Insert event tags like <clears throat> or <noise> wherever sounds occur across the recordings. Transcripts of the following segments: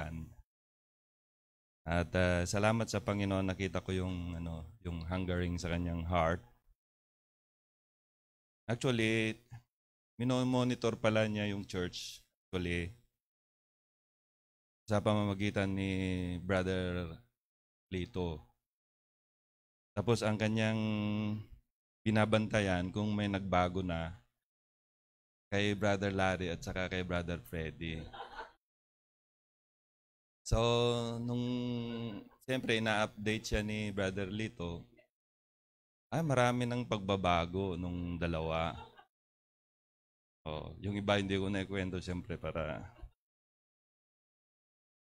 Japan. At uh, salamat sa Panginoon nakita ko yung ano, yung hungering sa kanyang heart. Actually, minomonitor pala niya yung church actually sa pamamagitan ni Brother Lito. Tapos ang kanyang binabantayan kung may nagbago na kay Brother Larry at saka kay Brother Freddy. So, nung siyempre na-update siya ni Brother Lito, ah, marami ng pagbabago nung dalawa. Oh, yung iba hindi ko na ikwento siyempre para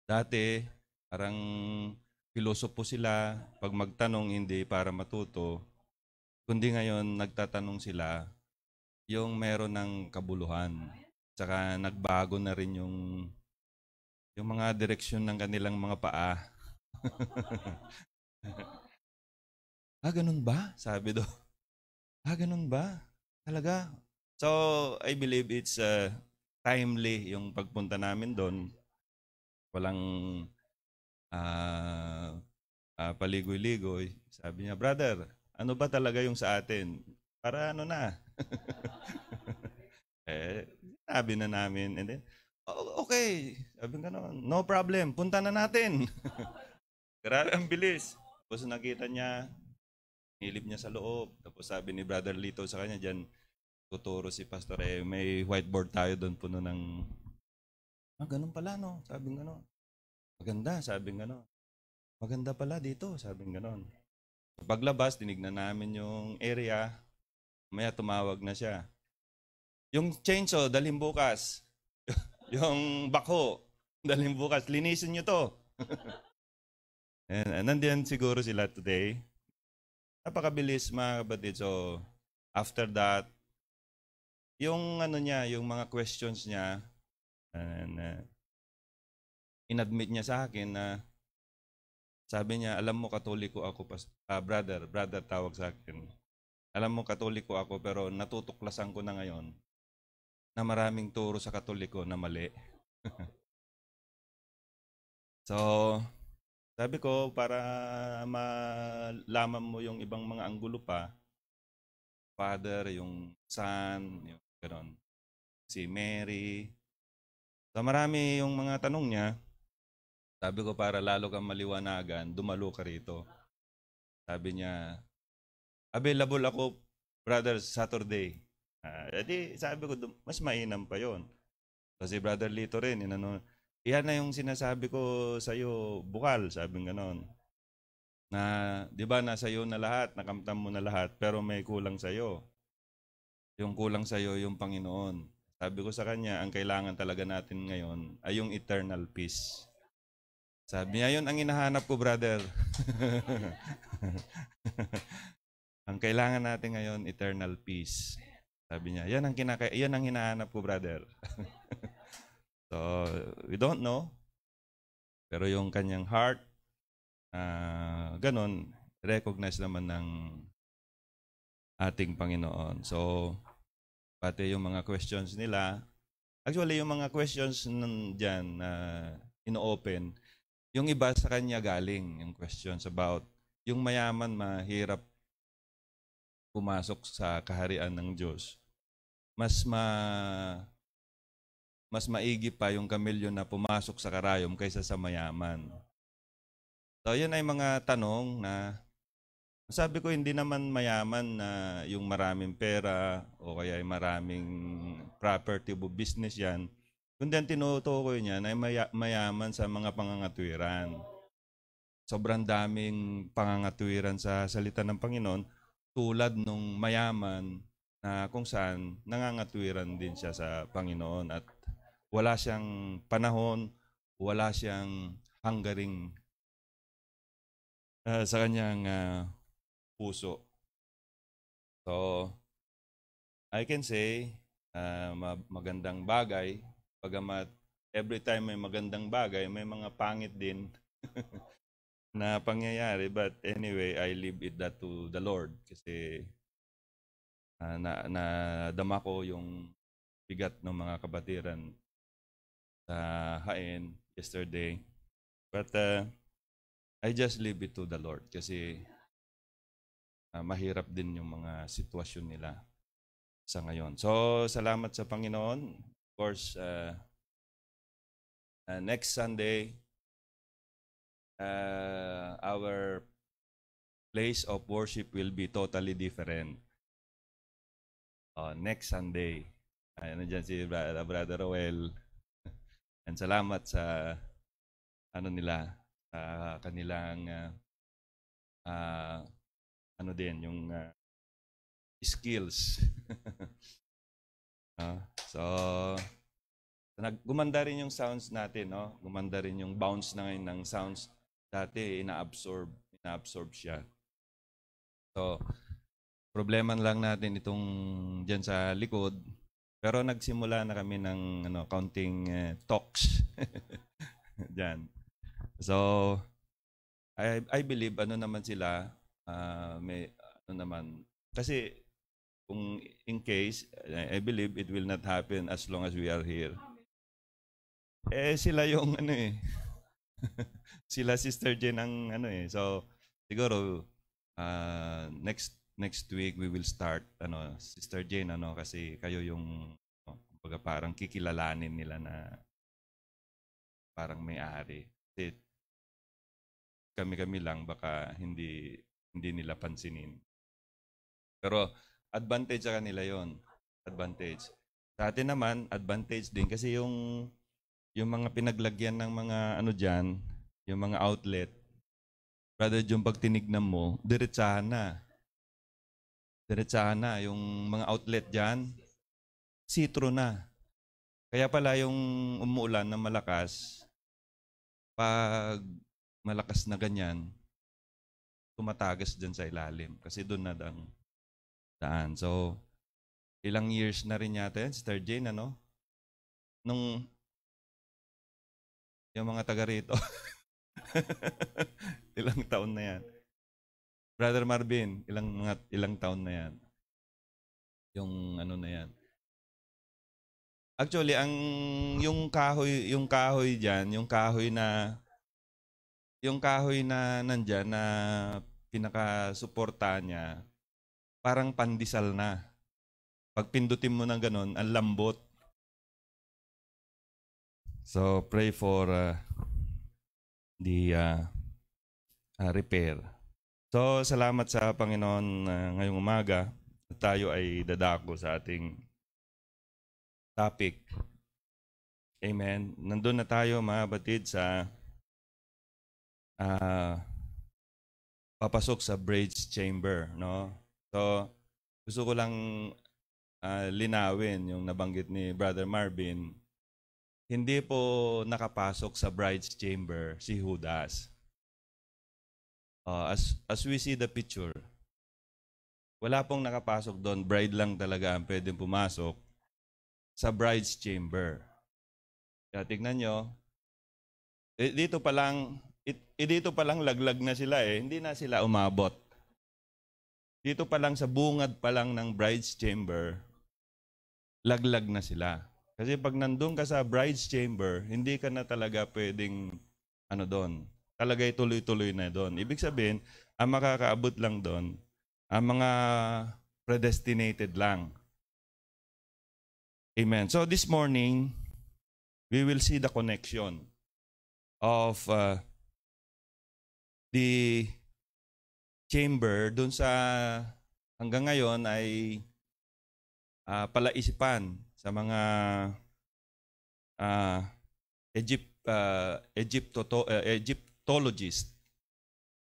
dati parang pilosopo sila pag magtanong hindi para matuto, kundi ngayon nagtatanong sila yung meron ng kabuluhan. Tsaka nagbago na rin yung yung mga direksyon ng kanilang mga paa. <laughs> ah, ganun ba? Sabi do. Ah, ganun ba? Talaga? So, I believe it's uh, timely yung pagpunta namin doon. Walang uh, uh, paligoy-ligoy. Sabi niya, brother, ano ba talaga yung sa atin? Para ano na? <laughs> eh, sabi na namin. And then, Oh, okay. Sabi ko no problem, punta na natin. <laughs> Grabe, ang bilis. Tapos nakita niya, nilib niya sa loob. Tapos sabi ni Brother Lito sa kanya, dyan, tuturo si Pastor eh, may whiteboard tayo doon puno ng, ah, ganun pala, no? Sabi nga no. Maganda, sabi nga no. Maganda pala dito, sabi nga noon. Paglabas, tinignan namin yung area. Maya tumawag na siya. Yung change, oh, dalhin bukas. Yung bako, daling bukas, linisin nyo to. <laughs> and, and ah, nandiyan siguro sila today. Napakabilis mga kapatid. So, after that, yung ano niya, yung mga questions niya, and, uh, inadmit niya sa akin na sabi niya, alam mo katoliko ako, pas uh, brother, brother tawag sa akin. Alam mo katoliko ako pero natutuklasan ko na ngayon na maraming turo sa katoliko na mali. <laughs> so, sabi ko, para malaman mo yung ibang mga anggulo pa, Father, yung Son, yung ganun, si Mary. So marami yung mga tanong niya. Sabi ko, para lalo kang maliwanagan, dumalo ka rito. Sabi niya, available ako, brother, Saturday. Uh, ah, edi, eh, sabi ko, mas mainam pa yon Kasi Brother Lito rin, inano, yan na yung sinasabi ko sa iyo, bukal, sabi ng ganon. Na, di ba, nasa iyo na lahat, nakamtam mo na lahat, pero may kulang sa iyo. Yung kulang sa iyo, yung Panginoon. Sabi ko sa kanya, ang kailangan talaga natin ngayon ay yung eternal peace. Sabi niya, yun ang hinahanap ko, brother. <laughs> ang kailangan natin ngayon, eternal peace. Sabi niya, yan ang, kinaka- yan ang hinahanap ko, brother. <laughs> so, we don't know. Pero yung kanyang heart, uh, ah, ganon, recognize naman ng ating Panginoon. So, pati yung mga questions nila, actually yung mga questions nun dyan na uh, ino-open, yung iba sa kanya galing, yung questions about yung mayaman, mahirap, pumasok sa kaharian ng Diyos, mas ma mas maigi pa yung kamelyo na pumasok sa karayom kaysa sa mayaman. So, yan ay mga tanong na sabi ko hindi naman mayaman na yung maraming pera o kaya ay maraming property o business yan. Kundi ang tinutukoy niya na maya, mayaman sa mga pangangatwiran. Sobrang daming pangangatwiran sa salita ng Panginoon tulad nung mayaman na kung saan nangangatwiran din siya sa Panginoon at wala siyang panahon, wala siyang hanggaring uh, sa kanyang uh, puso. So, I can say, uh, magandang bagay, pagamat every time may magandang bagay, may mga pangit din. <laughs> na pangyayari. But anyway, I leave it that to the Lord kasi uh, na, na dama ko yung bigat ng mga kabatiran sa hain yesterday. But uh, I just leave it to the Lord kasi uh, mahirap din yung mga sitwasyon nila sa ngayon. So, salamat sa Panginoon. Of course, uh, uh, next Sunday, uh, our place of worship will be totally different. Uh, next Sunday. Ay, nandiyan si Brother, Brother Roel. <laughs> And salamat sa ano nila, sa uh, kanilang uh, uh, ano din, yung uh, skills. uh, <laughs> so, nag gumanda rin yung sounds natin, no? Gumanda rin yung bounce na ng sounds dati inaabsorb, inaabsorb siya. So, problema lang natin itong diyan sa likod. Pero nagsimula na kami ng ano, counting uh, talks. <laughs> diyan. So, I, I believe ano naman sila, uh, may ano naman, kasi kung in case, I believe it will not happen as long as we are here. Eh, sila yung ano eh. <laughs> sila Sister Jen ang ano eh. So siguro uh, next next week we will start ano Sister Jane ano kasi kayo yung ano, parang kikilalanin nila na parang may-ari. Kasi kami-kami lang baka hindi hindi nila pansinin. Pero advantage sa kanila 'yon. Advantage. Sa atin naman, advantage din kasi yung yung mga pinaglagyan ng mga ano diyan, yung mga outlet, rather yung pag tinignan mo, diretsahan na. Diretsahan na. Yung mga outlet dyan, sitro na. Kaya pala yung umuulan na malakas, pag malakas na ganyan, tumatagas dyan sa ilalim. Kasi doon na dang daan. So, ilang years na rin yata yan, Sister Jane, ano? Nung yung mga taga rito. <laughs> <laughs> ilang taon na yan? Brother Marvin, ilang mga ilang taon na yan? Yung ano na yan? Actually, ang yung kahoy, yung kahoy diyan, yung kahoy na yung kahoy na nandiyan na pinaka-suporta niya, parang pandisal na. Pag pindutin mo ng ganun, ang lambot. So, pray for uh, the uh, uh, repair. So salamat sa Panginoon uh, ngayong umaga tayo ay dadako sa ating topic. Amen. Nandun na tayo mga batid sa uh, papasok sa bridge chamber, no? So gusto ko lang uh, linawin yung nabanggit ni Brother Marvin hindi po nakapasok sa bride's chamber si Judas. Uh, as, as we see the picture, wala pong nakapasok doon. Bride lang talaga ang pwedeng pumasok sa bride's chamber. Kaya tignan nyo, eh, dito pa lang, eh, eh, dito pa lang laglag na sila eh. Hindi na sila umabot. Dito pa lang sa bungad pa lang ng bride's chamber, laglag na sila. Kasi pag nandun ka sa bride's chamber, hindi ka na talaga pwedeng ano doon. Talaga tuloy-tuloy na doon. Ibig sabihin, ang makakaabot lang doon, ang mga predestinated lang. Amen. So this morning, we will see the connection of uh, the chamber doon sa hanggang ngayon ay uh, palaisipan sa mga uh, Egypt, uh, Egypto, uh, Egyptologist,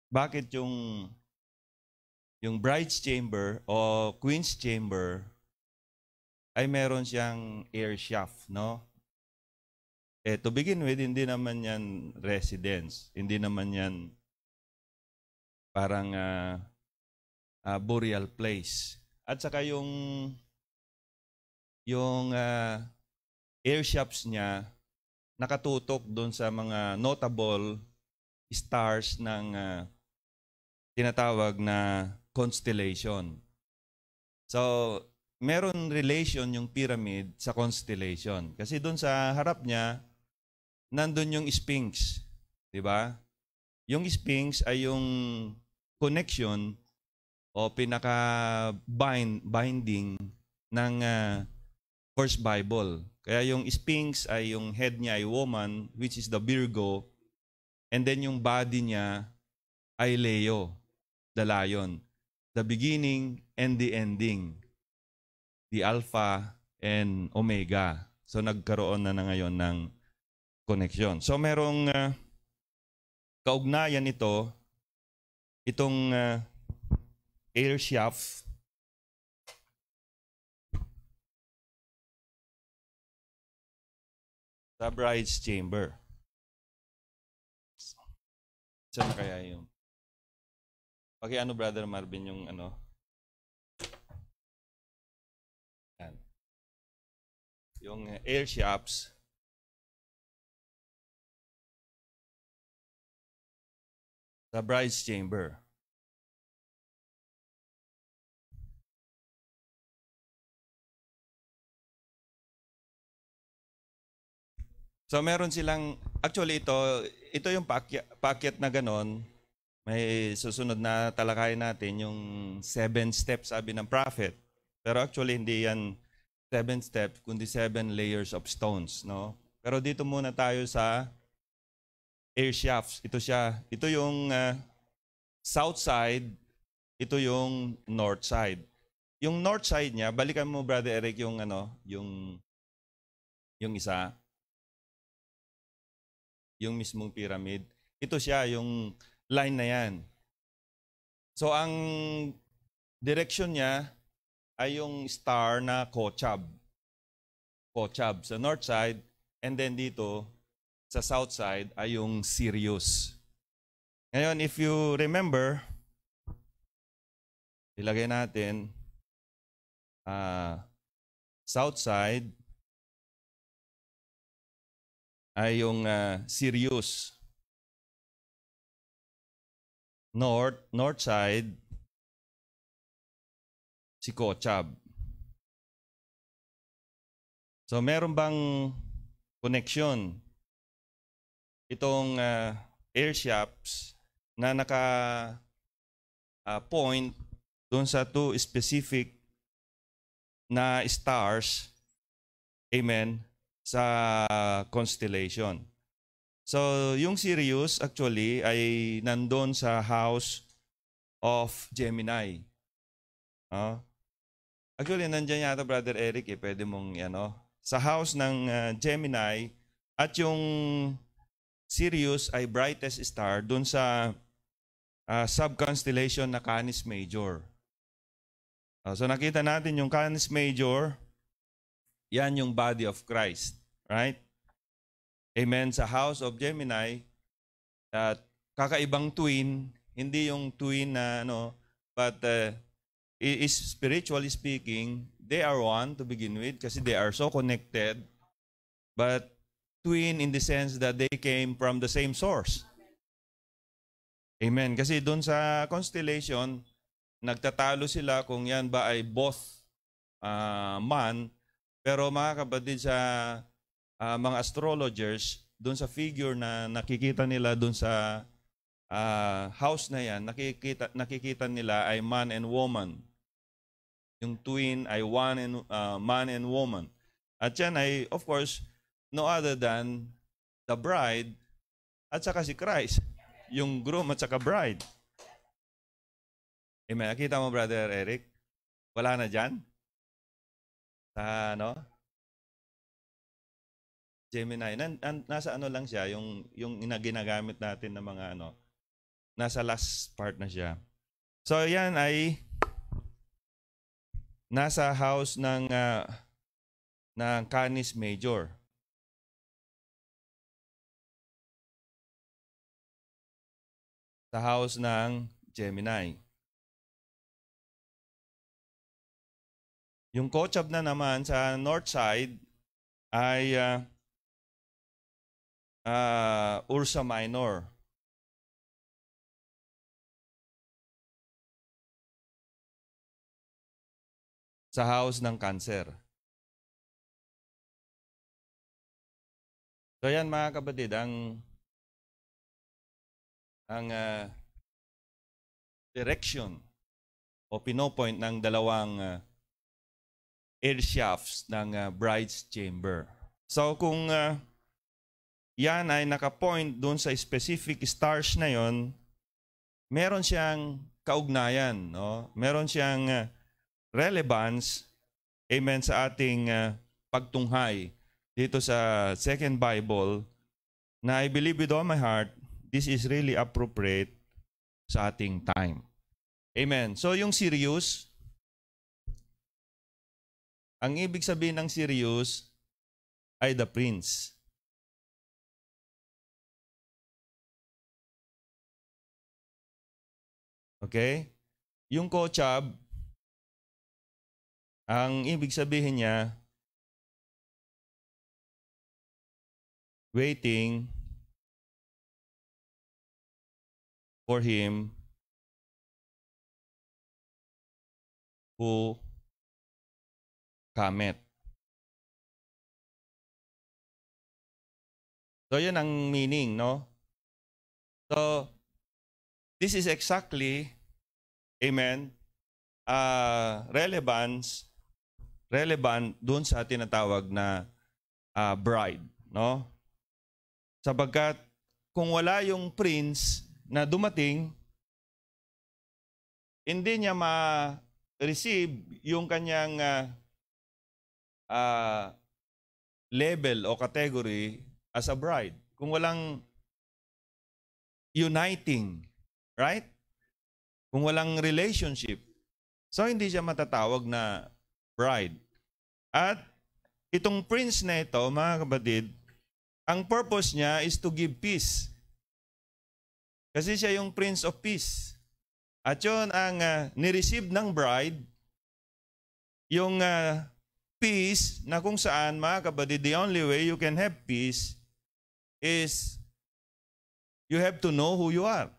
bakit yung yung bride's chamber o queen's chamber ay meron siyang air shaft, no? Eh, to begin with, hindi naman yan residence. Hindi naman yan parang uh, uh, burial place. At saka yung yung uh, ah, airshops niya nakatutok doon sa mga notable stars ng uh, tinatawag na constellation. So, meron relation yung pyramid sa constellation. Kasi doon sa harap niya, nandun yung Sphinx. Di ba? Yung Sphinx ay yung connection o pinaka bind, binding ng uh, First Bible. Kaya yung Sphinx ay yung head niya ay woman, which is the Virgo. And then yung body niya ay Leo, the lion. The beginning and the ending. The Alpha and Omega. So nagkaroon na na ngayon ng connection. So merong uh, kaugnayan ito, itong uh, air shaft sa bride's chamber. Saan kaya yun? Okay, ano Brother Marvin yung ano? Yan. Yung eh, air shafts. Sa bride's chamber. So meron silang, actually ito, ito yung packet, packet na ganon. May susunod na talakayin natin yung seven steps sabi ng prophet. Pero actually hindi yan seven steps kundi seven layers of stones, no? Pero dito muna tayo sa air shafts. Ito siya, ito yung uh, south side, ito yung north side. Yung north side niya, balikan mo brother Eric yung ano, yung yung isa yung mismong pyramid. Ito siya, yung line na yan. So ang direction niya ay yung star na Kochab. Kochab sa north side and then dito sa south side ay yung Sirius. Ngayon, if you remember, ilagay natin uh, south side ay yung uh, Sirius. North, north side, si Kochab. So meron bang connection itong uh, ah, airshops na naka uh, point doon sa two specific na stars. Amen sa constellation. So, yung Sirius actually ay nandun sa house of Gemini. Uh, actually, nandyan yata Brother Eric, eh, pwede mong, ano, sa house ng uh, Gemini at yung Sirius ay brightest star dun sa uh, sub-constellation na Canis Major. Uh, so nakita natin yung Canis Major yan yung body of Christ. Right? Amen. Sa house of Gemini, at kakaibang twin, hindi yung twin na ano, but uh, is spiritually speaking, they are one to begin with kasi they are so connected. But twin in the sense that they came from the same source. Amen. Kasi doon sa constellation, nagtatalo sila kung yan ba ay both uh, man pero mga kapatid sa uh, mga astrologers, doon sa figure na nakikita nila doon sa uh, house na yan, nakikita, nakikita nila ay man and woman. Yung twin ay one and, uh, man and woman. At yan ay, of course, no other than the bride at saka si Christ. Yung groom at saka bride. Amen. Nakita mo, Brother Eric? Wala na dyan? sa ano? Gemini. Nan, an, nasa ano lang siya, yung yung ginagamit natin ng mga ano, nasa last part na siya. So yan ay nasa house ng uh, ng Canis Major. Sa house ng Gemini. Yung Kochab na naman sa north side ay uh, uh, Ursa Minor. Sa house ng cancer. So yan mga kapatid, ang ang uh, direction o pinopoint ng dalawang uh, air shafts ng uh, bride's chamber. So kung uh, yan ay nakapoint doon sa specific stars na yon, meron siyang kaugnayan, no? Meron siyang uh, relevance amen sa ating uh, pagtunghay dito sa Second Bible na I believe with all my heart this is really appropriate sa ating time. Amen. So yung serious ang ibig sabihin ng Sirius ay the prince. Okay? Yung Kochab, ang ibig sabihin niya, waiting for him who comment. So, yun ang meaning, no? So, this is exactly, amen, uh, relevance, relevant doon sa tinatawag na uh, bride, no? Sabagat, kung wala yung prince na dumating, hindi niya ma-receive yung kanyang uh, uh, level o category as a bride. Kung walang uniting, right? Kung walang relationship. So hindi siya matatawag na bride. At itong prince na ito, mga kapatid, ang purpose niya is to give peace. Kasi siya yung prince of peace. At yun ang uh, nireceive ng bride, yung uh, peace na kung saan, mga kapatid, the only way you can have peace is you have to know who you are.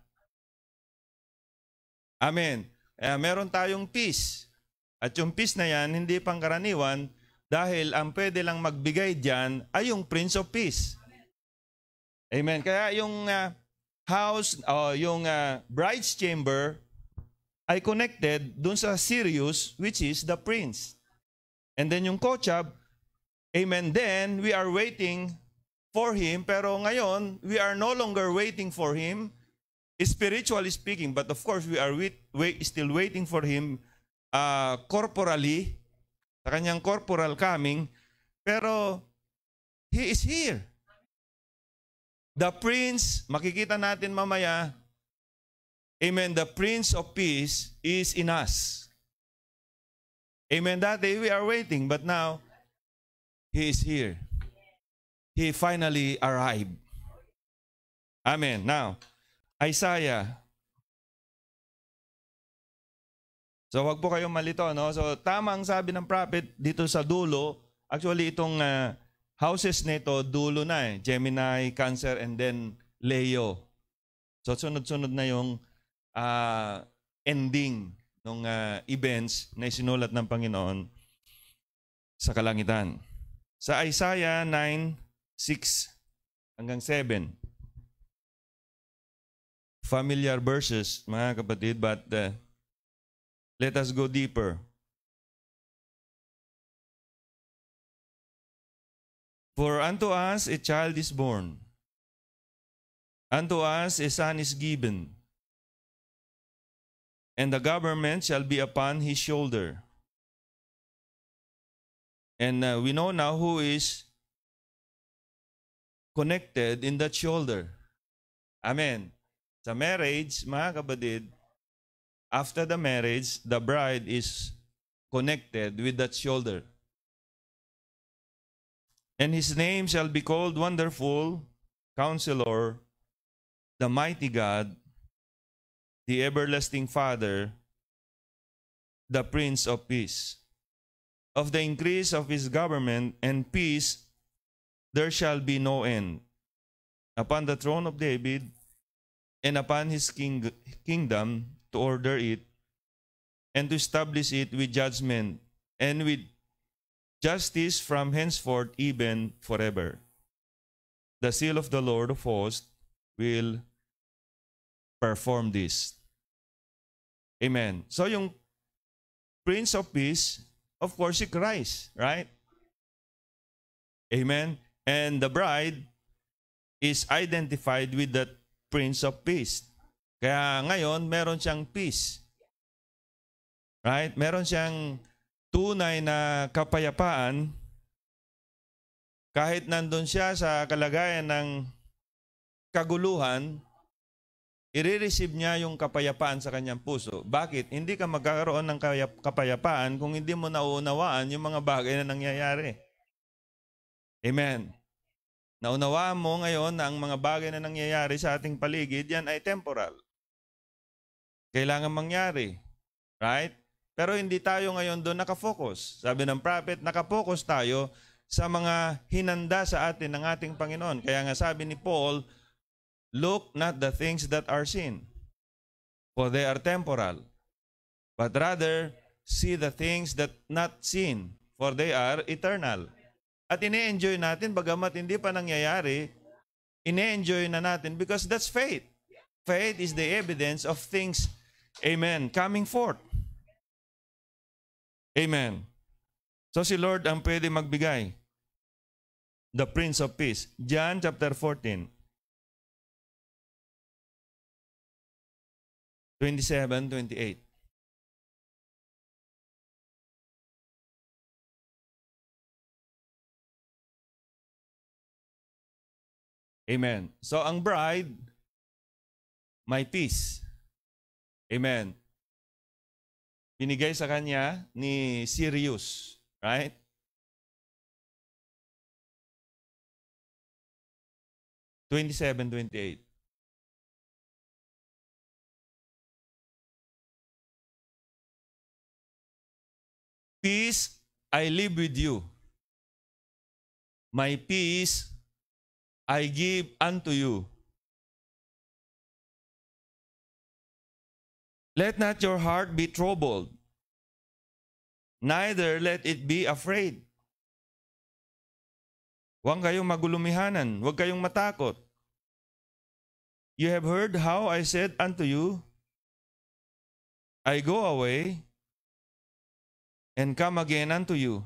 Amen. Eh, meron tayong peace. At yung peace na yan, hindi pangkaraniwan dahil ang pwede lang magbigay dyan ay yung Prince of Peace. Amen. Kaya yung uh, house, o uh, yung uh, bride's chamber ay connected dun sa Sirius which is the Prince. And then yung Kochab, amen, then we are waiting for Him. Pero ngayon, we are no longer waiting for Him, spiritually speaking. But of course, we are wait, wait, still waiting for Him uh, corporally, sa kanyang corporal coming. Pero He is here. The Prince, makikita natin mamaya, Amen, the Prince of Peace is in us. Amen. That day we are waiting, but now He is here. He finally arrived. Amen. Now, Isaiah. So wag po kayong malito, no? So tama ang sabi ng prophet dito sa dulo. Actually, itong uh, houses nito, dulo na eh. Gemini, Cancer, and then Leo. So sunod-sunod na yung uh, ending ng uh, ah, events na isinulat ng Panginoon sa kalangitan. Sa Isaiah 9:6 hanggang 7. Familiar verses, mga kapatid, but uh, let us go deeper. For unto us a child is born, unto us a son is given, and the government shall be upon his shoulder. And uh, we know now who is connected in that shoulder. Amen. Sa marriage, mga kabadid, after the marriage, the bride is connected with that shoulder. And his name shall be called Wonderful, Counselor, the Mighty God, the everlasting Father, the Prince of Peace. Of the increase of his government and peace, there shall be no end. Upon the throne of David and upon his king kingdom to order it and to establish it with judgment and with justice from henceforth even forever. The seal of the Lord of hosts will perform this. Amen. So yung Prince of Peace, of course, si Christ, right? Amen. And the bride is identified with that Prince of Peace. Kaya ngayon, meron siyang peace. Right? Meron siyang tunay na kapayapaan kahit nandun siya sa kalagayan ng kaguluhan, Ire-receive niya yung kapayapaan sa kanyang puso. Bakit? Hindi ka magkakaroon ng kapayapaan kung hindi mo nauunawaan yung mga bagay na nangyayari. Amen. Naunawaan mo ngayon na ang mga bagay na nangyayari sa ating paligid, yan ay temporal. Kailangan mangyari. Right? Pero hindi tayo ngayon doon nakafocus. Sabi ng prophet, nakafocus tayo sa mga hinanda sa atin ng ating Panginoon. Kaya nga sabi ni Paul, Look not the things that are seen, for they are temporal, but rather see the things that not seen, for they are eternal. At ine-enjoy natin, bagamat hindi pa nangyayari, ine-enjoy na natin because that's faith. Faith is the evidence of things, amen, coming forth. Amen. So si Lord ang pwede magbigay. The Prince of Peace. John chapter 14. 27, 28. Amen. So ang bride, my peace. Amen. Binigay sa kanya ni Sirius. Right? Twenty-seven, twenty-eight. Peace I live with you. My peace I give unto you. Let not your heart be troubled, neither let it be afraid. Huwag kayong magulumihanan, huwag kayong matakot. You have heard how I said unto you, I go away, and come again unto you.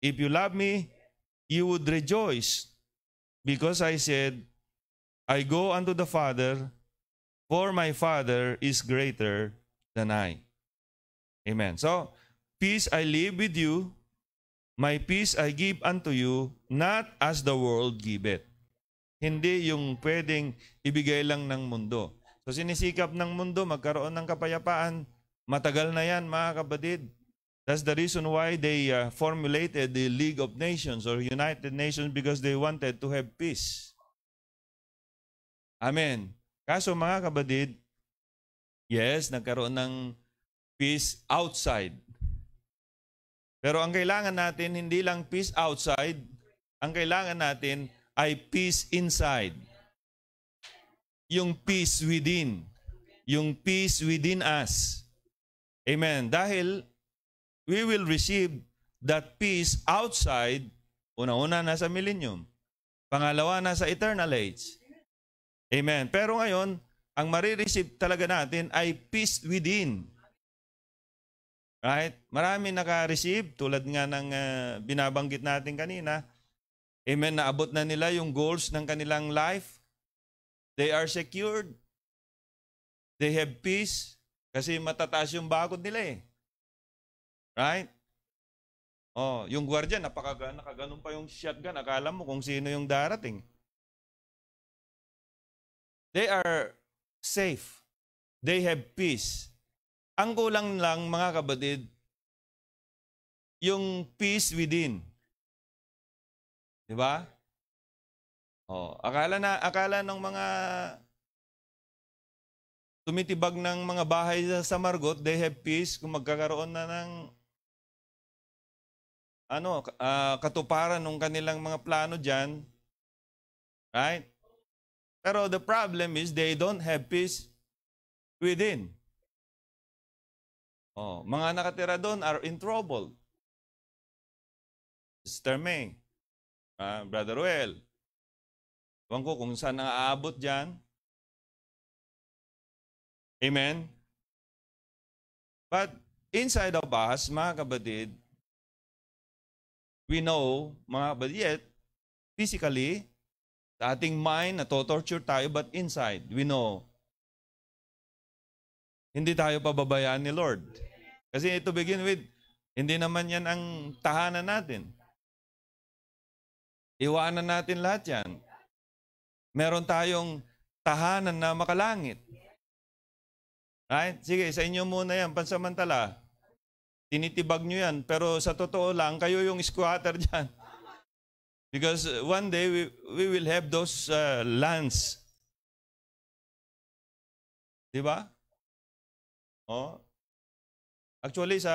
If you love me, you would rejoice, because I said, I go unto the Father, for my Father is greater than I. Amen. So, peace I leave with you, my peace I give unto you, not as the world giveth. Hindi yung pwedeng ibigay lang ng mundo. So sinisikap ng mundo magkaroon ng kapayapaan. Matagal na yan mga kapatid. That's the reason why they uh, formulated the League of Nations or United Nations because they wanted to have peace. Amen. Kaso mga kabadid, yes, nagkaroon ng peace outside. Pero ang kailangan natin hindi lang peace outside, ang kailangan natin ay peace inside. Yung peace within. Yung peace within us. Amen. Dahil we will receive that peace outside, una-una nasa millennium. Pangalawa, nasa eternal age. Amen. Pero ngayon, ang marireceive talaga natin ay peace within. Right? Marami naka-receive tulad nga ng uh, binabanggit natin kanina. Amen, naabot na nila yung goals ng kanilang life. They are secured. They have peace kasi matataas yung bakod nila eh. Right? Oh, yung gwardiya, napaka, nakaganon pa yung shotgun. Akala mo kung sino yung darating. They are safe. They have peace. Ang kulang lang, mga kabatid, yung peace within. Di ba? Oh, akala na akala ng mga tumitibag ng mga bahay sa Margot, they have peace kung magkakaroon na ng ano, uh, katuparan ng kanilang mga plano diyan. Right? Pero the problem is they don't have peace within. Oh, mga nakatira doon are in trouble. Sister May, uh, Brother Well, Ewan ko kung saan ang aabot dyan. Amen? But inside of us, mga kabatid, we know, mga, but yet, physically, sa ating mind, natotorture tayo, but inside, we know, hindi tayo pababayaan ni Lord. Kasi to begin with, hindi naman yan ang tahanan natin. Iwanan natin lahat yan. Meron tayong tahanan na makalangit. Right? Sige, sa inyo muna yan, pansamantala. Tinitibag nyo yan. Pero sa totoo lang, kayo yung squatter <laughs> dyan. Because uh, one day, we, we will have those uh, lands. Di ba? Oh. Actually, sa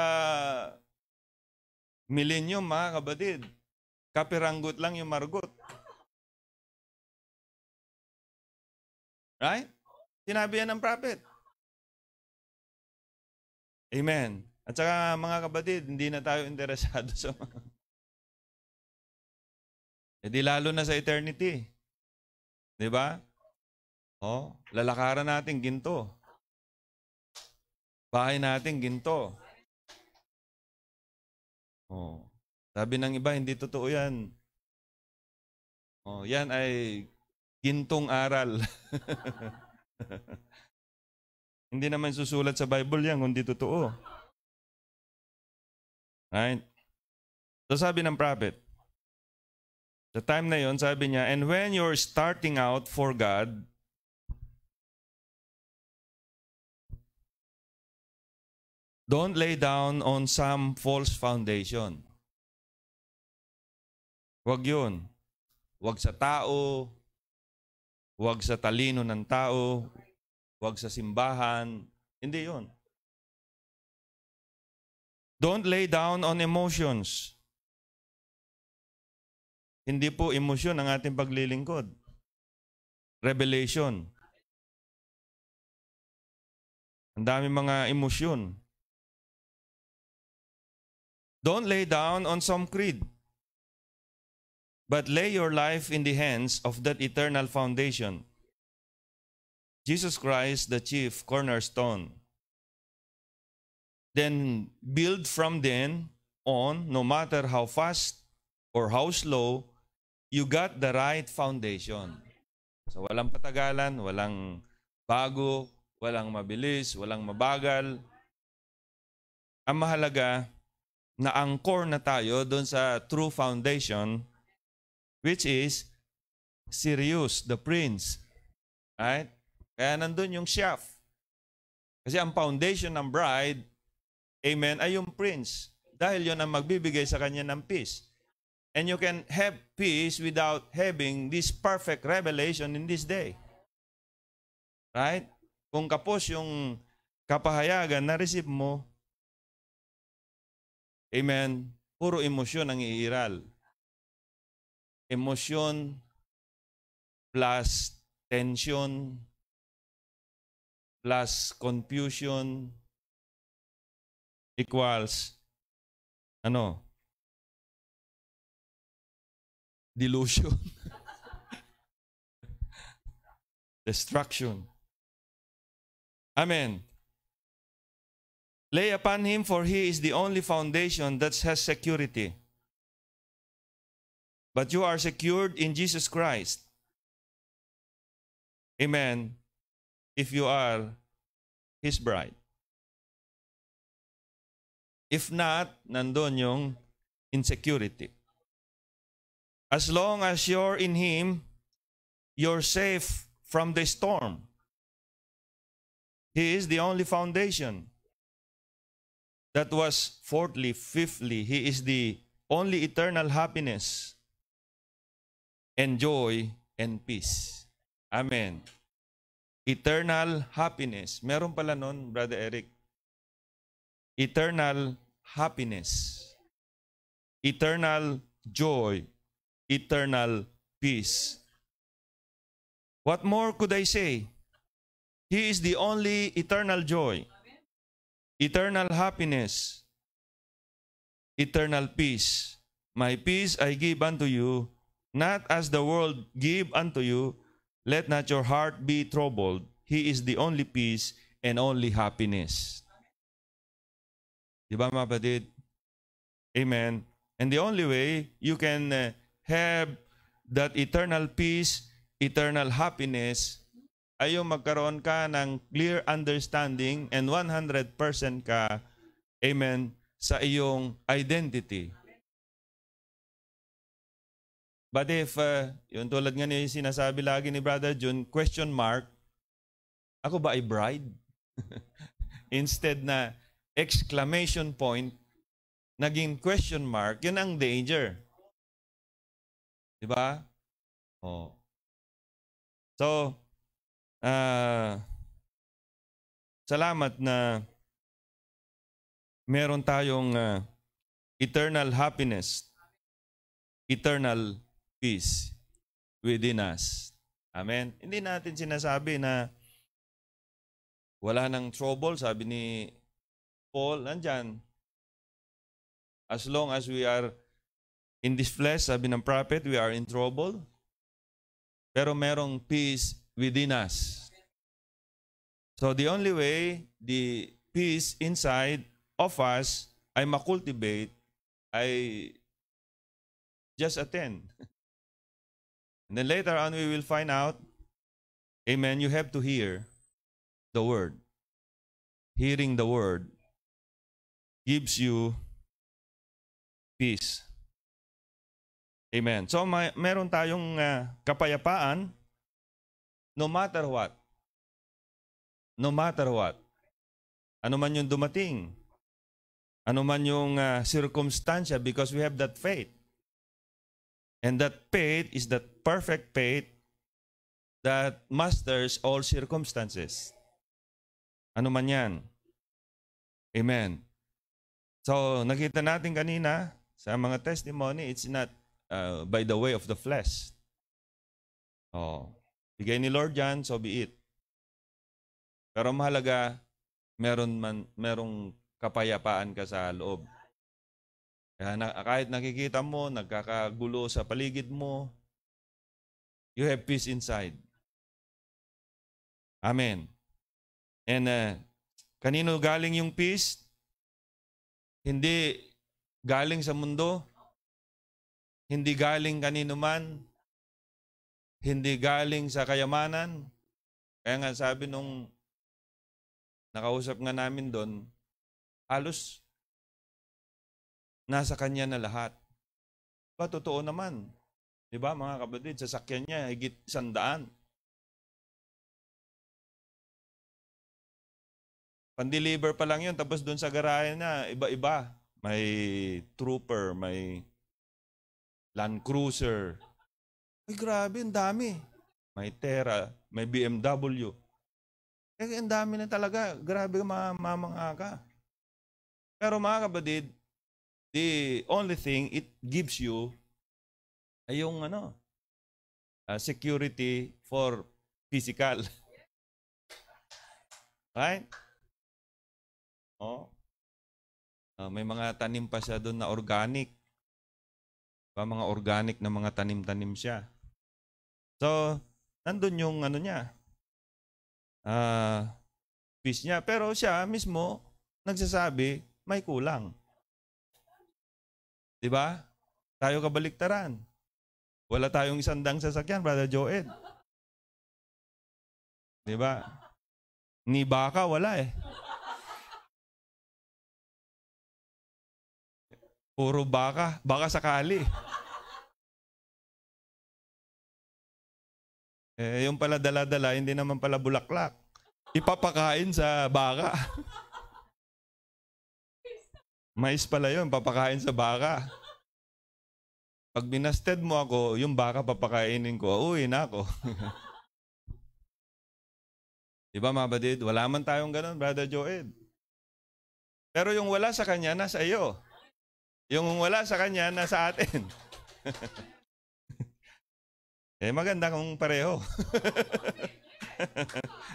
millennium, mga kabatid, kapiranggot lang yung margot. Right? Sinabi yan ng prophet. Amen. At saka mga kapatid, hindi na tayo interesado <laughs> sa mga... E di lalo na sa eternity. Di ba? Oh, lalakaran natin ginto. Bahay natin ginto. Oh. Sabi ng iba, hindi totoo yan. Oh, yan ay gintong aral. <laughs> hindi naman susulat sa Bible yan, kundi totoo. Right? So sabi ng prophet, sa time na yon sabi niya, and when you're starting out for God, don't lay down on some false foundation. Huwag yun. Huwag sa tao, huwag sa talino ng tao, huwag sa simbahan. Hindi yon. Don't lay down on emotions. Hindi po emosyon ang ating paglilingkod. Revelation. Ang dami mga emosyon. Don't lay down on some creed, but lay your life in the hands of that eternal foundation. Jesus Christ, the chief cornerstone then build from then on, no matter how fast or how slow, you got the right foundation. So walang patagalan, walang bago, walang mabilis, walang mabagal. Ang mahalaga, na angkor na tayo doon sa true foundation, which is Sirius, the prince. Right? Kaya nandun yung chef. Kasi ang foundation ng bride amen, ay yung prince. Dahil yon ang magbibigay sa kanya ng peace. And you can have peace without having this perfect revelation in this day. Right? Kung kapos yung kapahayagan na receive mo, amen, puro emosyon ang iiral. Emosyon plus tension plus confusion equals ano? Delusion. <laughs> Destruction. Amen. Lay upon him, for he is the only foundation that has security. But you are secured in Jesus Christ. Amen. If you are his bride. If not, nandun yung insecurity. As long as you're in Him, you're safe from the storm. He is the only foundation. That was fourthly, fifthly, He is the only eternal happiness and joy and peace. Amen. Eternal happiness. Meron pala nun, Brother Eric. Eternal happiness, eternal joy, eternal peace. What more could I say? He is the only eternal joy, eternal happiness, eternal peace. My peace I give unto you, not as the world give unto you. Let not your heart be troubled. He is the only peace and only happiness. Di ba mga kapatid? Amen. And the only way you can uh, have that eternal peace, eternal happiness, ay yung magkaroon ka ng clear understanding and 100% ka, amen, sa iyong identity. But if, uh, yung tulad nga ni sinasabi lagi ni Brother June, question mark, ako ba ay bride? <laughs> Instead na exclamation point, naging question mark, yun ang danger. Di ba? Oh. So, uh, salamat na meron tayong uh, eternal happiness, eternal peace within us. Amen? Hindi natin sinasabi na wala nang trouble, sabi ni Paul, nandyan. As long as we are in this flesh, sabi ng prophet, we are in trouble. Pero merong peace within us. So the only way the peace inside of us ay makultivate ay just attend. <laughs> And then later on we will find out, amen, you have to hear the word. Hearing the word gives you peace. Amen. So may, meron tayong uh, kapayapaan no matter what. No matter what. Ano man yung dumating. Ano man yung uh, circumstansya because we have that faith. And that faith is that perfect faith that masters all circumstances. Ano man yan. Amen. So, nakita natin kanina sa mga testimony, it's not uh, by the way of the flesh. Oh, bigay ni Lord yan, so be it. Pero mahalaga, meron man, merong kapayapaan ka sa loob. Kaya na, kahit nakikita mo, nagkakagulo sa paligid mo, you have peace inside. Amen. And uh, kanino galing yung peace? Hindi galing sa mundo, hindi galing kanino man, hindi galing sa kayamanan. Kaya nga sabi nung nakausap nga namin doon, halos nasa kanya na lahat. Ba, totoo naman. Di ba, mga kapatid, sasakyan niya, higit sandaan. Pandeliver pa lang yun. Tapos doon sa garahe na, iba-iba. May trooper, may Land Cruiser. Ay, grabe, ang dami. May Terra, may BMW. Eh, ang dami na talaga. Grabe mga mamanga ka. Pero mga kabadid, the only thing it gives you ay yung ano, uh, security for physical. <laughs> right? No? Uh, ah, may mga tanim pa siya doon na organic. Ba, mga organic na mga tanim-tanim siya. So, nandun yung ano niya, uh, fish niya. Pero siya mismo, nagsasabi, may kulang. Di ba? Tayo kabaliktaran. Wala tayong isandang sasakyan, Brother Joed. Di ba? Ni baka, wala eh. Puro baka. Baka sakali. Eh, yung pala dala-dala, hindi naman pala bulaklak. Ipapakain sa baka. Mais pala yun, papakain sa baka. Pag binasted mo ako, yung baka papakainin ko, uwi na ako. <laughs> Di ba mga badid? Wala man tayong ganun, Brother Joed. Pero yung wala sa kanya, nasa iyo. Yung wala sa kanya, nasa atin. <laughs> eh maganda kung pareho.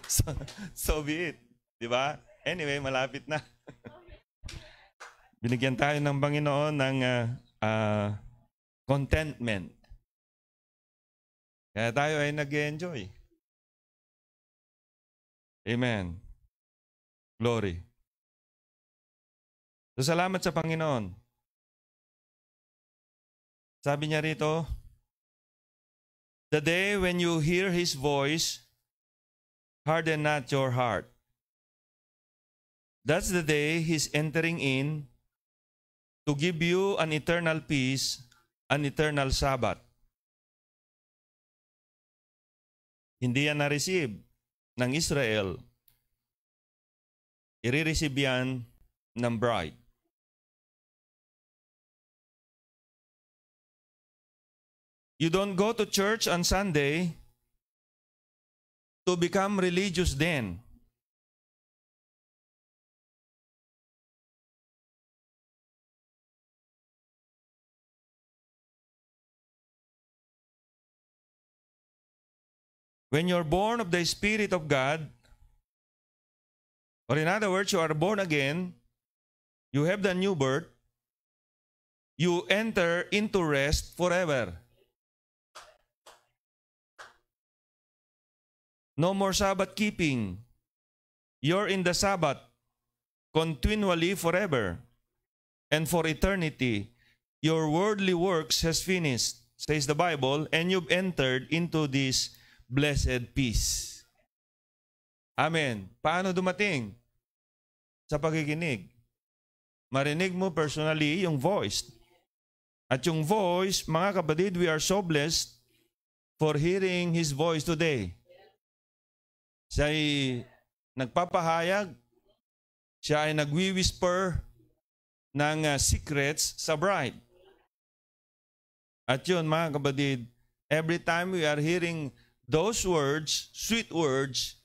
<laughs> so, so be it. Di ba? Anyway, malapit na. Binigyan tayo ng Panginoon ng uh, uh, contentment. Kaya tayo ay nag-enjoy. Amen. Glory. So, salamat sa Panginoon. Sabi niya rito, The day when you hear His voice, harden not your heart. That's the day He's entering in to give you an eternal peace, an eternal Sabbath. Hindi yan na-receive ng Israel. Irireceive yan ng bride. You don't go to church on Sunday to become religious then. When you're born of the Spirit of God, or in other words, you are born again, you have the new birth, you enter into rest forever. No more Sabbath keeping. You're in the Sabbath continually forever and for eternity. Your worldly works has finished, says the Bible, and you've entered into this blessed peace. Amen. Paano dumating? Sa pakikinig. Marinig mo personally yung voice. At yung voice, mga kapatid, we are so blessed for hearing His voice today. Siya ay nagpapahayag, siya ay nagwi-whisper ng uh, secrets sa bride. At yun mga kabadid, every time we are hearing those words, sweet words,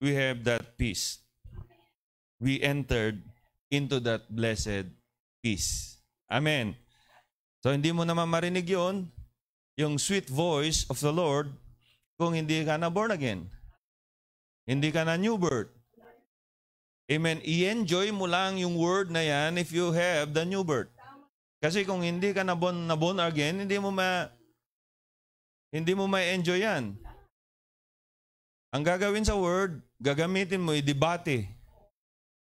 we have that peace. We entered into that blessed peace. Amen. So hindi mo naman marinig yon yung sweet voice of the Lord, kung hindi ka na born again. Hindi ka na new birth. Amen. I-enjoy mo lang yung word na yan if you have the new birth. Kasi kung hindi ka na born, na born again, hindi mo ma hindi mo ma-enjoy yan. Ang gagawin sa word, gagamitin mo, i-debate.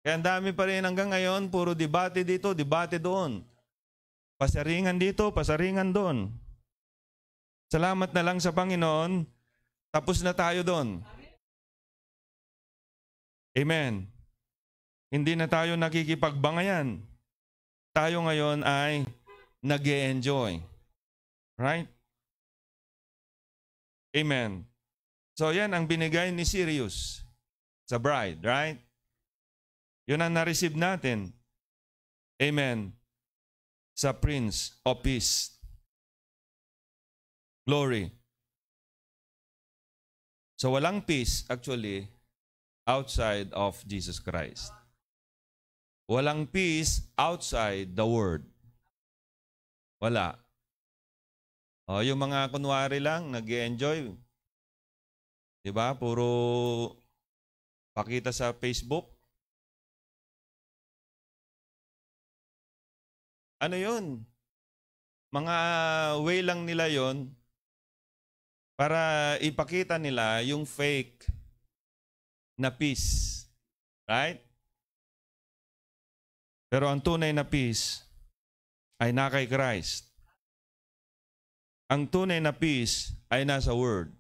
Kaya ang dami pa rin hanggang ngayon, puro debate dito, debate doon. Pasaringan dito, pasaringan doon. Salamat na lang sa Panginoon, tapos na tayo doon. Amen. Hindi na tayo nakikipagbangayan. Tayo ngayon ay nag enjoy Right? Amen. So yan ang binigay ni Sirius sa bride, right? Yun ang na-receive natin. Amen. Sa Prince of Peace. Glory. So walang peace actually outside of Jesus Christ. Walang peace outside the Word. Wala. O, yung mga kunwari lang, nag enjoy Di ba? Puro pakita sa Facebook. Ano yun? Mga way lang nila yon para ipakita nila yung fake na peace. Right? Pero ang tunay na peace ay na kay Christ. Ang tunay na peace ay nasa Word.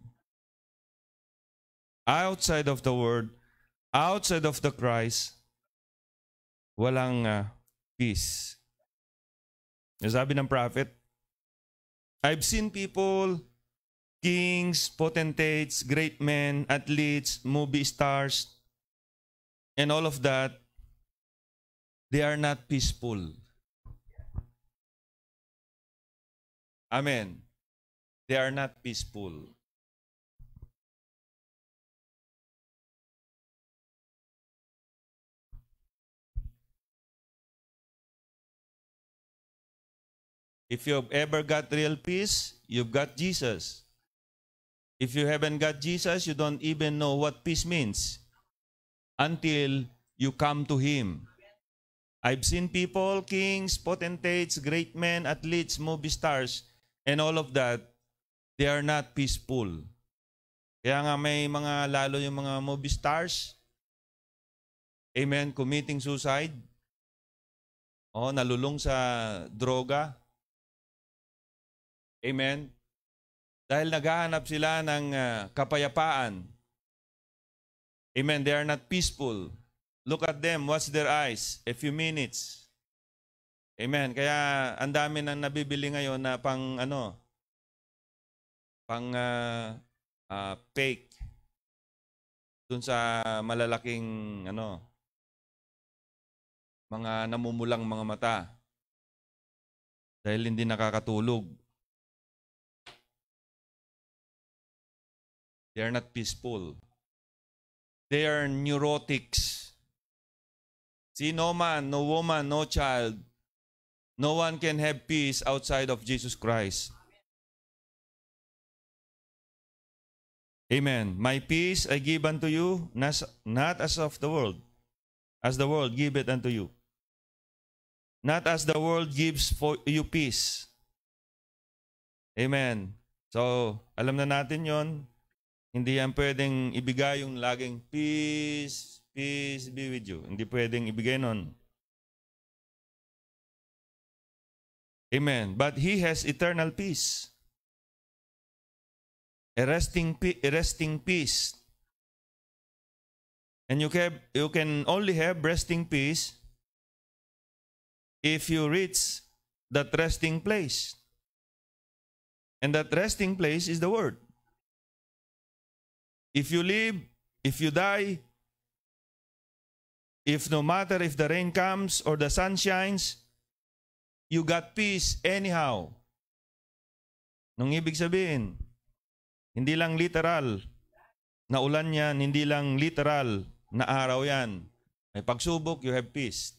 Outside of the Word, outside of the Christ, walang uh, peace. Sabi ng prophet, I've seen people kings, potentates, great men, athletes, movie stars, and all of that, they are not peaceful. Amen. They are not peaceful. If you've ever got real peace, you've got Jesus. If you haven't got Jesus, you don't even know what peace means until you come to Him. I've seen people, kings, potentates, great men, athletes, movie stars, and all of that, they are not peaceful. Kaya nga may mga lalo yung mga movie stars, amen, committing suicide, oh, nalulong sa droga, amen, dahil naghahanap sila ng uh, kapayapaan. Amen. They are not peaceful. Look at them. Watch their eyes. A few minutes. Amen. Kaya ang dami nang nabibili ngayon na pang ano, pang uh, uh, fake dun sa malalaking ano, mga namumulang mga mata dahil hindi nakakatulog. They are not peaceful. They are neurotics. See, no man, no woman, no child, no one can have peace outside of Jesus Christ. Amen. My peace I give unto you, not as of the world, as the world give it unto you. Not as the world gives for you peace. Amen. So, alam na natin yon. Hindi yan pwedeng ibigay yung laging peace, peace be with you. Hindi pwedeng ibigay nun. Amen. But He has eternal peace. A resting, a resting peace. And you can, you can only have resting peace if you reach that resting place. And that resting place is the Word. If you live, if you die, if no matter if the rain comes or the sun shines, you got peace anyhow. Nung ibig sabihin, hindi lang literal na ulan yan, hindi lang literal na araw yan. May pagsubok, you have peace.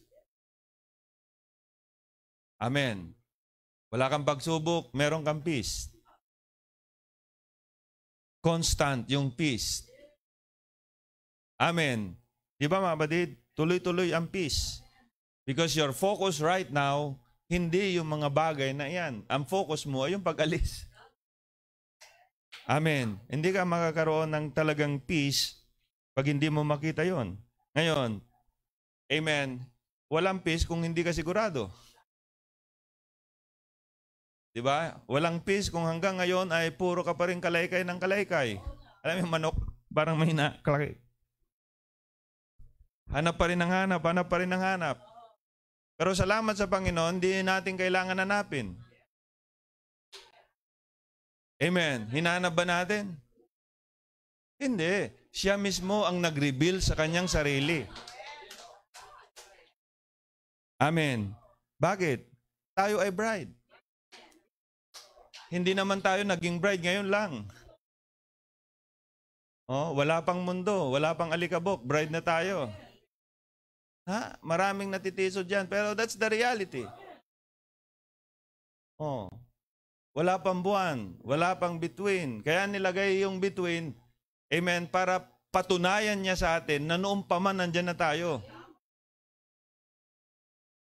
Amen. Wala kang pagsubok, meron kang peace constant yung peace. Amen. Di ba mga badid? Tuloy-tuloy ang peace. Because your focus right now, hindi yung mga bagay na yan. Ang focus mo ay yung pag-alis. Amen. Hindi ka makakaroon ng talagang peace pag hindi mo makita yon. Ngayon, Amen. Walang peace kung hindi ka sigurado. Di ba? Walang peace kung hanggang ngayon ay puro ka pa rin kalaykay ng kalaykay. Alam mo, manok, parang may na, kalaykay. Hanap pa rin ng hanap, hanap pa rin ng hanap. Pero salamat sa Panginoon, hindi natin kailangan hanapin. Amen. Hinahanap ba natin? Hindi. Siya mismo ang nag-reveal sa kanyang sarili. Amen. Bakit? Tayo ay bride. Hindi naman tayo naging bride ngayon lang. Oh, wala pang mundo, wala pang alikabok, bride na tayo. Ha? Maraming natitiso diyan, pero that's the reality. Oh. Wala pang buwan, wala pang between. Kaya nilagay yung between, amen, para patunayan niya sa atin na noong pa man nandiyan na tayo.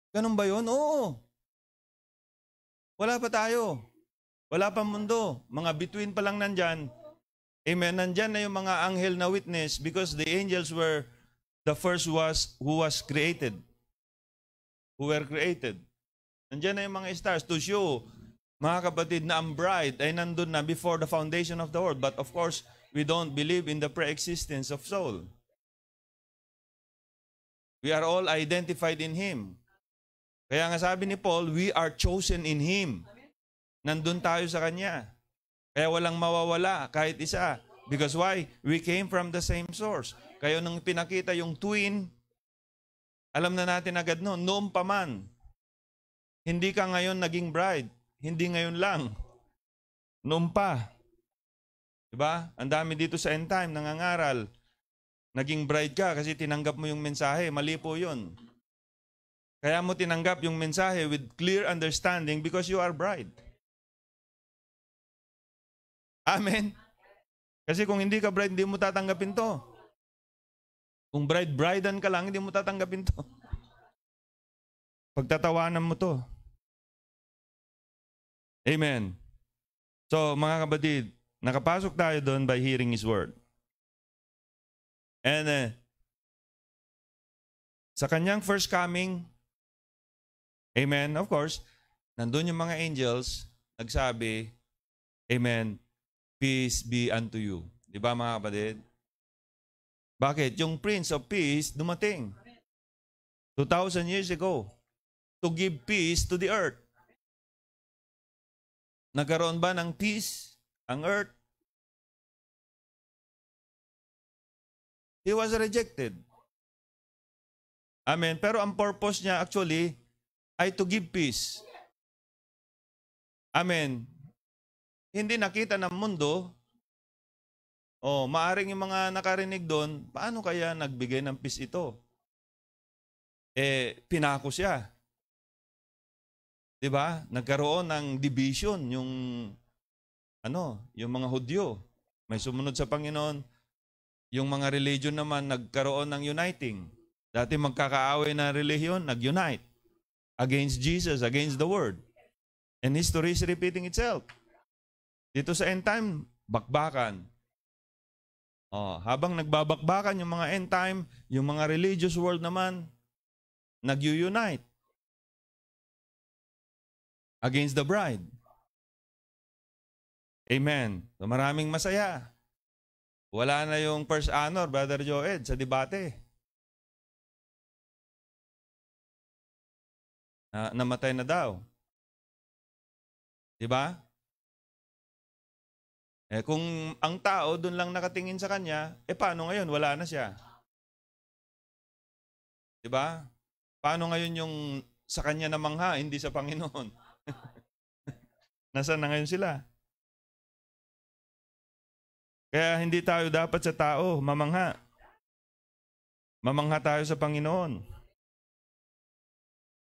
Ganun ba yun? Oo. Wala pa tayo. Wala pa mundo. Mga between pa lang nandyan. Amen. Nandyan na yung mga anghel na witness because the angels were the first was who was created. Who were created. Nandyan na yung mga stars to show, mga kapatid, na ang bride ay nandun na before the foundation of the world. But of course, we don't believe in the pre-existence of soul. We are all identified in Him. Kaya nga sabi ni Paul, we are chosen in Him. Nandun tayo sa Kanya. Kaya walang mawawala kahit isa. Because why? We came from the same source. Kaya nung pinakita yung twin, alam na natin agad noon, noon pa man. Hindi ka ngayon naging bride. Hindi ngayon lang. Noon pa. Diba? Ang dami dito sa end time, nangangaral. Naging bride ka kasi tinanggap mo yung mensahe. Mali po yun. Kaya mo tinanggap yung mensahe with clear understanding because you are bride. Amen. Kasi kung hindi ka bride, hindi mo tatanggapin to. Kung bride-bridean ka lang, hindi mo tatanggapin to. Pagtatawanan mo to. Amen. So, mga kapatid, nakapasok tayo doon by hearing His Word. And uh, sa kanyang first coming, Amen, of course, nandun yung mga angels, nagsabi, Amen, Peace be unto you. Di ba mga kapatid? Bakit? Yung Prince of Peace dumating. 2,000 years ago. To give peace to the earth. Nagkaroon ba ng peace ang earth? He was rejected. Amen. Pero ang purpose niya actually ay to give peace. Amen hindi nakita ng mundo, oh, maaring yung mga nakarinig doon, paano kaya nagbigay ng peace ito? Eh, pinako siya. 'Di ba? Nagkaroon ng division yung ano, yung mga Hudyo. May sumunod sa Panginoon. Yung mga religion naman nagkaroon ng uniting. Dati magkakaaway na relihiyon, nag-unite against Jesus, against the word. And history is repeating itself. Dito sa end time, bakbakan. Oh, habang nagbabakbakan yung mga end time, yung mga religious world naman, nag-unite against the bride. Amen. So maraming masaya. Wala na yung first honor, Brother Joed, sa debate. Na, namatay na daw. Di ba? Eh kung ang tao doon lang nakatingin sa kanya, eh paano ngayon? Wala na siya. 'Di ba? Paano ngayon yung sa kanya namang ha, hindi sa Panginoon? <laughs> Nasaan na ngayon sila? Kaya hindi tayo dapat sa tao mamangha. Mamangha tayo sa Panginoon.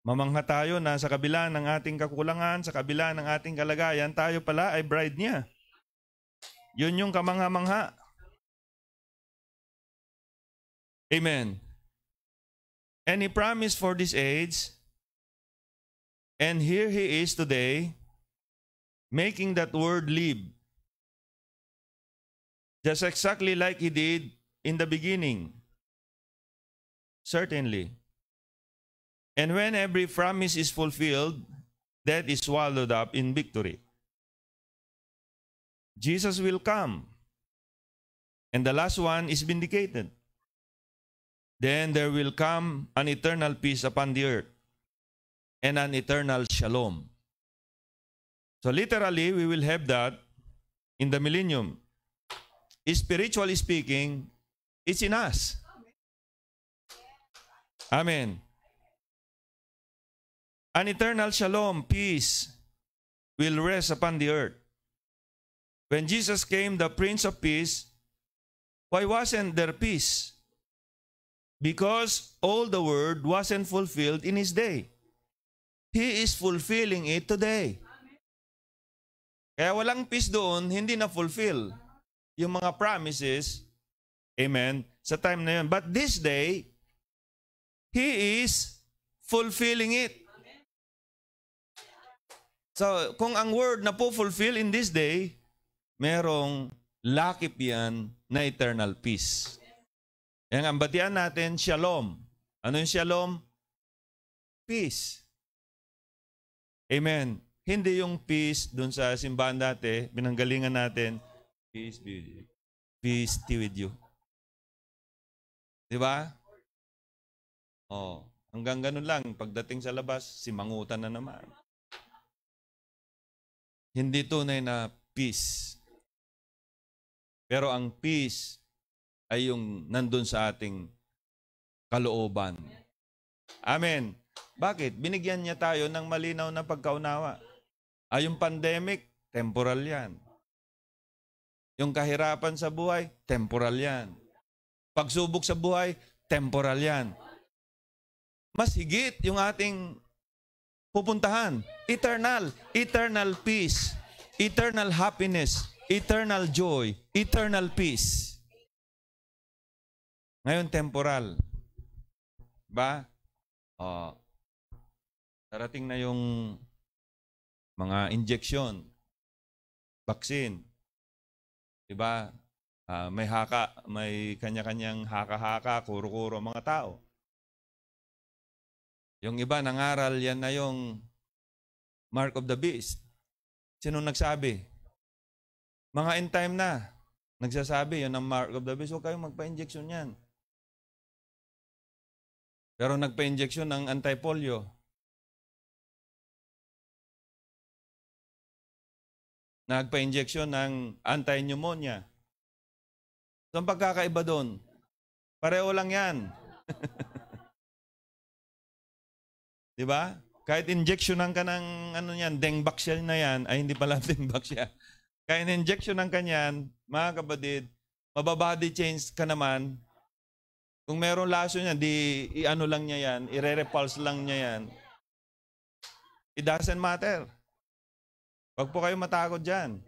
Mamangha tayo na sa kabila ng ating kakulangan, sa kabila ng ating kalagayan, tayo pala ay bride niya. Yun yung kamangha-mangha. Amen. And He promised for this age, and here He is today, making that word live. Just exactly like He did in the beginning. Certainly. And when every promise is fulfilled, that is swallowed up in victory. Jesus will come. And the last one is vindicated. Then there will come an eternal peace upon the earth and an eternal shalom. So literally, we will have that in the millennium. Spiritually speaking, it's in us. Amen. An eternal shalom, peace, will rest upon the earth. When Jesus came, the Prince of Peace, why wasn't there peace? Because all the word wasn't fulfilled in his day. He is fulfilling it today. Kaya walang peace doon, hindi na fulfill yung mga promises. Amen. Sa time na yun. But this day, He is fulfilling it. So, kung ang word na po fulfill in this day, merong lakip yan na eternal peace. Yan ang batian natin, shalom. Ano yung shalom? Peace. Amen. Hindi yung peace dun sa simbahan dati, binanggalingan natin, peace be with you. Peace be with you. Di ba? Oh, hanggang ganun lang. Pagdating sa labas, simangutan na naman. Hindi tunay na peace. Pero ang peace ay yung nandun sa ating kalooban. Amen. Bakit? Binigyan niya tayo ng malinaw na pagkaunawa. Ay, ah, yung pandemic, temporal yan. Yung kahirapan sa buhay, temporal yan. Pagsubok sa buhay, temporal yan. Mas higit yung ating pupuntahan. Eternal. Eternal peace. Eternal happiness eternal joy, eternal peace. Ngayon, temporal. Ba? Uh, darating na yung mga injection, vaccine. Diba? Uh, may haka, may kanya-kanyang haka-haka, kuro-kuro mga tao. Yung iba nangaral, yan na yung mark of the beast. Sino nagsabi? Mga end time na. Nagsasabi, yun ang mark of the beast. Huwag kayong magpa-injection yan. Pero nagpa-injection ng anti-polio. Nagpa-injection ng anti-pneumonia. So ang pagkakaiba doon, pareho lang yan. <laughs> Di ba? Kahit injection ka ng ano yan, dengbaksya na yan, ay hindi pala <laughs> dengbaksya. Kaya injection ng kanyan, mga kabadid, mababody change ka naman. Kung meron laso niya, di i-ano lang niya yan, i-repulse lang niya yan. It doesn't matter. Huwag po kayo matakot dyan.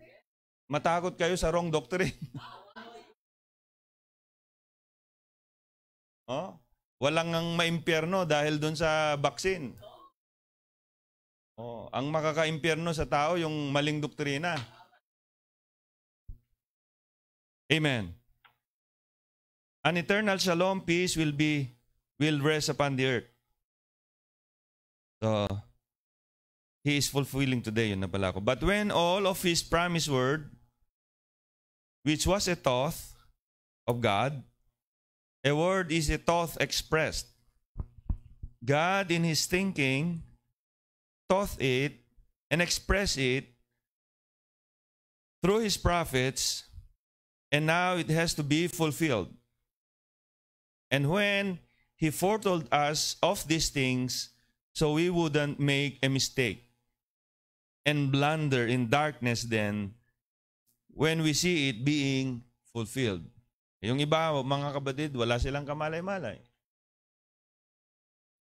Matakot kayo sa wrong doctrine. <laughs> oh? Walang ang maimpyerno dahil doon sa vaccine. Oh, ang makakaimpyerno sa tao yung maling doktrina. Amen. An eternal shalom, peace will be, will rest upon the earth. So, He is fulfilling today, yun na pala ko. But when all of His promised word, which was a thought of God, a word is a thought expressed. God in His thinking thought it and expressed it through His prophets and now it has to be fulfilled. And when he foretold us of these things, so we wouldn't make a mistake and blunder in darkness then when we see it being fulfilled. Yung iba, mga kapatid, wala silang kamalay-malay.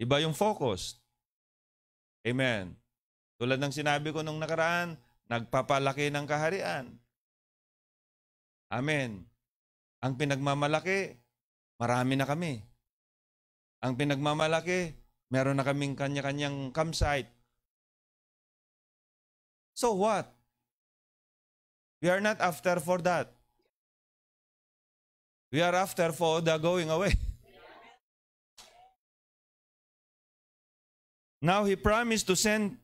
Iba yung focus. Amen. Tulad ng sinabi ko nung nakaraan, nagpapalaki ng kaharian. Amen. Ang pinagmamalaki, marami na kami. Ang pinagmamalaki, meron na kaming kanya-kanyang campsite. So what? We are not after for that. We are after for the going away. <laughs> Now he promised to send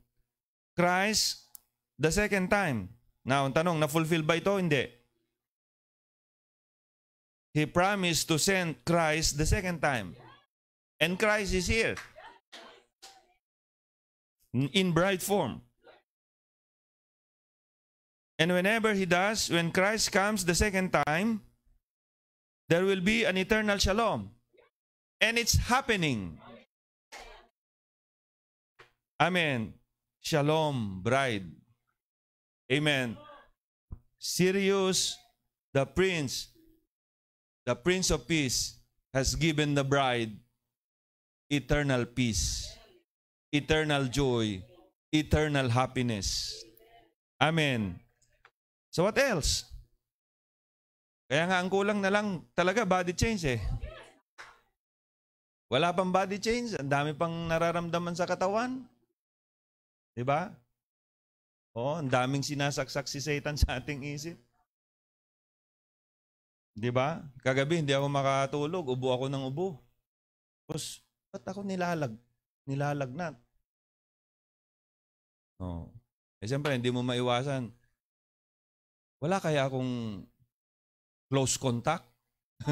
Christ the second time. Now, ang tanong, na-fulfill ba ito? Hindi. He promised to send Christ the second time. And Christ is here. In bright form. And whenever he does, when Christ comes the second time, there will be an eternal shalom. And it's happening. Amen. Shalom, bride. Amen. Sirius, the prince, The Prince of Peace has given the bride eternal peace, eternal joy, eternal happiness. Amen. So what else? Kaya nga ang kulang na lang talaga body change eh. Wala pang body change, ang dami pang nararamdaman sa katawan. 'Di ba? Oo, ang daming sinasaksak si Satan sa ating isip. Di ba? Kagabi, hindi ako makatulog. Ubo ako ng ubo. Tapos, ba't ako nilalag? Nilalagnat. No. Oh. Eh, siyempre, hindi mo maiwasan. Wala kaya akong close contact? <laughs>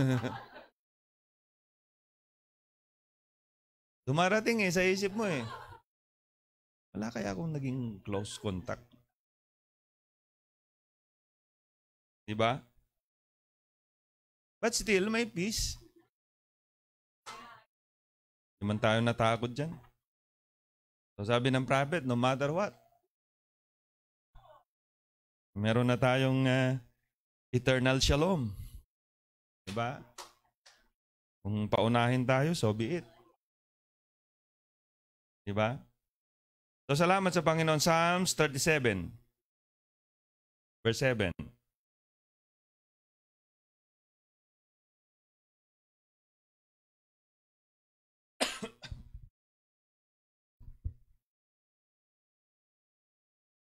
Dumarating eh, sa isip mo eh. Wala kaya akong naging close contact. Diba? But still, may peace. Hindi man tayo natakot dyan. So sabi ng prophet, no matter what, meron na tayong uh, eternal shalom. Diba? Kung paunahin tayo, so be it. Diba? So salamat sa Panginoon. Psalms 37, verse 7.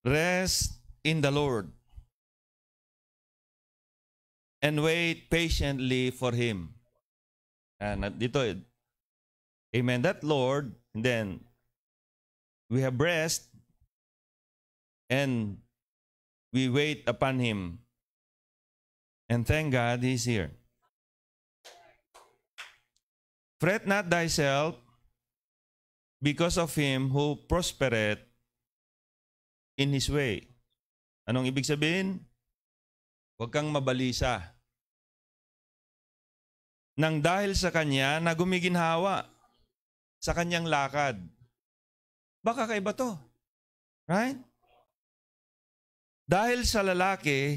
Rest in the Lord and wait patiently for Him. And ah, dito, eh. amen, that Lord, and then we have rest and we wait upon Him. And thank God He's here. Fret not thyself because of him who prospereth, in His way. Anong ibig sabihin? Huwag kang mabalisa. Nang dahil sa Kanya na gumiginhawa sa Kanyang lakad. Baka kaiba to. Right? Dahil sa lalaki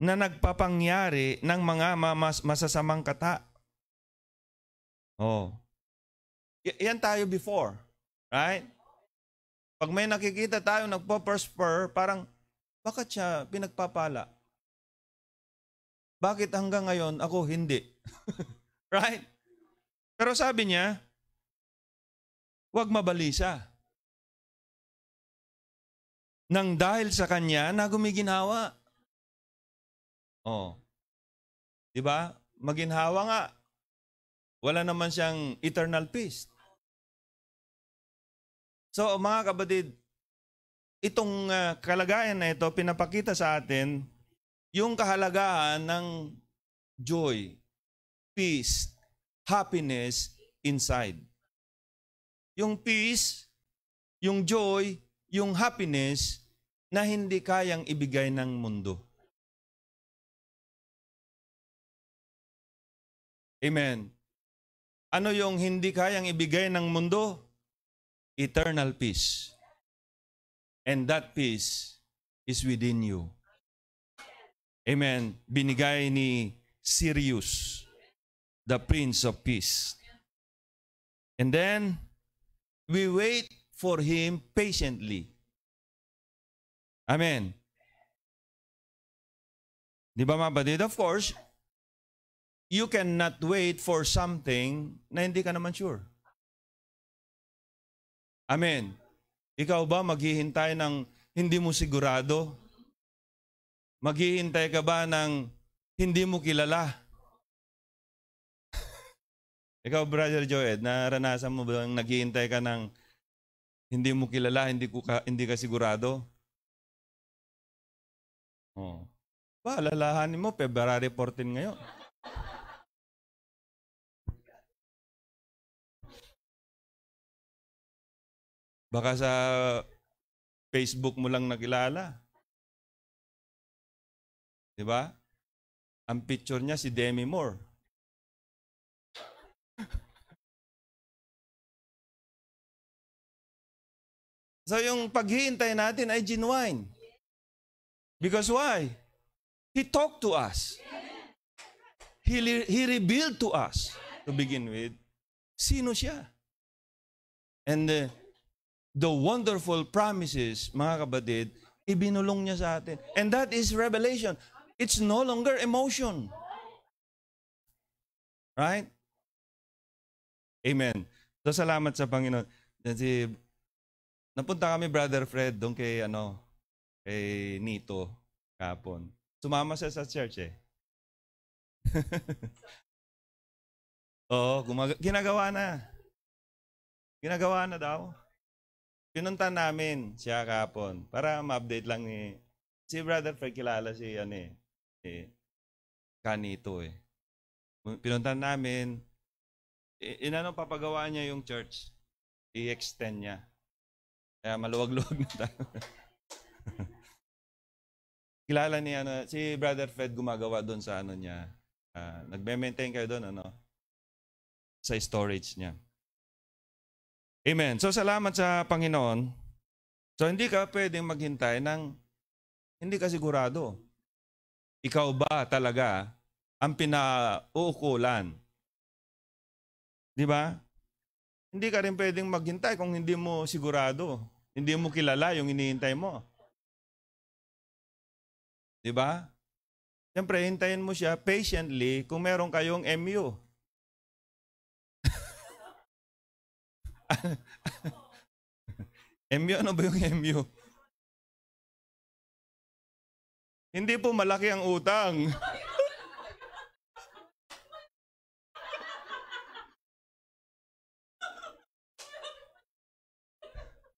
na nagpapangyari ng mga mas masasamang kata. Oh. Y- yan tayo before. Right? Pag may nakikita tayo nagpo-prosper, parang bakit siya pinagpapala? Bakit hanggang ngayon ako hindi? <laughs> right? Pero sabi niya, huwag mabalisa. Nang dahil sa kanya na gumiginhawa. Oh. 'Di ba? Maginhawa nga. Wala naman siyang eternal peace. So mga kabadid, itong uh, kalagayan na ito pinapakita sa atin yung kahalagahan ng joy, peace, happiness inside. Yung peace, yung joy, yung happiness na hindi kayang ibigay ng mundo. Amen. Ano yung hindi kayang ibigay ng mundo? eternal peace. And that peace is within you. Amen. Binigay ni Sirius, the Prince of Peace. And then, we wait for Him patiently. Amen. Di ba mabatid? Of course, you cannot wait for something na hindi ka naman sure. Amen. Ikaw ba maghihintay ng hindi mo sigurado? Maghihintay ka ba ng hindi mo kilala? <laughs> Ikaw, Brother Joed, naranasan mo ba ang naghihintay ka ng hindi mo kilala, hindi, ko ka, hindi ka sigurado? Oh. Paalalahanin mo, February 14 ngayon. Baka sa Facebook mo lang nakilala. Di ba? Ang picture niya si Demi Moore. <laughs> so yung paghihintay natin ay genuine. Because why? He talked to us. He, he revealed to us to begin with sino siya. And uh, the wonderful promises, mga kabatid, ibinulong niya sa atin. And that is revelation. It's no longer emotion. Right? Amen. So salamat sa Panginoon. Kasi napunta kami Brother Fred doon kay ano kay Nito kapon. Sumama siya sa church eh. <laughs> Oo, gumag- ginagawa na. Ginagawa na daw pinunta namin siya kapon para ma-update lang ni si Brother Fred kilala si ano eh, eh kanito eh. Pinunta namin inano papagawa niya yung church. I-extend niya. Kaya maluwag-luwag na tayo. <laughs> kilala ni ano, si Brother Fred gumagawa doon sa ano niya. Uh, nagme-maintain kayo doon ano sa storage niya. Amen. So salamat sa Panginoon. So hindi ka pwedeng maghintay ng hindi ka sigurado. Ikaw ba talaga ang pinauukulan? Di ba? Hindi ka rin pwedeng maghintay kung hindi mo sigurado. Hindi mo kilala yung inihintay mo. Di ba? Siyempre, hintayin mo siya patiently kung meron kayong MU. <laughs> MU, ano ba yung MU? Hindi po malaki ang utang.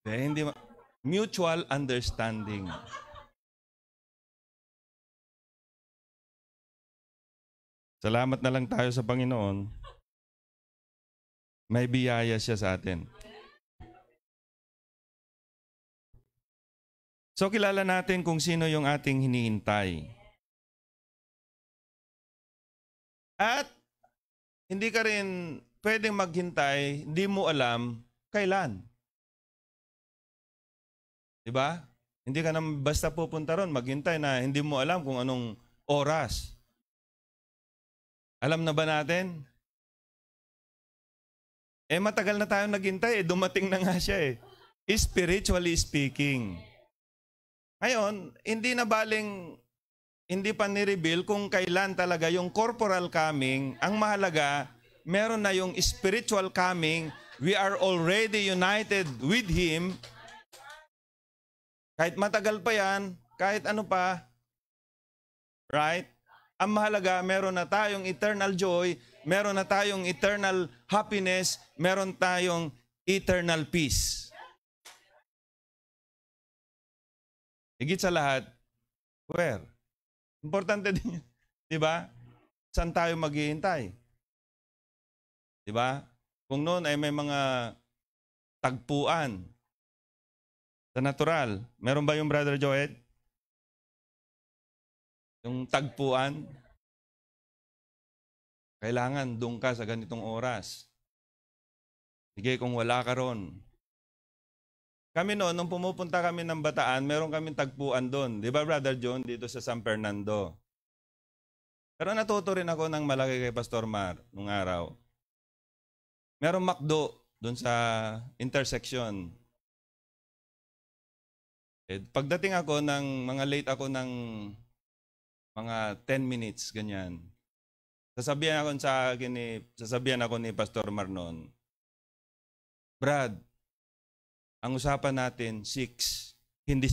De, <laughs> eh, hindi ma- mutual understanding. Salamat na lang tayo sa Panginoon may biyaya siya sa atin. So kilala natin kung sino yung ating hinihintay. At hindi ka rin pwedeng maghintay, hindi mo alam kailan. 'Di ba? Hindi ka naman basta pupunta ron, maghintay na hindi mo alam kung anong oras. Alam na ba natin? Eh matagal na tayong naghintay, eh, dumating na nga siya eh. Spiritually speaking. Ngayon, hindi na baling hindi pa ni-reveal kung kailan talaga yung corporal coming. Ang mahalaga, meron na yung spiritual coming. We are already united with Him. Kahit matagal pa yan, kahit ano pa, right? Ang mahalaga, meron na tayong eternal joy meron na tayong eternal happiness, meron tayong eternal peace. Higit sa lahat, where? Importante din yun. <laughs> Di ba? Saan tayo maghihintay? Di ba? Kung noon ay may mga tagpuan sa natural. Meron ba yung Brother Joed? Yung tagpuan? Kailangan doon ka sa ganitong oras. Sige, kung wala ka ron. Kami noon, nung pumupunta kami ng Bataan, meron kaming tagpuan doon. Di ba, Brother John, dito sa San Fernando? Pero natuto rin ako ng malaki kay Pastor Mar nung araw. Merong McDo doon sa intersection. Eh, pagdating ako ng mga late ako ng mga 10 minutes, ganyan. Sasabihan ako sa akin ni, sasabihan ako ni Pastor Marnon, Brad, ang usapan natin, 6, hindi 6.15.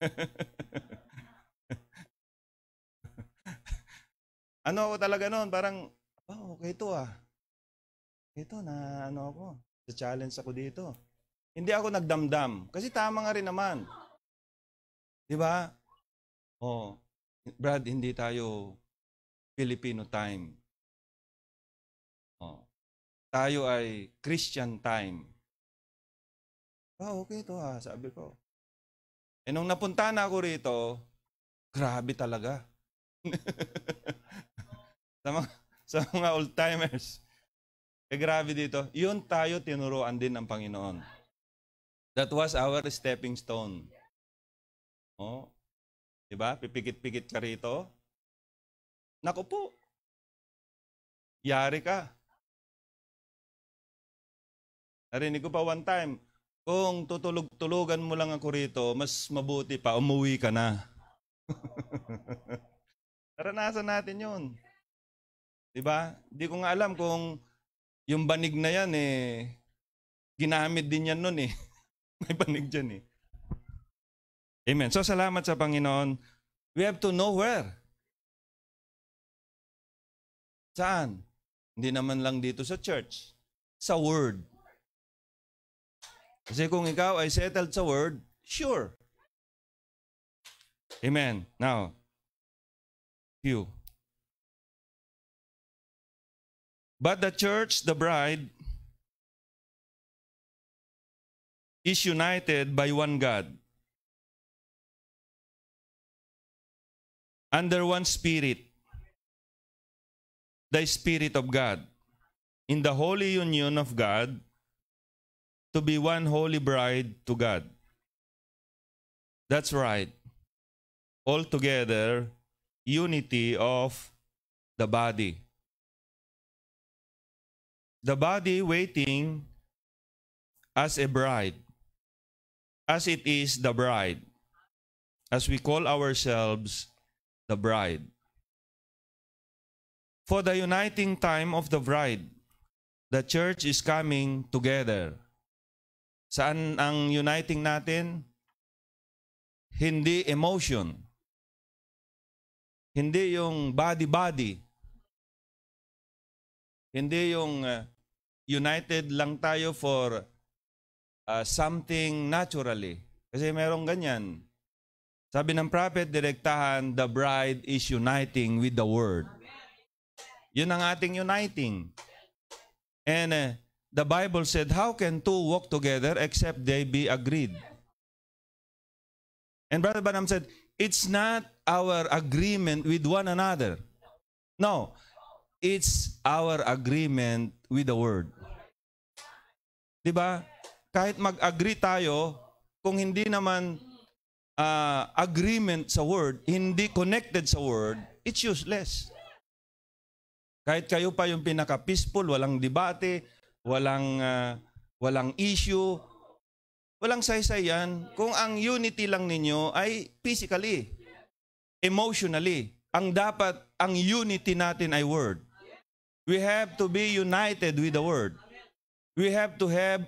<laughs> ano ako talaga noon, parang, oh, okay to ah. Ito na ano ako, sa challenge ako dito. Hindi ako nagdamdam, kasi tama nga rin naman. Di ba? Oh, Brad, hindi tayo Filipino time. Oh. Tayo ay Christian time. Oh, okay to ha, ah, sabi ko. Eh nung napunta na ako rito, grabe talaga. <laughs> sa mga, sa mga old-timers. Eh grabe dito. Yun tayo tinuruan din ng Panginoon. That was our stepping stone. Oh. Diba? Pipikit-pikit ka rito. Nako po. Yari ka. Narinig ko pa one time, kung tutulog-tulugan mo lang ako rito, mas mabuti pa, umuwi ka na. <laughs> Naranasan natin yun. Diba? Di ko nga alam kung yung banig na yan eh, ginamit din yan nun eh. <laughs> May banig dyan eh. Amen. So salamat sa Panginoon. We have to know where. Saan? Hindi naman lang dito sa church. Sa word. Kasi kung ikaw ay settled sa word, sure. Amen. Now, you. But the church, the bride, is united by one God. Under one spirit. the Spirit of God in the holy union of God to be one holy bride to God. That's right. All together, unity of the body. The body waiting as a bride, as it is the bride, as we call ourselves the bride. for the uniting time of the bride. The church is coming together. Saan ang uniting natin? Hindi emotion. Hindi yung body-body. Hindi yung uh, united lang tayo for uh, something naturally. Kasi merong ganyan. Sabi ng prophet, direktahan, the bride is uniting with the word. Yun ang ating uniting. And uh, the Bible said, how can two walk together except they be agreed? And Brother Banham said, it's not our agreement with one another. No, it's our agreement with the Word. Di ba? Kahit mag-agree tayo, kung hindi naman uh, agreement sa Word, hindi connected sa Word, it's useless. Kahit kayo pa yung pinaka-peaceful, walang debate, walang, uh, walang issue, walang saysay yan. Kung ang unity lang ninyo ay physically, emotionally, ang dapat, ang unity natin ay word. We have to be united with the word. We have to have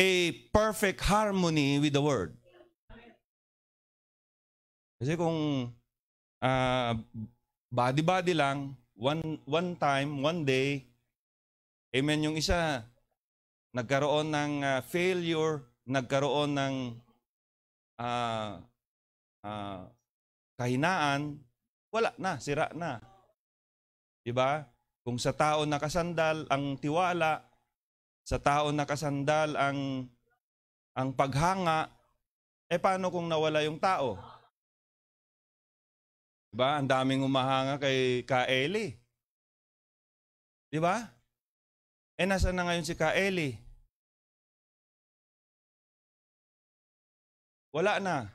a perfect harmony with the word. Kasi kung uh, body-body lang, one, one time, one day, amen, yung isa, nagkaroon ng uh, failure, nagkaroon ng uh, uh, kahinaan, wala na, sira na. 'Di ba? Kung sa tao nakasandal ang tiwala, sa tao nakasandal ang ang paghanga, eh paano kung nawala yung tao? Diba? Ang daming umahanga kay Kaeli. Di ba? Eh, nasaan na ngayon si Kaeli? Wala na.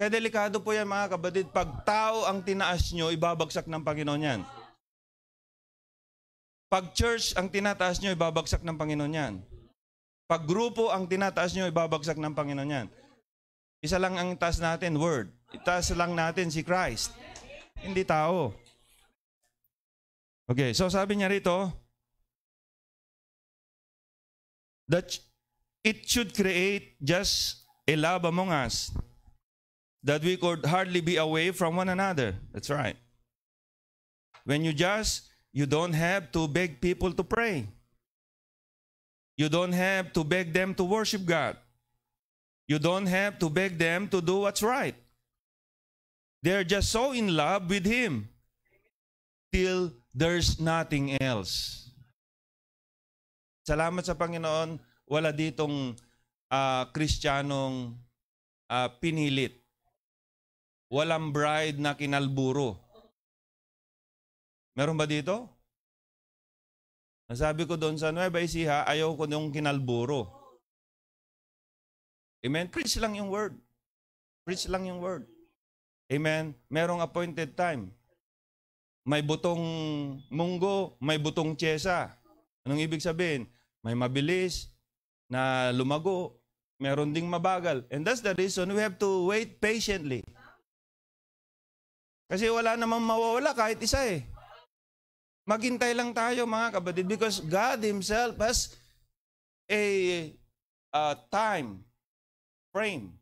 Kaya delikado po yan mga kabatid. Pag tao ang tinaas nyo, ibabagsak ng Panginoon yan. Pag church ang tinataas nyo, ibabagsak ng Panginoon yan. Pag grupo ang tinataas nyo, ibabagsak ng Panginoon yan. Isa lang ang taas natin, word. Itaas lang natin si Christ. Hindi tao. Okay, so sabi niya rito, that it should create just a love among us that we could hardly be away from one another. That's right. When you just, you don't have to beg people to pray. You don't have to beg them to worship God. You don't have to beg them to do what's right. They're just so in love with Him till there's nothing else. Salamat sa Panginoon, wala ditong uh, ah, kristyanong uh, ah, pinilit. Walang bride na kinalburo. Meron ba dito? Nasabi ko doon sa Nueva Ecija, ayaw ko nung kinalburo. Amen? Preach lang yung word. Preach lang yung word. Amen? Merong appointed time. May butong munggo, may butong tsesa. Anong ibig sabihin? May mabilis na lumago, meron ding mabagal. And that's the reason we have to wait patiently. Kasi wala namang mawawala kahit isa eh. Maghintay lang tayo mga kapatid because God Himself has a, a time frame.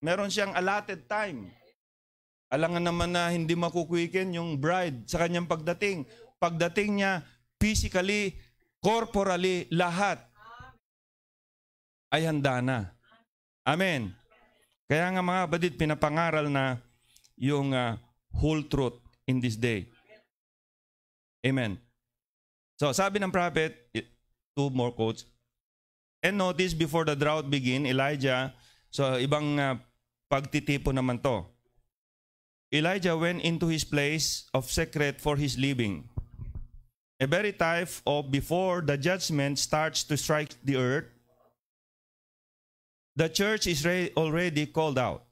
Meron siyang allotted time Alangan naman na hindi makukuwikin yung bride sa kanyang pagdating. Pagdating niya, physically, corporally, lahat ay handa na. Amen. Kaya nga mga kapatid, pinapangaral na yung uh, whole truth in this day. Amen. So sabi ng prophet, two more quotes. And notice before the drought begin, Elijah, so ibang uh, ah, pagtitipo naman to. Elijah went into his place of secret for his living. A very type of before the judgment starts to strike the earth, the church is already called out.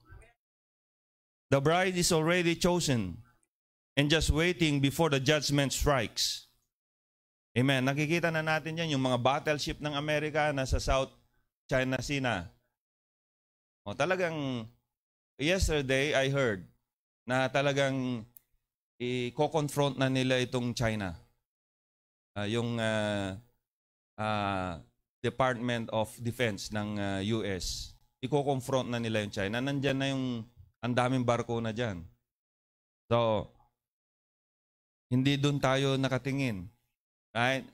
The bride is already chosen and just waiting before the judgment strikes. Amen. Nakikita na natin yan, yung mga battleship ng Amerika na sa South China Sea na. O, oh, talagang yesterday I heard na talagang i-confront na nila itong China. Uh, yung uh, uh, Department of Defense ng uh, US. I-confront na nila yung China. Nandyan na yung ang daming barko na dyan. So, hindi doon tayo nakatingin. Right?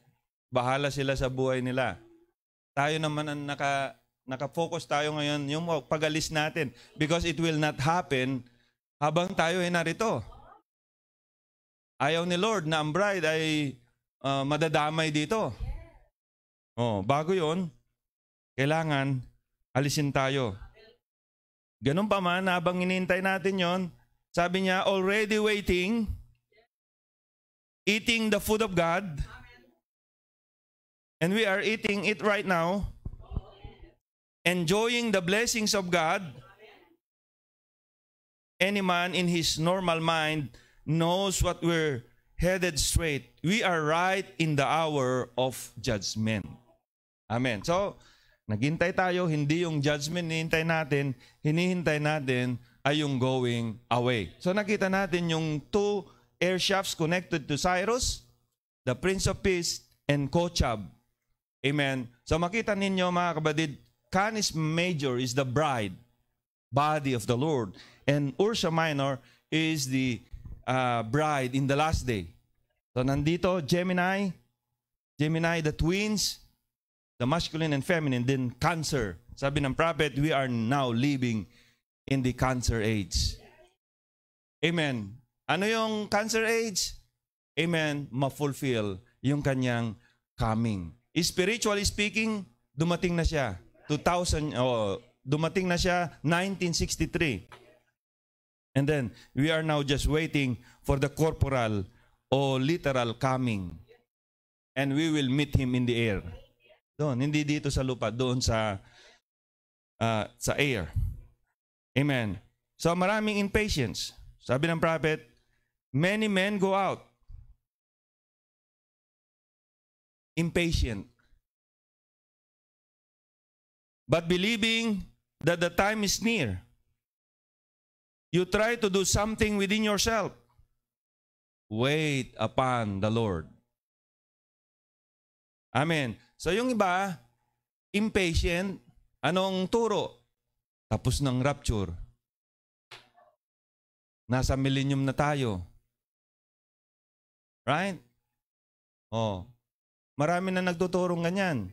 Bahala sila sa buhay nila. Tayo naman ang naka, naka-focus tayo ngayon yung pagalis natin because it will not happen habang tayo ay narito. Ayaw ni Lord na ang bride ay uh, madadamay dito. Oh, bago 'yon, kailangan alisin tayo. Ganun pa man, habang inintay natin 'yon, sabi niya, already waiting, eating the food of God, and we are eating it right now, enjoying the blessings of God, any man in his normal mind knows what we're headed straight. We are right in the hour of judgment. Amen. So, naghintay tayo, hindi yung judgment hinihintay natin, hinihintay natin ay yung going away. So nakita natin yung two air shafts connected to Cyrus, the Prince of Peace, and Kochab. Amen. So makita ninyo mga kabadid, Canis Major is the bride body of the Lord. And Ursa Minor is the uh, bride in the last day. So nandito, Gemini, Gemini, the twins, the masculine and feminine, then Cancer. Sabi ng prophet, we are now living in the Cancer age. Amen. Ano yung Cancer age? Amen. Ma-fulfill yung kanyang coming. Spiritually speaking, dumating na siya. 2000, oh, dumating na siya 1963. And then, we are now just waiting for the corporal o literal coming. And we will meet him in the air. Doon, hindi dito sa lupa, doon sa uh, sa air. Amen. So maraming impatience. Sabi ng prophet, many men go out. Impatient. But believing that the time is near. You try to do something within yourself. Wait upon the Lord. Amen. So yung iba, impatient, anong turo? Tapos ng rapture. Nasa millennium na tayo. Right? Oh. Marami na nagtuturong ganyan.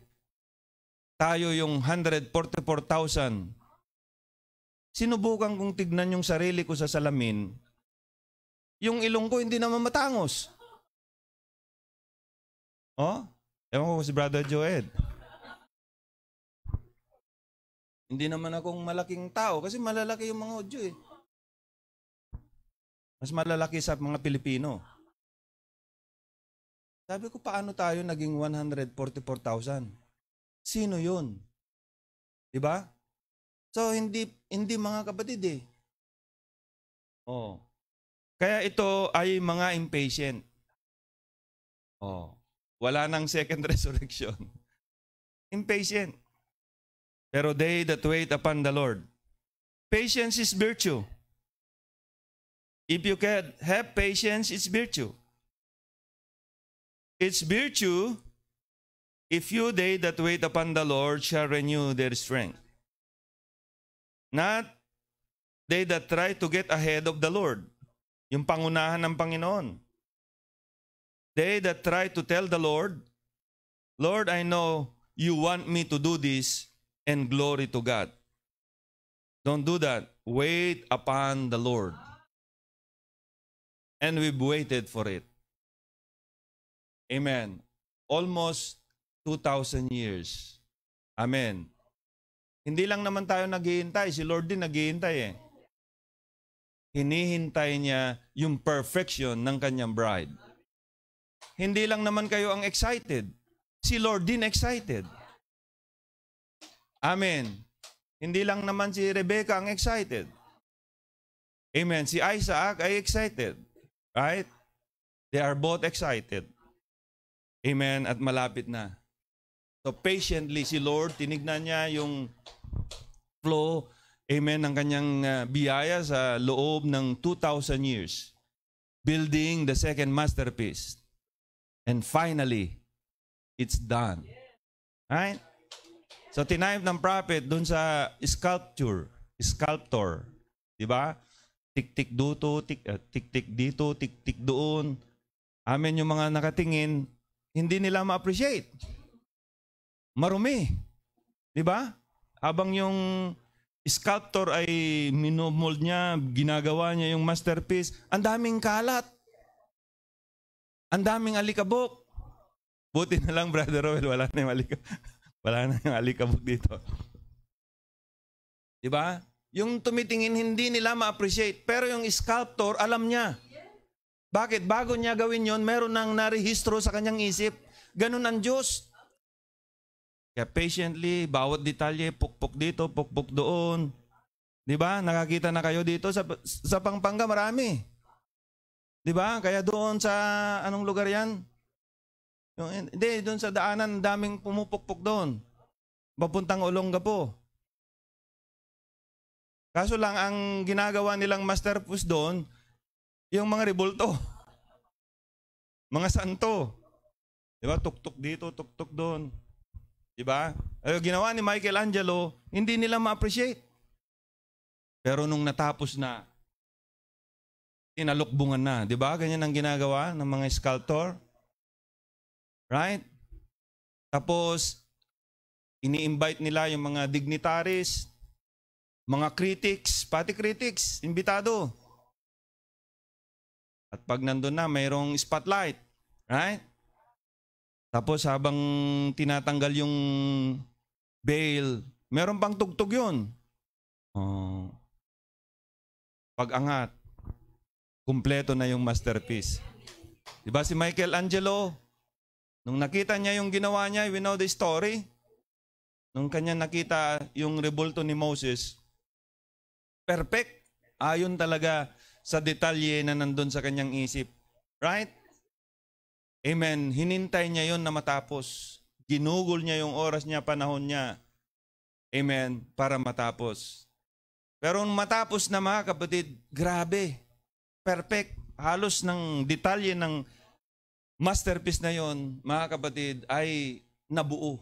Tayo yung 144,000 sinubukan kong tignan yung sarili ko sa salamin, yung ilong ko hindi naman matangos. Oh? Ewan ko si Brother Joed. Hindi naman akong malaking tao kasi malalaki yung mga Udyo eh. Mas malalaki sa mga Pilipino. Sabi ko, paano tayo naging 144,000? Sino yun? Diba? So hindi hindi mga kapatid eh. Oh. Kaya ito ay mga impatient. Oh. Wala nang second <laughs> resurrection. impatient. Pero they that wait upon the Lord. Patience is virtue. If you can have patience, it's virtue. It's virtue if you, they that wait upon the Lord, shall renew their strength. Not they that try to get ahead of the Lord. Yung pangunahan ng Panginoon. They that try to tell the Lord, Lord, I know you want me to do this and glory to God. Don't do that. Wait upon the Lord. And we've waited for it. Amen. Almost 2,000 years. Amen. Hindi lang naman tayo naghihintay, si Lord din naghihintay eh. Hinihintay niya yung perfection ng kanyang bride. Hindi lang naman kayo ang excited, si Lord din excited. Amen. Hindi lang naman si Rebecca ang excited. Amen. Si Isaac ay excited. Right? They are both excited. Amen. At malapit na. So patiently si Lord, tinignan niya yung flow, amen, ng kanyang uh, biyaya sa loob ng 2,000 years. Building the second masterpiece. And finally, it's done. Right? So tinaib ng prophet dun sa sculpture, sculptor. Di ba? Tik-tik dito, tik, ah, tik-tik dito, tik-tik doon. Amen yung mga nakatingin, hindi nila ma-appreciate marumi. Di ba? Habang yung sculptor ay minomold niya, ginagawa niya yung masterpiece, ang daming kalat. Ang daming alikabok. Buti na lang, Brother Roel, wala na yung alikabok. <laughs> Wala na yung alikabok dito. Di ba? Yung tumitingin, hindi nila ma-appreciate. Pero yung sculptor, alam niya. Bakit? Bago niya gawin yon meron nang narehistro sa kanyang isip. Ganun ang Diyos. Kaya patiently, bawat detalye, pukpok dito, pukpok doon. Di ba? Nakakita na kayo dito sa, sa Pampanga, marami. Di ba? Kaya doon sa anong lugar yan? Yung, hindi, doon sa daanan, daming pumupukpok doon. Papuntang Olonga po. Kaso lang, ang ginagawa nilang masterpiece doon, yung mga ribulto. <laughs> Mga santo. Di ba? Tuktok dito, tuktok doon. Di ba? Eh, ginawa ni Michelangelo, hindi nila ma-appreciate. Pero nung natapos na, inalukbungan na. Di ba? Ganyan ang ginagawa ng mga sculptor. Right? Tapos, ini-invite nila yung mga dignitaries, mga critics, pati critics, imbitado. At pag nandun na, mayroong spotlight. Right? Tapos habang tinatanggal yung bail, meron pang tugtog yun. Oh. Pag-angat, kumpleto na yung masterpiece. Diba si Michelangelo, nung nakita niya yung ginawa niya, we know the story. Nung kanya nakita yung rebulto ni Moses, perfect. Ayon talaga sa detalye na nandun sa kanyang isip. Right? Amen. Hinintay niya yon na matapos. Ginugol niya yung oras niya, panahon niya. Amen. Para matapos. Pero nung matapos na mga kapatid, grabe. Perfect. Halos ng detalye ng masterpiece na yon, mga kapatid, ay nabuo.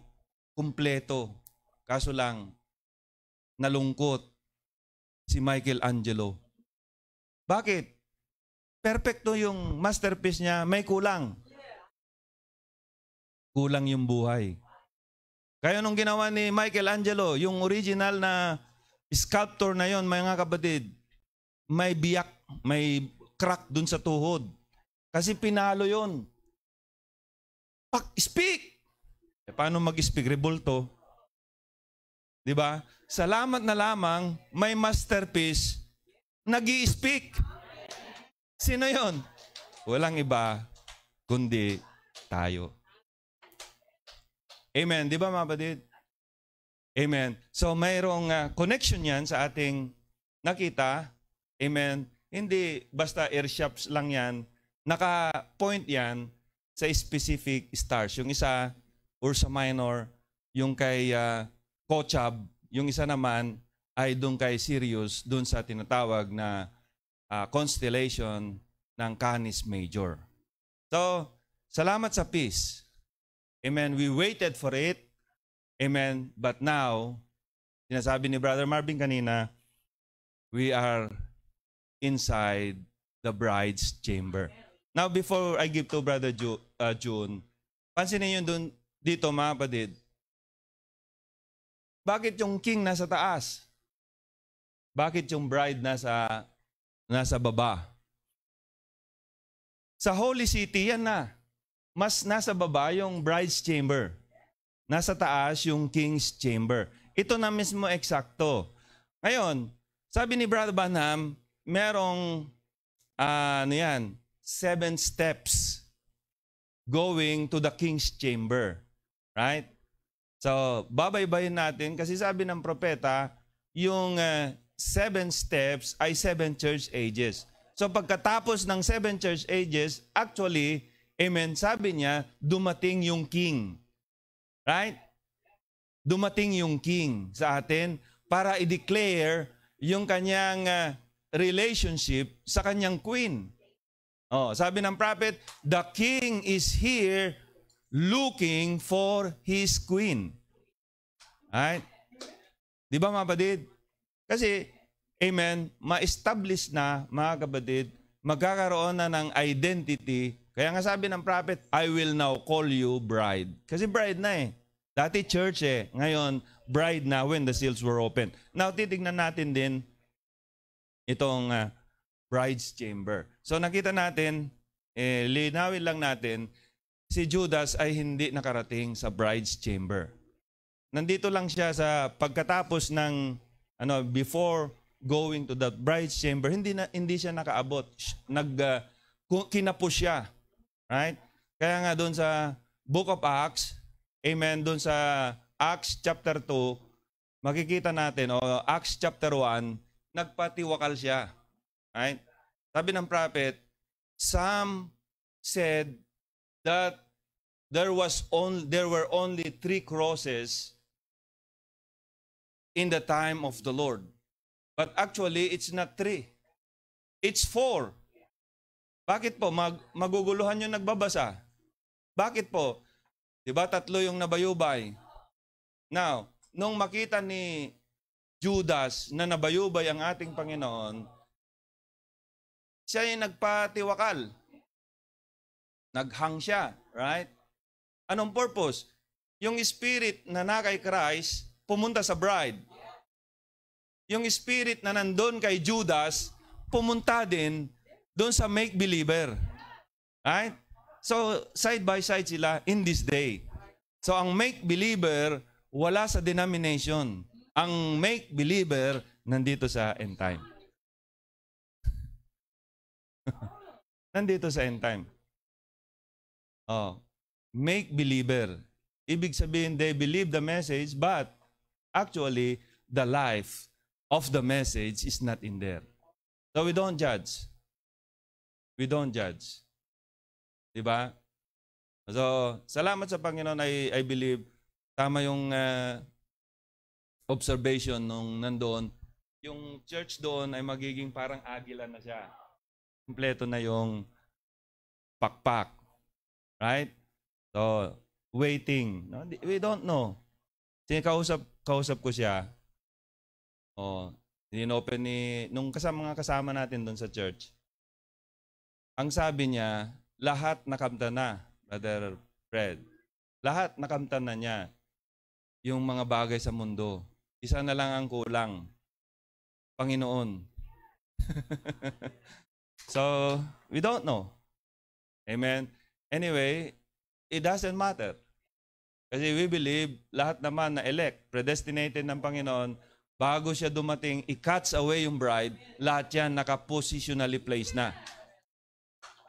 Kumpleto. Kaso lang, nalungkot si Michelangelo. Bakit? Perfecto yung masterpiece niya, may kulang kulang yung buhay. Kaya nung ginawa ni Michelangelo, yung original na sculptor na yon, mga kapatid, may biyak, may crack dun sa tuhod. Kasi pinalo yon. Pak, speak! E paano mag-speak? Rebulto. Di ba? Salamat na lamang may masterpiece nag speak Sino yon? Walang iba kundi tayo. Amen. Di ba mga kapatid? Amen. So mayroong uh, connection yan sa ating nakita. Amen. Hindi basta airships lang yan. Naka-point yan sa specific stars. Yung isa, Ursa Minor. Yung kay uh, Kochab. Yung isa naman ay doon kay Sirius, doon sa tinatawag na uh, constellation ng Canis Major. So, salamat sa peace. Amen. We waited for it. Amen. But now, sinasabi ni Brother Marvin kanina, we are inside the bride's chamber. Now, before I give to Brother Ju- uh, June, pansinin niyo dun, dito mga kapatid, bakit yung king nasa taas? Bakit yung bride nasa, nasa baba? Sa holy city, yan na mas nasa baba yung bride's chamber. Nasa taas yung king's chamber. Ito na mismo eksakto. Ngayon, sabi ni Brother Banham, merong uh, ano yan, seven steps going to the king's chamber. Right? So, babaybayin natin kasi sabi ng propeta, yung uh, seven steps ay seven church ages. So, pagkatapos ng seven church ages, actually, Amen. Sabi niya, dumating yung king. Right? Dumating yung king sa atin para i-declare yung kanyang uh, relationship sa kanyang queen. Oh, sabi ng prophet, the king is here looking for his queen. Right? Di ba mga kapatid? Kasi, amen, ma-establish na, mga kapatid, magkakaroon na ng identity kaya nga sabi ng prophet, I will now call you bride. Kasi bride na eh. Dati church eh. Ngayon, bride na when the seals were opened. Now, titignan natin din itong uh, bride's chamber. So nakita natin, eh, linawin lang natin, si Judas ay hindi nakarating sa bride's chamber. Nandito lang siya sa pagkatapos ng ano before going to the bride's chamber, hindi na hindi siya nakaabot. Nag ah, uh, kinapo siya Right? Kaya nga doon sa Book of Acts, amen, doon sa Acts chapter 2, makikita natin, o Acts chapter 1, nagpatiwakal siya. Right? Sabi ng prophet, some said that there was only there were only three crosses in the time of the Lord. But actually, it's not three. It's four. Bakit po? Mag, maguguluhan yung nagbabasa. Bakit po? Diba tatlo yung nabayubay? Now, nung makita ni Judas na nabayubay ang ating Panginoon, siya yung nagpatiwakal. Naghang siya, right? Anong purpose? Yung spirit na na kay Christ, pumunta sa bride. Yung spirit na nandun kay Judas, pumunta din doon sa make believer. Right? So, side by side sila in this day. So, ang make believer, wala sa denomination. Ang make believer, nandito sa end time. <laughs> nandito sa end time. Oh, make believer. Ibig sabihin, they believe the message, but actually, the life of the message is not in there. So we don't judge. We don't judge. Di ba? So, salamat sa Panginoon. I, I believe tama yung uh, observation nung nandoon. Yung church doon ay magiging parang agila na siya. Kompleto na yung pakpak. Right? So, waiting. No? We don't know. Sinikausap kausap ko siya. Oh, inopen ni nung kasama mga kasama natin doon sa church. Ang sabi niya, lahat nakamta na, Brother Fred. Lahat nakamta na niya yung mga bagay sa mundo. Isa na lang ang kulang. Panginoon. <laughs> so, we don't know. Amen. Anyway, it doesn't matter. Kasi we believe lahat naman na elect, predestinated ng Panginoon, bago siya dumating, i-cuts away yung bride, lahat yan nakapositionally placed na.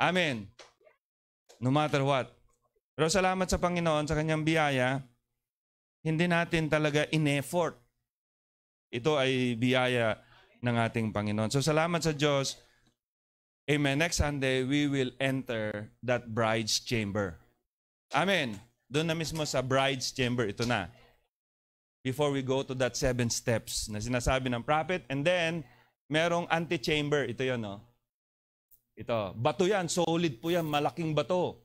Amen. No matter what. Pero salamat sa Panginoon sa kanyang biyaya, hindi natin talaga in-effort. Ito ay biyaya ng ating Panginoon. So salamat sa Diyos. Amen. Next Sunday, we will enter that bride's chamber. Amen. Doon na mismo sa bride's chamber, ito na. Before we go to that seven steps na sinasabi ng prophet. And then, merong antechamber. Ito yon no? Ito, bato yan, solid po yan, malaking bato.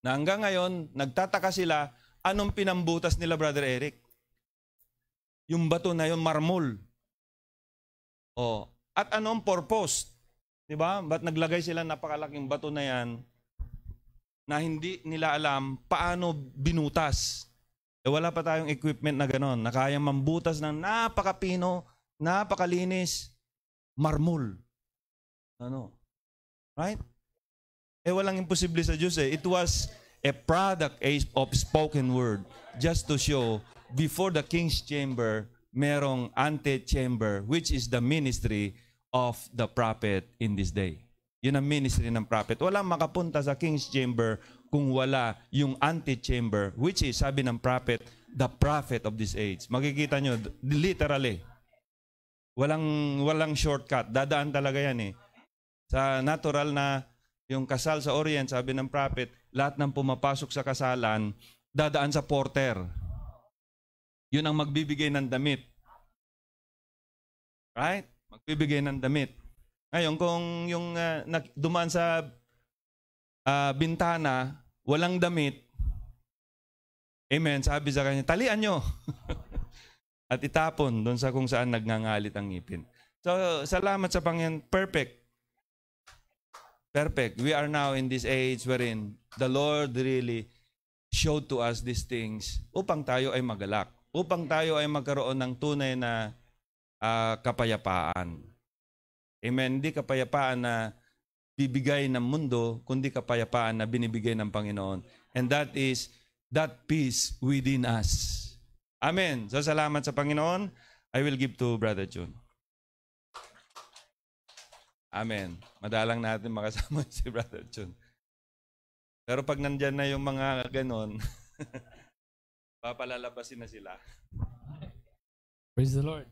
Na hanggang ngayon, nagtataka sila, anong pinambutas nila, Brother Eric? Yung bato na yon marmol. Oh, at anong purpose? 'Di ba? Ba't naglagay sila napakalaking bato na 'yan na hindi nila alam paano binutas? Eh, wala pa tayong equipment na gano'n, na kayang mambutas ng napakapino, napakalinis, marmol ano. Right? Eh, walang imposible sa Diyos eh. It was a product of spoken word just to show before the king's chamber, merong antechamber, which is the ministry of the prophet in this day. Yun ang ministry ng prophet. Walang makapunta sa king's chamber kung wala yung antechamber, which is, sabi ng prophet, the prophet of this age. Magkikita nyo, literally. Walang, walang shortcut. Dadaan talaga yan eh. Sa natural na yung kasal sa Orient, sabi ng prophet, lahat ng pumapasok sa kasalan, dadaan sa porter. Yun ang magbibigay ng damit. Right? Magbibigay ng damit. Ngayon, kung yung uh, dumaan sa uh, bintana, walang damit, amen, sabi sa kanya, talian nyo. <laughs> At itapon doon sa kung saan nagngangalit ang ngipin. So, salamat sa Panginoon. Perfect perfect. We are now in this age wherein the Lord really showed to us these things upang tayo ay magalak, upang tayo ay magkaroon ng tunay na uh, kapayapaan. Amen. Hindi kapayapaan na bibigay ng mundo, kundi kapayapaan na binibigay ng Panginoon. And that is that peace within us. Amen. So salamat sa Panginoon. I will give to Brother June. Amen. Madalang natin makasama <laughs> si Brother Chun. Pero pag nandyan na yung mga ganon, <laughs> papalalabasin na sila. Praise the Lord.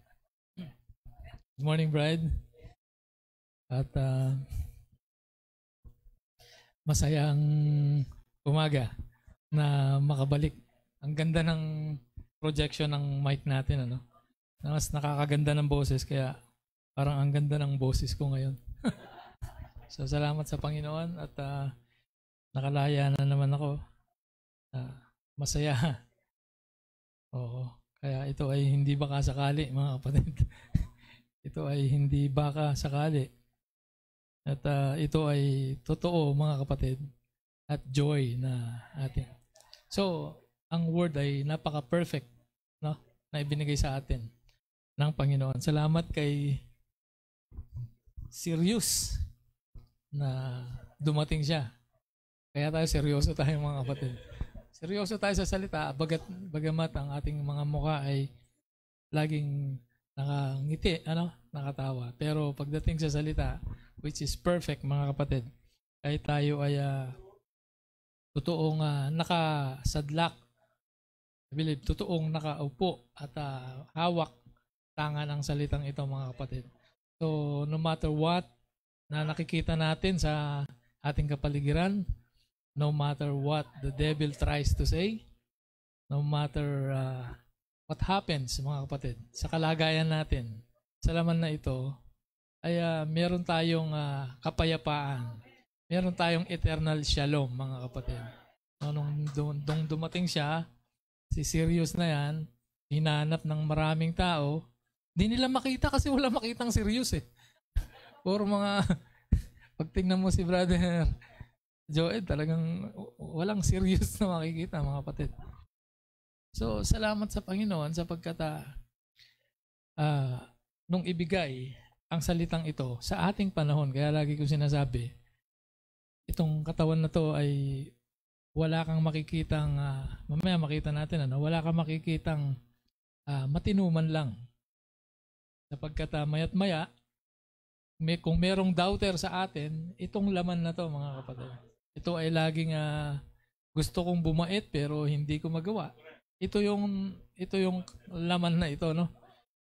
Good morning, Bride. At uh, masayang umaga na makabalik. Ang ganda ng projection ng mic natin, ano? Mas nakakaganda ng boses, kaya parang ang ganda ng boses ko ngayon. <laughs> so salamat sa Panginoon at uh, nakalaya na naman ako. Uh, masaya. <laughs> Oo. Kaya ito ay hindi baka sakali mga kapatid. <laughs> ito ay hindi baka sakali. At uh, ito ay totoo mga kapatid. At joy na ating. So, ang word ay napaka-perfect no? na ibinigay sa atin ng Panginoon. Salamat kay serious na dumating siya. Kaya tayo seryoso tayo mga kapatid. Seryoso tayo sa salita, bagat, bagamat ang ating mga mukha ay laging nakangiti, ano, nakatawa. Pero pagdating sa salita, which is perfect mga kapatid, ay tayo ay uh, totoong uh, nakasadlak, I believe, totoong nakaupo at uh, hawak tanga ng salitang ito mga kapatid. So, no matter what na nakikita natin sa ating kapaligiran, no matter what the devil tries to say, no matter uh, what happens, mga kapatid, sa kalagayan natin, sa laman na ito, ay uh, meron tayong uh, kapayapaan. Meron tayong eternal shalom, mga kapatid. No, nung, nung dumating siya, si Sirius na yan, hinanap ng maraming tao, Di nila makita kasi wala makitang serious eh. Puro mga, <laughs> pag tingnan mo si brother Joel, talagang walang serious na makikita mga kapatid. So, salamat sa Panginoon sapagkat uh, uh, nung ibigay ang salitang ito sa ating panahon, kaya lagi ko sinasabi, itong katawan na to ay wala kang makikitang, uh, mamaya makita natin, ano, wala kang makikitang uh, matino man lang Sapagkat uh, maya't maya, may, kung merong doubter sa atin, itong laman na to mga kapatid. Ito ay laging uh, gusto kong bumait pero hindi ko magawa. Ito yung ito yung laman na ito no.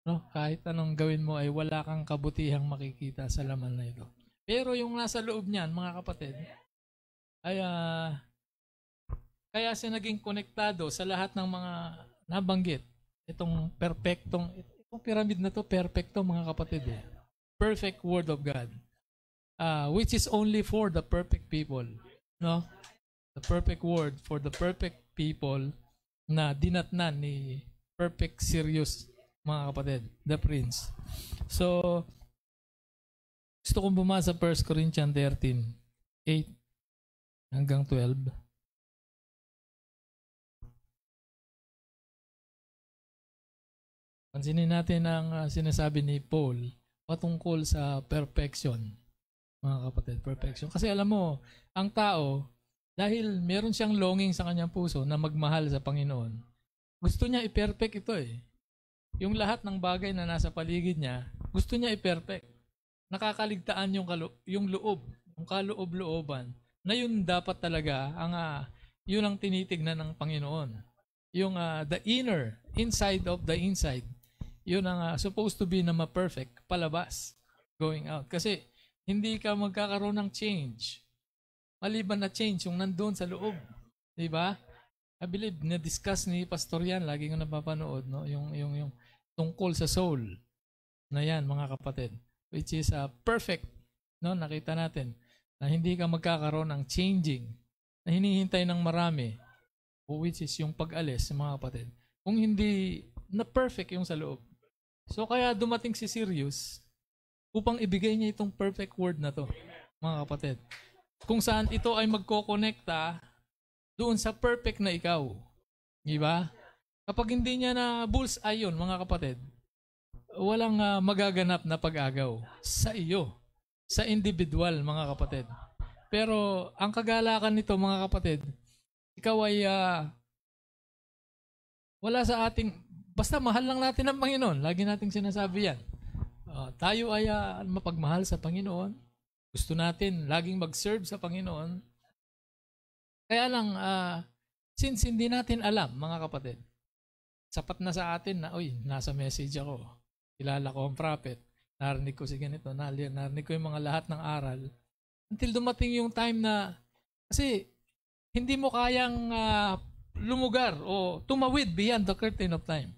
No, kahit anong gawin mo ay wala kang kabutihang makikita sa laman na ito. Pero yung nasa loob niyan, mga kapatid, ay uh, kaya siya naging konektado sa lahat ng mga nabanggit. Itong perpektong Itong pyramid na to, perfect mga kapatid eh. Perfect word of God. Uh, which is only for the perfect people. No? The perfect word for the perfect people na dinatnan ni perfect serious mga kapatid, the prince. So, gusto kong bumasa 1 Corinthians 13, 8 hanggang 12. Pansinin natin ang uh, sinasabi ni Paul patungkol sa perfection, mga kapatid, perfection. Kasi alam mo, ang tao, dahil meron siyang longing sa kanyang puso na magmahal sa Panginoon, gusto niya i-perfect ito eh. Yung lahat ng bagay na nasa paligid niya, gusto niya i-perfect. Nakakaligtaan yung, kalu- yung loob, yung kaloob-looban, na yun dapat talaga ang uh, yun ang tinitignan ng Panginoon. Yung uh, the inner, inside of the inside yun ang uh, supposed to be na ma-perfect, palabas, going out. Kasi hindi ka magkakaroon ng change. Maliban na change yung nandun sa loob. Di ba? I believe na-discuss ni Pastor yan, lagi ko napapanood, no? yung, yung, yung tungkol sa soul. Na yan, mga kapatid. Which is uh, perfect. No? Nakita natin na hindi ka magkakaroon ng changing na hinihintay ng marami which is yung pag-alis, mga kapatid. Kung hindi na perfect yung sa loob, So kaya dumating si Sirius upang ibigay niya itong perfect word na to, mga kapatid. Kung saan ito ay magkokonekta doon sa perfect na ikaw. Di ba? Kapag hindi niya na bulls ayon, mga kapatid, walang uh, magaganap na pag-agaw sa iyo, sa individual, mga kapatid. Pero ang kagalakan nito, mga kapatid, ikaw ay uh, wala sa ating basta mahal lang natin ang Panginoon. Lagi nating sinasabi yan. Uh, tayo ay uh, mapagmahal sa Panginoon. Gusto natin laging mag-serve sa Panginoon. Kaya lang, uh, since hindi natin alam, mga kapatid, sapat na sa atin na, uy, nasa message ako. Kilala ko ang prophet. Narinig ko si ganito, narinig ko yung mga lahat ng aral. Until dumating yung time na, kasi hindi mo kayang uh, lumugar o tumawid beyond the curtain of time.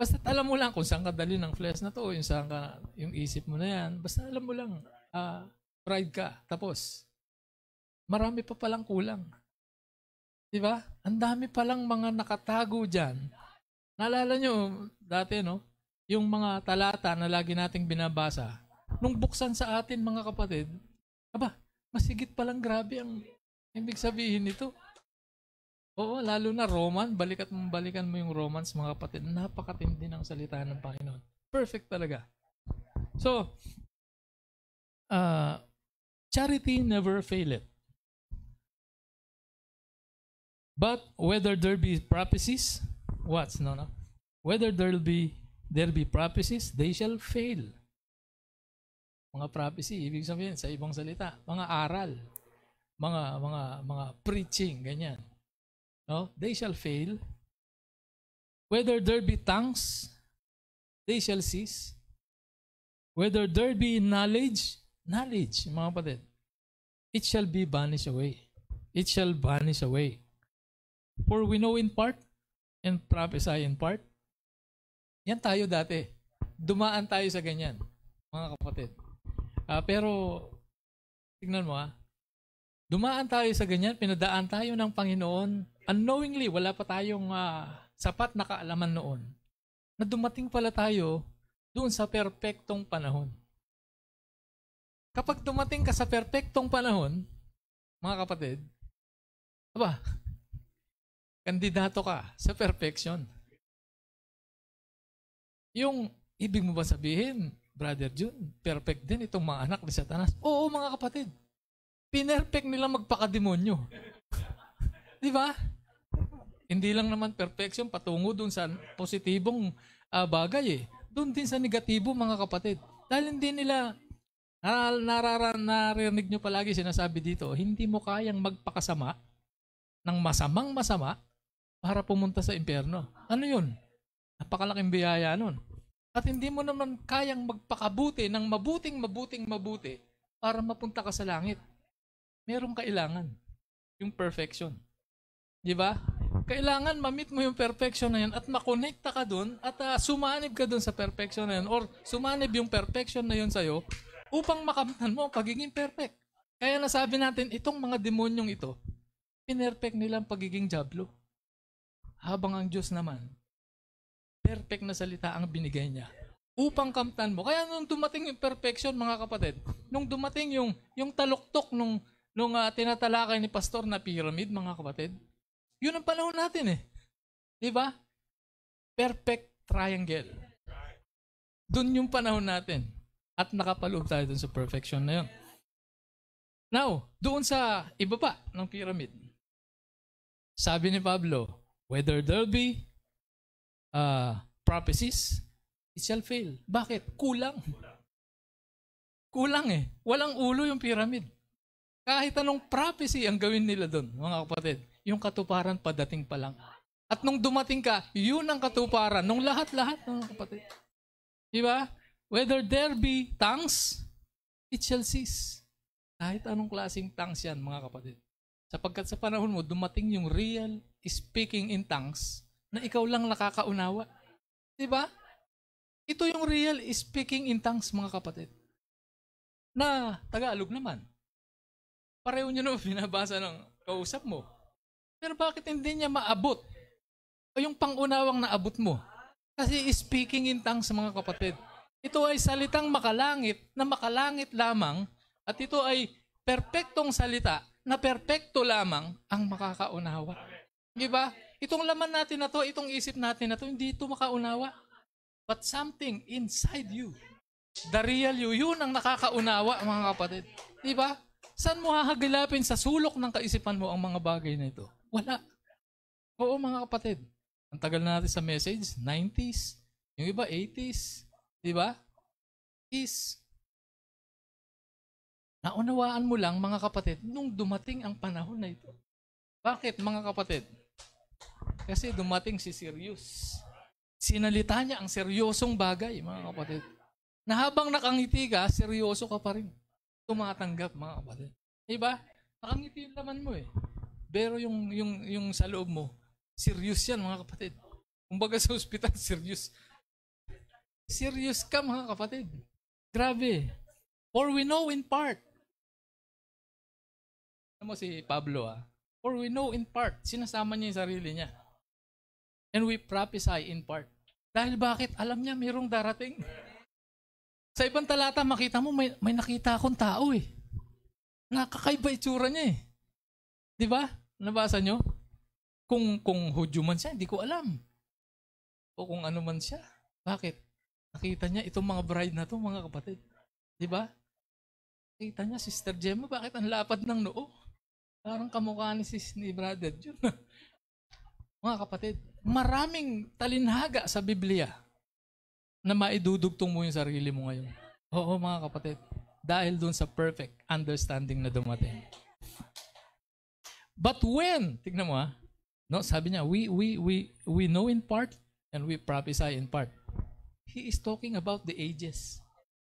Basta alam mo lang kung saan ka dali ng flesh na to, yung saan ka, yung isip mo na yan. Basta alam mo lang, uh, pride ka, tapos. Marami pa palang kulang. Di ba? Ang dami palang mga nakatago dyan. Naalala nyo, dati no, yung mga talata na lagi nating binabasa, nung buksan sa atin mga kapatid, aba, masigit palang grabe ang ibig sabihin nito. Oo, lalo na Roman. Balik at balikan mo yung Romans, mga kapatid. Napakatindi ng salita ng Panginoon. Perfect talaga. So, uh, charity never faileth. But whether there be prophecies, what? No, no. Whether there be there be prophecies, they shall fail. Mga prophecy, ibig sabihin sa ibang salita, mga aral, mga mga mga preaching, ganyan. No? They shall fail. Whether there be tongues, they shall cease. Whether there be knowledge, knowledge, mga kapatid, it shall be banished away. It shall vanish away. For we know in part, and prophesy in part. Yan tayo dati. Dumaan tayo sa ganyan, mga kapatid. Uh, pero, tignan mo ha, ah. dumaan tayo sa ganyan, pinadaan tayo ng Panginoon unknowingly, wala pa tayong uh, sapat na kaalaman noon na dumating pala tayo doon sa perpektong panahon. Kapag dumating ka sa perpektong panahon, mga kapatid, aba, <laughs> kandidato ka sa perfection. Yung ibig mo ba sabihin, Brother June, perfect din itong mga anak ni Satanas? Oo, mga kapatid. Pinerfect nila magpakademonyo. <laughs> Di ba? Hindi lang naman perfection patungo dun sa positibong uh, bagay eh. Doon din sa negatibo mga kapatid. Dahil hindi nila uh, narara, narinig nyo palagi sinasabi dito, hindi mo kayang magpakasama ng masamang masama para pumunta sa impyerno. Ano yun? Napakalaking biyaya nun. At hindi mo naman kayang magpakabuti ng mabuting, mabuting, mabuti para mapunta ka sa langit. Merong kailangan. Yung perfection. Di ba? kailangan ma-meet mo yung perfection na yan at makonekta ka dun at uh, sumanib ka dun sa perfection na yan or sumanib yung perfection na yun sa'yo upang makamtan mo ang pagiging perfect. Kaya nasabi natin, itong mga demonyong ito, pinerfect nilang pagiging jablo. Habang ang Diyos naman, perfect na salita ang binigay niya upang kamtan mo. Kaya nung dumating yung perfection, mga kapatid, nung dumating yung, yung taluktok nung, nung uh, tinatalakay ni Pastor na pyramid, mga kapatid, yun ang panahon natin eh. Di ba? Perfect triangle. Doon yung panahon natin. At nakapaloob tayo dun sa perfection na yun. Now, doon sa ibaba ng pyramid, sabi ni Pablo, whether there be uh, prophecies, it shall fail. Bakit? Kulang. Kulang eh. Walang ulo yung pyramid. Kahit anong prophecy ang gawin nila doon, mga kapatid yung katuparan padating pa lang. At nung dumating ka, yun ang katuparan. Nung lahat-lahat, ng lahat, kapatid. Diba? Whether there be tongues, it shall cease. Kahit anong klaseng tongues yan, mga kapatid. Sapagkat sa panahon mo, dumating yung real speaking in tongues na ikaw lang nakakaunawa. Diba? Ito yung real speaking in tongues, mga kapatid. Na Tagalog naman. Pareho nyo na <laughs> binabasa ng kausap mo. Pero bakit hindi niya maabot? O yung pangunawang naabot mo? Kasi speaking in tongues mga kapatid. Ito ay salitang makalangit na makalangit lamang at ito ay perpektong salita na perpekto lamang ang makakaunawa. Di ba? Itong laman natin na to, itong isip natin na to, hindi ito makaunawa. But something inside you. The real you, yun ang nakakaunawa, mga kapatid. Di ba? Saan mo hahagilapin sa sulok ng kaisipan mo ang mga bagay na ito? Wala. Oo mga kapatid, ang tagal na natin sa message, 90s, yung iba 80s, di ba? Is, naunawaan mo lang mga kapatid, nung dumating ang panahon na ito. Bakit mga kapatid? Kasi dumating si Sirius. Sinalita niya ang seryosong bagay, mga kapatid. Na habang nakangiti ka, seryoso ka pa rin. Tumatanggap, mga kapatid. Diba? Nakangiti yung laman mo eh. Pero yung, yung, yung sa loob mo, serious yan mga kapatid. Kumbaga sa ospital, <laughs> serious. Serious ka mga kapatid. Grabe. For we know in part. Ano mo si Pablo ah? For we know in part. Sinasama niya yung sarili niya. And we prophesy in part. Dahil bakit? Alam niya mayroong darating. <laughs> Sa ibang talata, makita mo, may, may nakita akong tao eh. Nakakaiba itsura niya eh. Di ba? Nabasa nyo? Kung, kung Hudyo man siya, hindi ko alam. O kung ano man siya. Bakit? Nakita niya itong mga bride na to, mga kapatid. Di ba? Nakita niya, Sister Gemma, bakit ang lapad ng noo? Parang kamukha ni sis ni Brother Jun. <laughs> mga kapatid, maraming talinhaga sa Biblia na maidudugtong mo yung sarili mo ngayon. Oo, mga kapatid. Dahil doon sa perfect understanding na dumating. But when, tignan mo ha, no, sabi niya, we, we, we, we know in part and we prophesy in part. He is talking about the ages.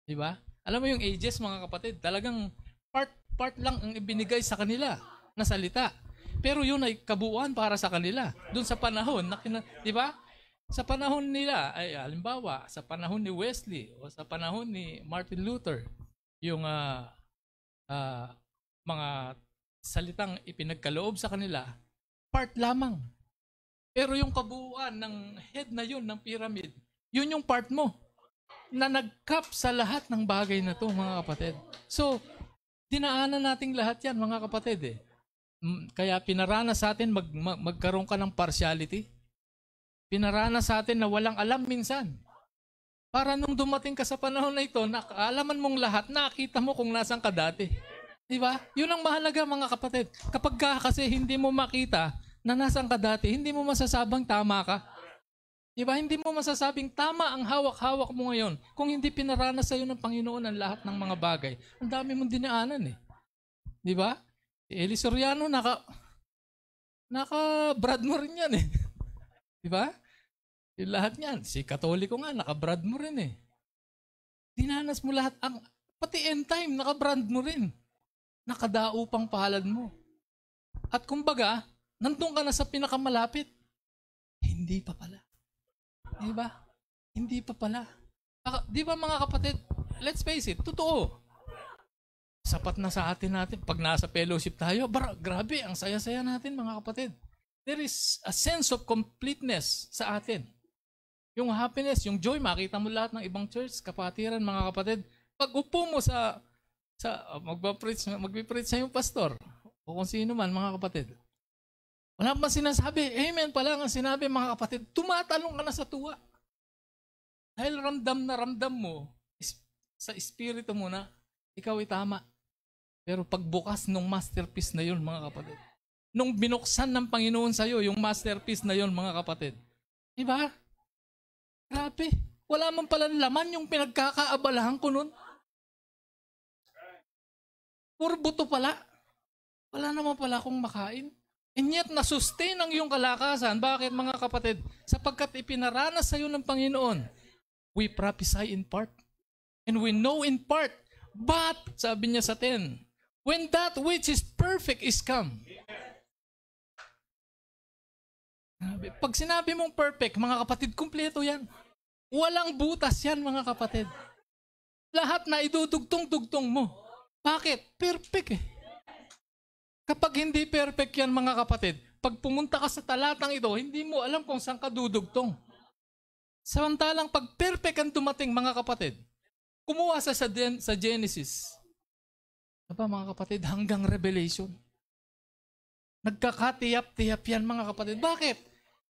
Di ba? Alam mo yung ages, mga kapatid, talagang part, part lang ang ibinigay sa kanila na salita. Pero yun ay kabuuan para sa kanila. Doon sa panahon, na, di ba? Sa panahon nila, ay halimbawa, sa panahon ni Wesley o sa panahon ni Martin Luther, yung uh, uh, mga salitang ipinagkaloob sa kanila, part lamang. Pero yung kabuuan ng head na yun, ng pyramid, yun yung part mo na nagkap sa lahat ng bagay na to, mga kapatid. So, dinaanan nating lahat yan, mga kapatid eh. Mm, kaya pinarana sa atin mag, mag, magkaroon ka ng partiality. Pinarana sa atin na walang alam minsan. Para nung dumating ka sa panahon na ito, nakaalaman mong lahat, nakita mo kung nasan ka dati. Di ba? Yun ang mahalaga mga kapatid. Kapag ka kasi hindi mo makita na nasan ka dati, hindi mo masasabang tama ka. Di ba? Hindi mo masasabing tama ang hawak-hawak mo ngayon kung hindi pinaranas sa'yo ng Panginoon ang lahat ng mga bagay. Ang dami mong dinaanan eh. Di ba? Si Eli Soriano, naka, naka Brad mo rin yan eh. <laughs> Di ba? Yung lahat niyan. Si Katoliko nga, naka Brad mo rin eh. Dinanas mo lahat ang, pati end time, naka brand mo rin nakadao pang pahalad mo. At kumbaga, nandun ka na sa pinakamalapit. Hindi pa pala. Di ba? Hindi pa pala. Di ba mga kapatid, let's face it, totoo. Sapat na sa atin natin. Pag nasa fellowship tayo, bar, grabe, ang saya-saya natin mga kapatid. There is a sense of completeness sa atin. Yung happiness, yung joy, makita mo lahat ng ibang church, kapatiran, mga kapatid. Pag upo mo sa sa magpa-preach, magpi-preach sa yung pastor o kung sino man, mga kapatid. Wala pa sinasabi, amen pa lang ang sinabi, mga kapatid, tumatalong ka na sa tuwa. Dahil ramdam na ramdam mo, is, sa espiritu mo na, ikaw ay tama. Pero pagbukas ng masterpiece na yun, mga kapatid, nung binuksan ng Panginoon sa iyo, yung masterpiece na yun, mga kapatid, di ba? Grabe. Wala man pala laman yung pinagkakaabalahan ko noon. Puro buto pala. Wala naman pala akong makain. And yet, nasustain ang iyong kalakasan. Bakit mga kapatid? Sapagkat ipinaranas sa iyo ng Panginoon. We prophesy in part. And we know in part. But, sabi niya sa 10, when that which is perfect is come. Pag sinabi mong perfect, mga kapatid, kumpleto yan. Walang butas yan, mga kapatid. Lahat na idudugtong-dugtong mo. Bakit? Perfect eh. Kapag hindi perfect yan mga kapatid, pag pumunta ka sa talatang ito, hindi mo alam kung saan ka dudugtong. Samantalang pag perfect ang dumating mga kapatid, kumuha sa, sa, sa Genesis. Aba mga kapatid, hanggang Revelation. Nagkakatiyap-tiyap yan mga kapatid. Bakit?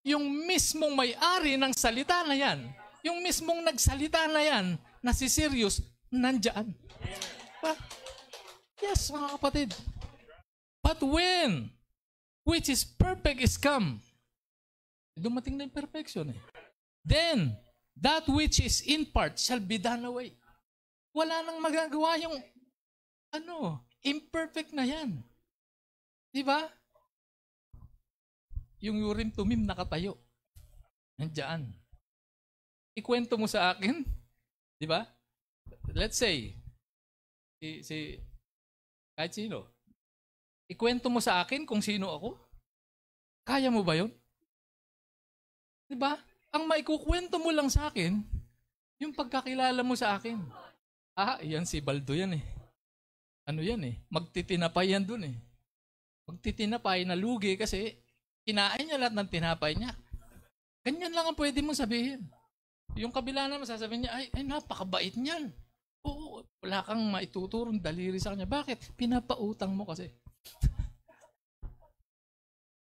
Yung mismong may-ari ng salita na yan, yung mismong nagsalita na yan, na si Sirius, nandyan. Ba? Yes, mga kapatid. But when? Which is perfect is come. Dumating na yung perfection eh. Then, that which is in part shall be done away. Wala nang magagawa yung, ano, imperfect na yan. Di ba? Yung urim tumim nakatayo. Nandiyan. Ikwento mo sa akin, di ba? Let's say, si, si kahit sino. Ikwento mo sa akin kung sino ako. Kaya mo ba yon? Di ba? Ang maikukwento mo lang sa akin, yung pagkakilala mo sa akin. Ah, yan si Baldo yan eh. Ano yan eh? Magtitinapay yan dun eh. Magtitinapay na lugi kasi kinain niya lahat ng tinapay niya. Ganyan lang ang pwede mong sabihin. Yung kabila naman sasabihin niya, ay, ay napakabait niyan. Oo, wala kang maituturong daliri sa kanya. Bakit? Pinapautang mo kasi. <laughs>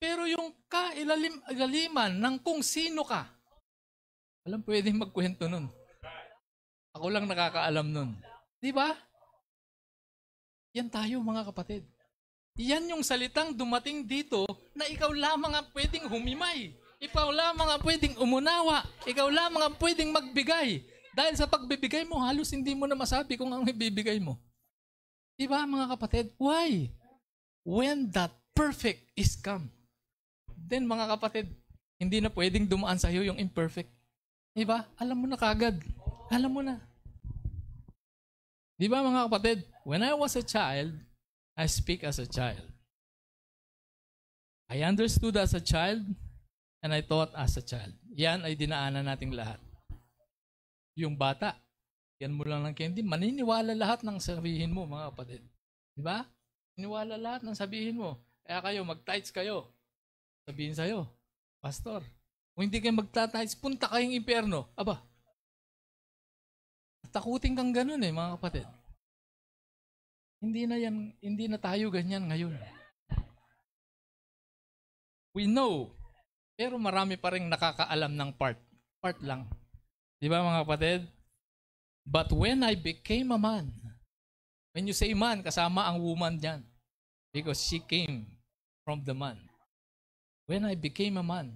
Pero yung kailalim, ilaliman ng kung sino ka, alam, pwede magkwento nun. Ako lang nakakaalam nun. Di ba? Yan tayo mga kapatid. Yan yung salitang dumating dito na ikaw lamang ang pwedeng humimay. Ikaw lamang ang pwedeng umunawa. Ikaw lamang ang pwedeng magbigay. Dahil sa pagbibigay mo, halos hindi mo na masabi kung ang ibibigay mo. Diba mga kapatid? Why? When that perfect is come, then mga kapatid, hindi na pwedeng dumaan sa iyo yung imperfect. Diba? Alam mo na kagad. Alam mo na. Diba mga kapatid? When I was a child, I speak as a child. I understood as a child and I thought as a child. Yan ay dinaanan nating lahat yung bata. Yan mo lang ng candy. Maniniwala lahat ng sabihin mo, mga kapatid. Di ba? Maniniwala lahat ng sabihin mo. Kaya kayo, mag-tights kayo. Sabihin sa'yo, Pastor, kung hindi kayo magtatights, punta kayong impyerno. Aba, takutin kang ganun eh, mga kapatid. Hindi na yan, hindi na tayo ganyan ngayon. We know, pero marami pa rin nakakaalam ng part. Part lang. Di ba mga kapatid? But when I became a man, when you say man, kasama ang woman dyan. Because she came from the man. When I became a man,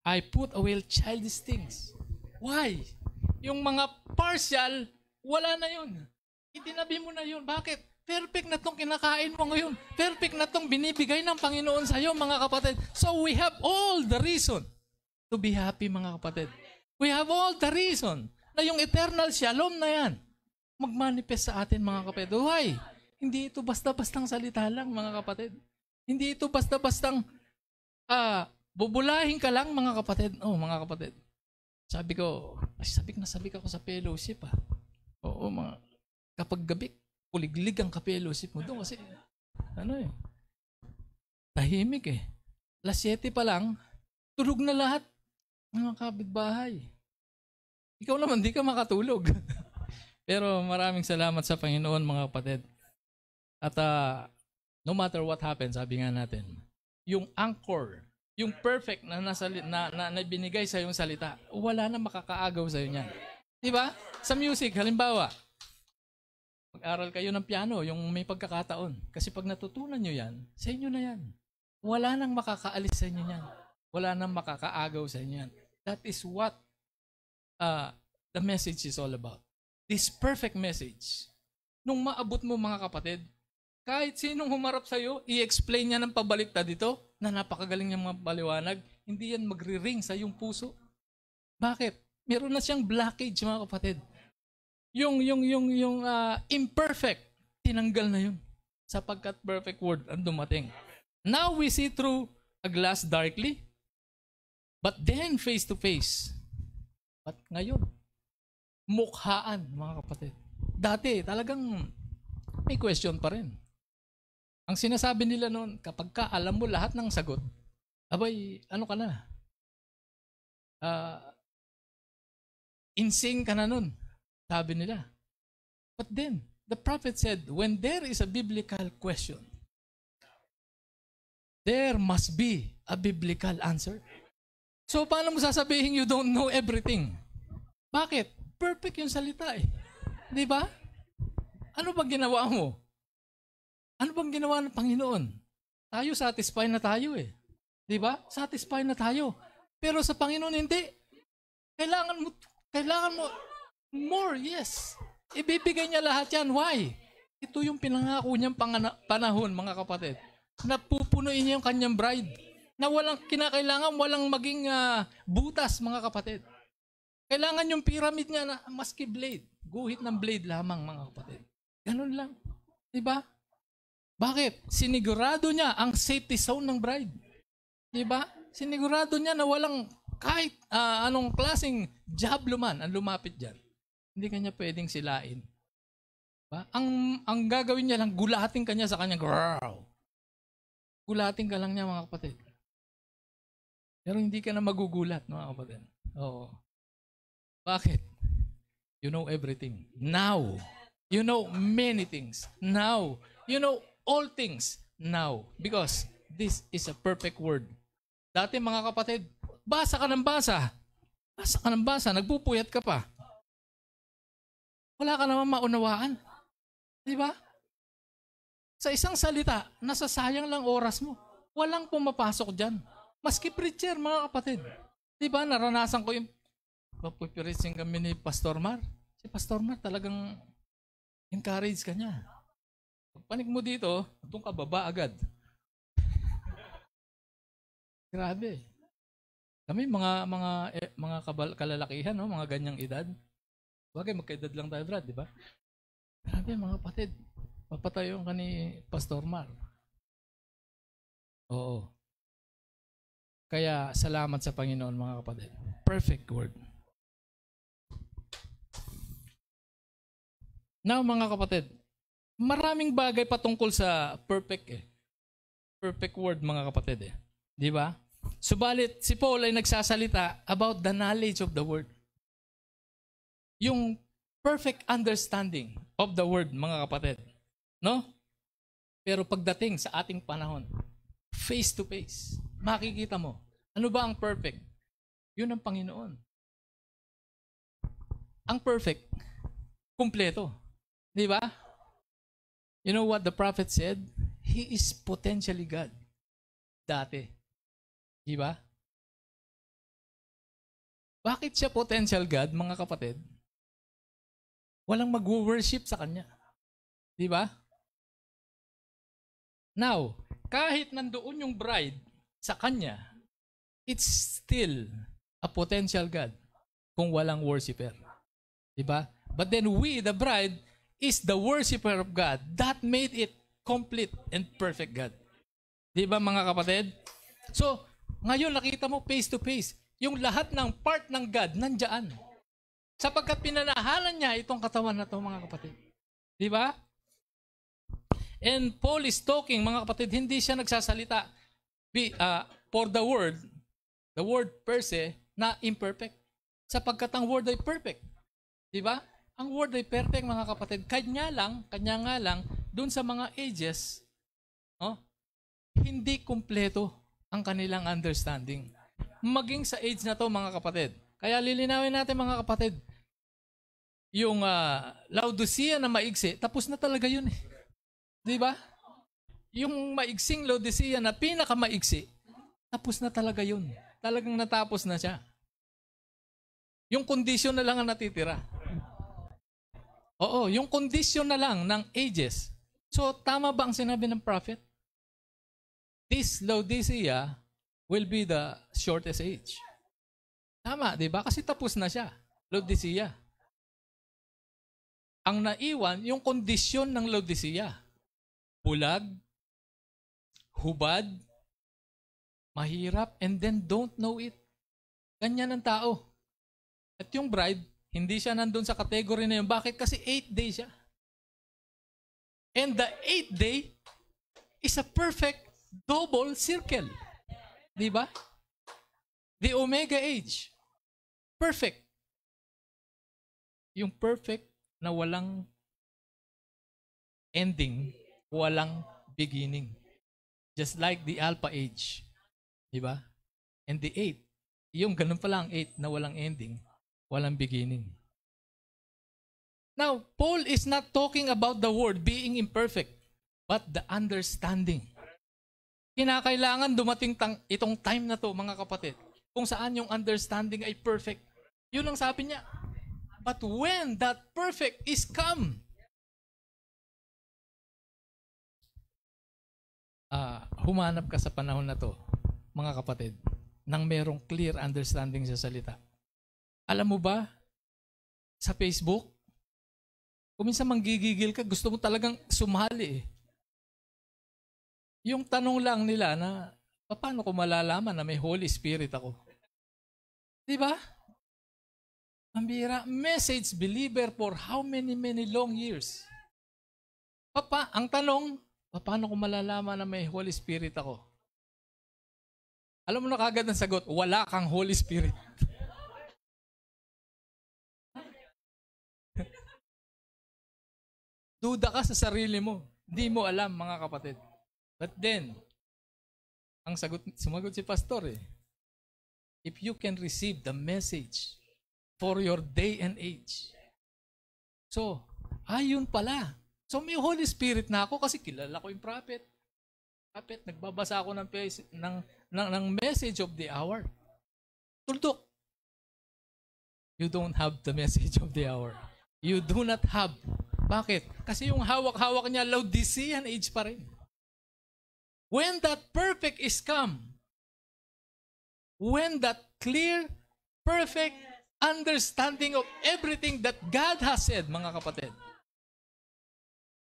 I put away childish things. Why? Yung mga partial, wala na yun. Itinabi mo na yun. Bakit? Perfect na tong kinakain mo ngayon. Perfect na tong binibigay ng Panginoon sa iyo, mga kapatid. So we have all the reason to be happy, mga kapatid. We have all the reason na yung eternal shalom na yan magmanifest sa atin mga kapatid. Why? Hindi ito basta-bastang salita lang mga kapatid. Hindi ito basta-bastang ah, bubulahin ka lang mga kapatid. Oh, mga kapatid. Sabi ko, ay sabik na sabi ako sa fellowship ah. Oo, mga kapag gabi, kuliglig ang ka-fellowship mo doon kasi ano eh. Tahimik eh. Alas 7 pa lang, tulog na lahat mga kapitbahay. Ikaw naman, di ka makatulog. <laughs> Pero maraming salamat sa Panginoon, mga kapatid. At uh, no matter what happens, sabi nga natin, yung anchor, yung perfect na, nasa, na, na, na binigay sa yung salita, wala na makakaagaw sa niyan. Di ba? Sa music, halimbawa, mag-aral kayo ng piano, yung may pagkakataon. Kasi pag natutunan nyo yan, sa inyo na yan. Wala nang makakaalis sa inyo yan. Wala nang makakaagaw sa inyo yan. That is what uh, the message is all about. This perfect message. Nung maabot mo mga kapatid, kahit sinong humarap sa'yo, i-explain niya ng pabaliktad dito na napakagaling niyang mga baliwanag, hindi yan magri-ring sa iyong puso. Bakit? Meron na siyang blockage mga kapatid. Yung, yung, yung, yung uh, imperfect, tinanggal na yun. Sapagkat perfect word ang dumating. Now we see through a glass darkly, But then, face to face. But ngayon, mukhaan, mga kapatid. Dati, talagang may question pa rin. Ang sinasabi nila noon, kapag ka alam mo lahat ng sagot, abay, ano ka na? Uh, insane ka na noon, sabi nila. But then, the prophet said, when there is a biblical question, there must be a biblical answer. So, paano mo sasabihin you don't know everything? Bakit? Perfect yung salita eh. Di ba? Ano bang ginawa mo? Ano bang ginawa ng Panginoon? Tayo satisfied na tayo eh. Di ba? Satisfied na tayo. Pero sa Panginoon hindi. Kailangan mo kailangan mo more, yes. Ibibigay niya lahat 'yan. Why? Ito yung pinangako niyang panahon, mga kapatid. Napupunuin niya yung kanyang bride na walang kinakailangan, walang maging uh, butas mga kapatid. Kailangan yung pyramid niya na maski blade. Guhit ng blade lamang mga kapatid. Ganun lang. Di ba? Bakit? Sinigurado niya ang safety zone ng bride. Di ba? Sinigurado niya na walang kahit uh, anong klaseng jablo man ang lumapit diyan. Hindi kanya pwedeng silain. Ba? Ang ang gagawin niya lang gulatin kanya sa kanya. girl. Gulatin ka lang niya mga kapatid. Pero hindi ka na magugulat, mga kapatid. Oo. Bakit? You know everything. Now. You know many things. Now. You know all things. Now. Because this is a perfect word. Dati mga kapatid, basa ka ng basa. Basa ka ng basa. Nagpupuyat ka pa. Wala ka naman maunawaan. Di ba? Sa isang salita, nasasayang lang oras mo. Walang pumapasok dyan. Maski preacher, mga kapatid. Di ba, naranasan ko yung papupiritsin kami ni Pastor Mar. Si Pastor Mar talagang encourage ka niya. Panik mo dito, itong kababa agad. <laughs> Grabe. Kami mga mga eh, mga kabal, kalalakihan, no? mga ganyang edad. Bagay, magkaedad lang tayo, Brad, di ba? Grabe, mga kapatid. Papatayo ka ni Pastor Mar. Oo. Kaya salamat sa Panginoon mga kapatid. Perfect word. Now mga kapatid, maraming bagay patungkol sa perfect eh. Perfect word mga kapatid eh. 'Di ba? Subalit si Paul ay nagsasalita about the knowledge of the word. Yung perfect understanding of the word mga kapatid. No? Pero pagdating sa ating panahon, face to face, makikita mo ano ba ang perfect? Yun ang Panginoon. Ang perfect, kumpleto. Di ba? You know what the prophet said? He is potentially God. Dati. Di ba? Bakit siya potential God, mga kapatid? Walang mag-worship sa kanya. Di ba? Now, kahit nandoon yung bride sa kanya, it's still a potential God kung walang worshiper. Diba? But then we, the bride, is the worshiper of God. That made it complete and perfect God. Diba mga kapatid? So, ngayon nakita mo face to face, yung lahat ng part ng God nandyan. Sapagkat pinanahalan niya itong katawan na to mga kapatid. Diba? And Paul is talking, mga kapatid, hindi siya nagsasalita. Be, uh, for the word, The word per se na imperfect. Sapagkat ang word ay perfect. Di ba? Ang word ay perfect mga kapatid. Kanya lang, kanya nga lang, dun sa mga ages, oh, hindi kumpleto ang kanilang understanding. Maging sa age na to mga kapatid. Kaya lilinawin natin mga kapatid, yung uh, Laodicea na maigsi, tapos na talaga yun eh. Di ba? Yung maigsing Laodicea na pinakamaigsi, tapos na talaga yun talagang natapos na siya. Yung condition na lang ang natitira. Oo, yung condition na lang ng ages. So, tama ba ang sinabi ng prophet? This Laodicea will be the shortest age. Tama, di ba? Kasi tapos na siya. Laodicea. Ang naiwan, yung kondisyon ng Laodicea. Bulag, hubad, mahirap, and then don't know it. Ganyan ang tao. At yung bride, hindi siya nandun sa category na yun. Bakit? Kasi eight day siya. And the eighth day is a perfect double circle. Di ba? The omega age. Perfect. Yung perfect na walang ending, walang beginning. Just like the alpha age. Di ba? And the eight, yung ganun pala ang eight na walang ending, walang beginning. Now, Paul is not talking about the word being imperfect, but the understanding. Kinakailangan dumating tang, itong time na to, mga kapatid, kung saan yung understanding ay perfect. Yun ang sabi niya. But when that perfect is come, uh, humanap ka sa panahon na to mga kapatid, nang merong clear understanding sa salita. Alam mo ba, sa Facebook, kung minsan manggigigil ka, gusto mo talagang sumali eh. Yung tanong lang nila na, paano ko malalaman na may Holy Spirit ako? Di ba? Ang bira, message believer for how many, many long years? Papa, ang tanong, paano ko malalaman na may Holy Spirit ako? Alam mo na kagad ang sagot, wala kang Holy Spirit. <laughs> Duda ka sa sarili mo. Hindi mo alam, mga kapatid. But then, ang sagot, sumagot si pastor eh. If you can receive the message for your day and age. So, ayun pala. So may Holy Spirit na ako kasi kilala ko yung prophet. Prophet, nagbabasa ako ng, ng ng, ng message of the hour. Tuldok. You don't have the message of the hour. You do not have. Bakit? Kasi yung hawak-hawak niya, Laodicean age pa rin. When that perfect is come, when that clear, perfect understanding of everything that God has said, mga kapatid,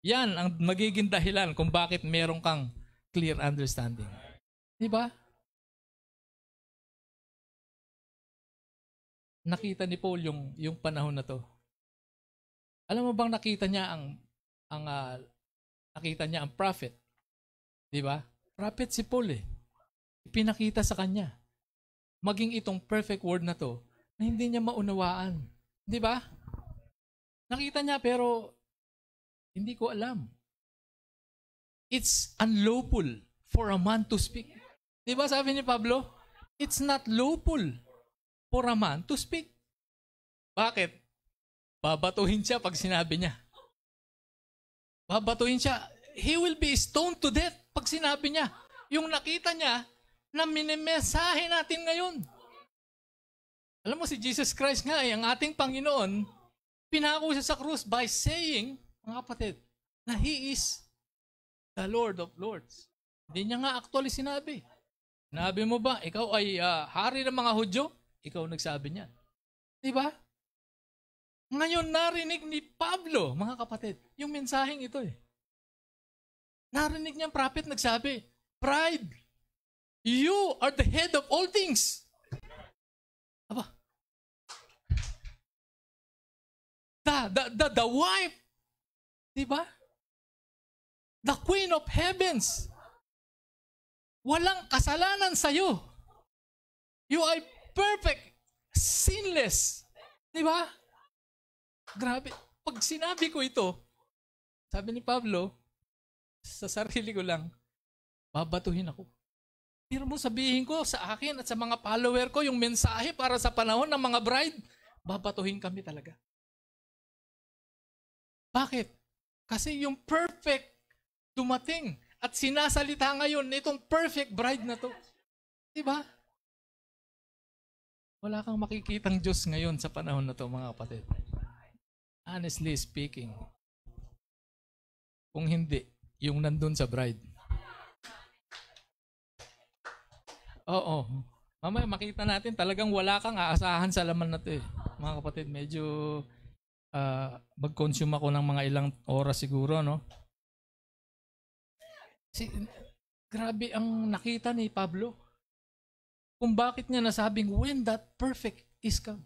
yan ang magiging dahilan kung bakit meron kang clear understanding. Di ba? nakita ni Paul yung yung panahon na to? Alam mo bang nakita niya ang ang uh, nakita niya ang prophet? 'Di ba? Prophet si Paul eh. Ipinakita sa kanya. Maging itong perfect word na to na hindi niya maunawaan. 'Di ba? Nakita niya pero hindi ko alam. It's unlawful for a man to speak. 'Di ba sabi ni Pablo? It's not lawful for a man to speak. Bakit? Babatuhin siya pag sinabi niya. Babatuhin siya. He will be stoned to death pag sinabi niya. Yung nakita niya na minimesahe natin ngayon. Alam mo si Jesus Christ nga, ay eh, ang ating Panginoon, pinako siya sa krus by saying, mga kapatid, na He is the Lord of Lords. Hindi niya nga actually sinabi. Sinabi mo ba, ikaw ay uh, hari ng mga Hudyo? Ikaw nagsabi niya. Di ba? Ngayon narinig ni Pablo, mga kapatid, yung mensaheng ito eh. Narinig niya ang prophet nagsabi, Pride, you are the head of all things. Aba. The, the, the, the wife. Di ba? The queen of heavens. Walang kasalanan sa'yo. You are perfect, sinless. Di ba? Grabe. Pag sinabi ko ito, sabi ni Pablo, sa sarili ko lang, babatuhin ako. Pero mo sabihin ko sa akin at sa mga follower ko yung mensahe para sa panahon ng mga bride, babatuhin kami talaga. Bakit? Kasi yung perfect dumating at sinasalita ngayon itong perfect bride na to. Di ba? Wala kang makikitang Diyos ngayon sa panahon na to mga kapatid. Honestly speaking, kung hindi, yung nandun sa bride. Oo. Mamaya makita natin talagang wala kang aasahan sa laman na to eh. Mga kapatid, medyo uh, mag-consume ako ng mga ilang oras siguro, no? Si, grabe ang nakita ni Pablo kung bakit niya nasabing when that perfect is come.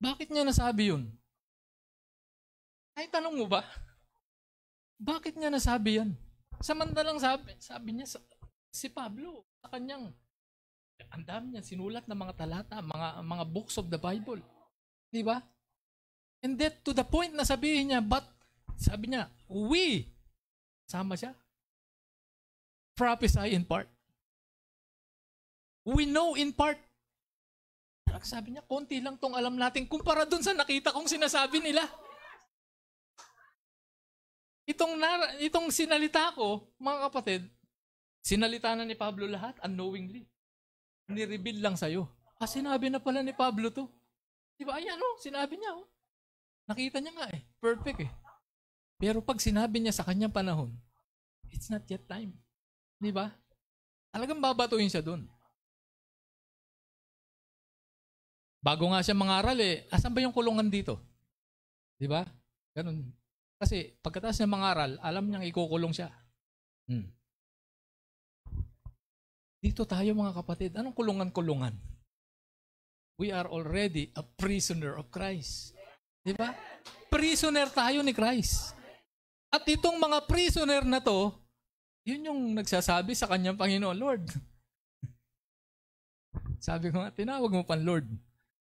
Bakit niya nasabi yun? Ay, tanong mo ba? Bakit niya nasabi yan? Samantalang sabi, sabi niya sa, si Pablo, sa kanyang, ang dami niya sinulat ng mga talata, mga, mga books of the Bible. Di ba? And that to the point na sabihin niya, but, sabi niya, we, sama siya, prophesy in part. We know in part. Ang sabi niya, konti lang tong alam natin kumpara dun sa nakita kong sinasabi nila. Itong, nar- itong sinalita ko, mga kapatid, sinalita na ni Pablo lahat unknowingly. Nireveal lang sa'yo. Ah, sinabi na pala ni Pablo to. Di ba? Ayan o, oh, sinabi niya o. Oh. Nakita niya nga eh. Perfect eh. Pero pag sinabi niya sa kanyang panahon, it's not yet time. Di ba? Talagang babatuhin siya doon. Bago nga siya mangaral eh, asan ba yung kulungan dito? Di ba? Ganun. Kasi pagkatapos niya mangaral, alam niyang ikukulong siya. Hmm. Dito tayo mga kapatid, anong kulungan-kulungan? We are already a prisoner of Christ. Di ba? Prisoner tayo ni Christ. At itong mga prisoner na to, yun yung nagsasabi sa kanyang Panginoon, Lord. <laughs> Sabi ko nga, tinawag mo pan Lord.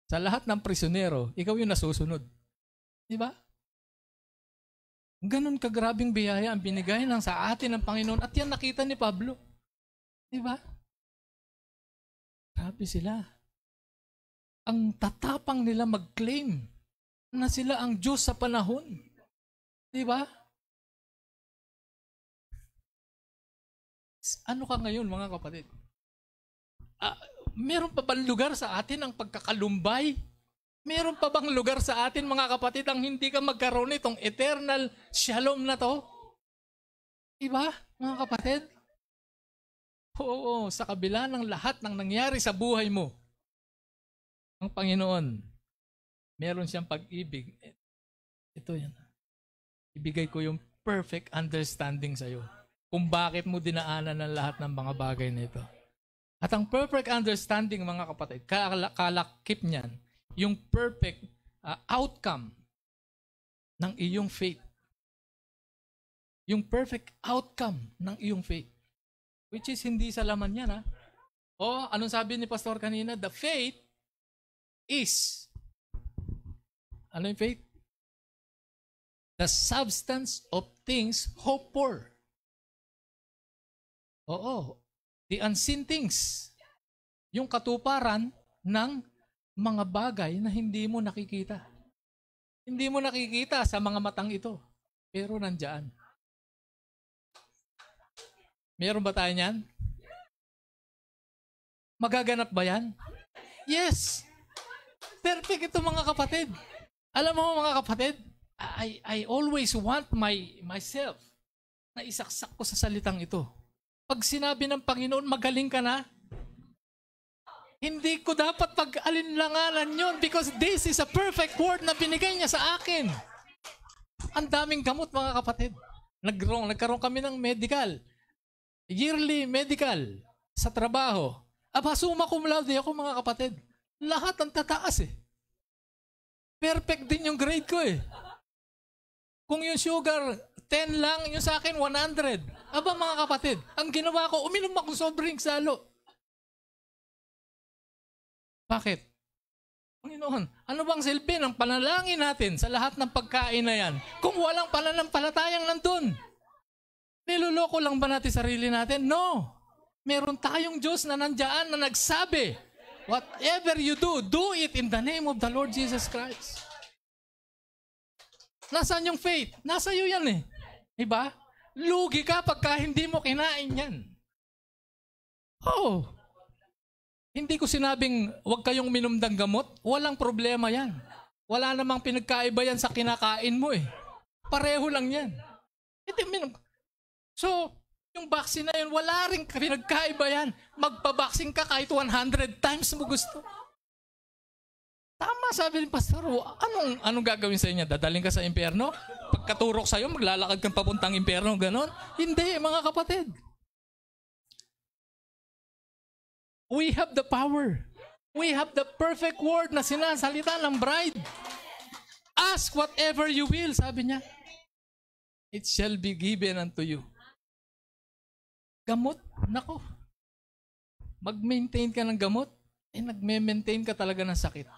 Sa lahat ng prisionero, ikaw yung nasusunod. Di ba? Ganon kagrabing biyaya ang binigay ng sa atin ng Panginoon at yan nakita ni Pablo. Di ba? Grabe sila. Ang tatapang nila mag-claim na sila ang Diyos sa panahon. Di ba? Ano ka ngayon mga kapatid? Ah, meron pa bang lugar sa atin ang pagkakalumbay? Meron pa bang lugar sa atin, mga kapatid, ang hindi ka magkaroon nitong eternal shalom na to? Diba, mga kapatid? Oo, sa kabila ng lahat ng nangyari sa buhay mo, ang Panginoon, meron siyang pag-ibig. Ito yan. Ibigay ko yung perfect understanding sa'yo kung bakit mo dinaanan ng lahat ng mga bagay nito. At ang perfect understanding, mga kapatid, kalakip niyan, yung perfect uh, outcome ng iyong faith. Yung perfect outcome ng iyong faith. Which is hindi sa laman yan, ha? Ah. O, oh, anong sabi ni Pastor kanina? The faith is, ano yung faith? The substance of things hoped for. Oo, The unseen things. Yung katuparan ng mga bagay na hindi mo nakikita. Hindi mo nakikita sa mga matang ito. Pero nandyan. Meron ba tayo niyan? Magaganap ba yan? Yes! Perfect ito mga kapatid. Alam mo mga kapatid, I, I always want my myself na isaksak ko sa salitang ito. Pag sinabi ng Panginoon, magaling ka na, hindi ko dapat pag-alinlangalan yun because this is a perfect word na binigay niya sa akin. Ang daming gamot mga kapatid. Nagrong, nagkaroon kami ng medical. Yearly medical sa trabaho. Aba, suma cum laude ako mga kapatid. Lahat ang tataas eh. Perfect din yung grade ko eh. Kung yung sugar, 10 lang, yung sa akin, 100. Aba mga kapatid, ang ginawa ko, uminom ako sobrang salo. Bakit? Panginoon, ano bang silbi ng panalangin natin sa lahat ng pagkain na yan kung walang pananampalatayang nandun? Niloloko lang ba natin sarili natin? No! Meron tayong Diyos na nandyan na nagsabi, Whatever you do, do it in the name of the Lord Jesus Christ. Nasaan yung faith? Nasa iyo yan eh. Diba? Lugi ka pagka hindi mo kinain yan. Oo. Oh. Hindi ko sinabing huwag kayong ng gamot. Walang problema yan. Wala namang pinagkaiba yan sa kinakain mo eh. Pareho lang yan. Hindi, minum. So, yung vaccine na yun, wala rin pinagkaiba yan. Magpabaksin ka kahit 100 times mo gusto. Tama sabi ni Pastor oh, anong, anong gagawin sa inyo? Dadaling ka sa impyerno? Pagkaturok sa'yo, maglalakad kang papuntang impyerno, ganon? Hindi, mga kapatid. We have the power. We have the perfect word na sinasalita ng bride. Ask whatever you will, sabi niya. It shall be given unto you. Gamot, nako. Mag-maintain ka ng gamot, eh nagme-maintain ka talaga ng sakit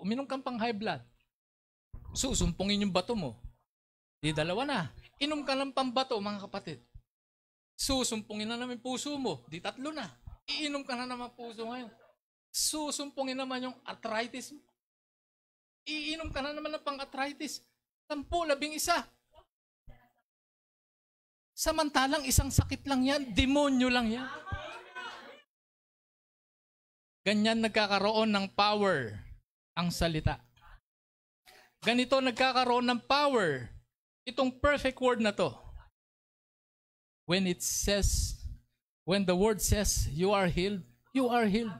uminom kang pang high blood, susumpungin yung bato mo. Di dalawa na. Inom ka ng pambato, mga kapatid. Susumpungin na namin puso mo. Di tatlo na. Iinom ka na naman puso ngayon. Susumpungin naman yung arthritis mo. Iinom ka na naman ng pang-arthritis. Sampu, labing isa. Samantalang isang sakit lang yan, demonyo lang yan. Ganyan nagkakaroon ng power ang salita. Ganito nagkakaroon ng power itong perfect word na to. When it says, when the word says, you are healed, you are healed.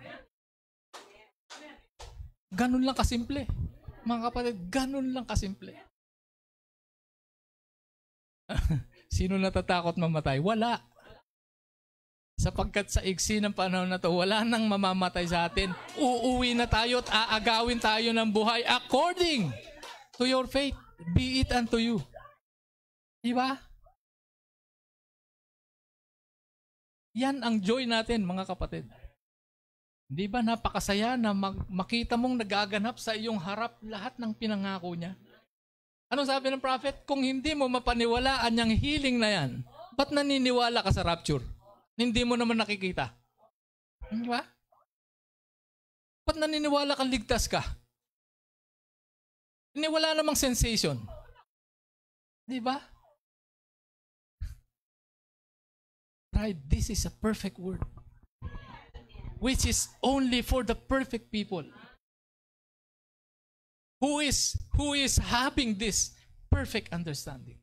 Ganun lang kasimple. Mga kapatid, ganun lang kasimple. <laughs> Sino natatakot mamatay? Wala sapagkat sa iksi ng panahon na to, wala nang mamamatay sa atin. Uuwi na tayo at aagawin tayo ng buhay according to your faith. Be it unto you. Diba? Yan ang joy natin, mga kapatid. Hindi ba napakasaya na mag- makita mong nagaganap sa iyong harap lahat ng pinangako niya? Anong sabi ng prophet? Kung hindi mo mapaniwalaan yung healing na yan, ba't naniniwala ka sa rapture? Hindi mo naman nakikita. Di ba? Ba't naniniwala kang ligtas ka? Hindi, wala namang sensation. Di ba? Pride, this is a perfect word. Which is only for the perfect people. Who is, who is having this perfect understanding.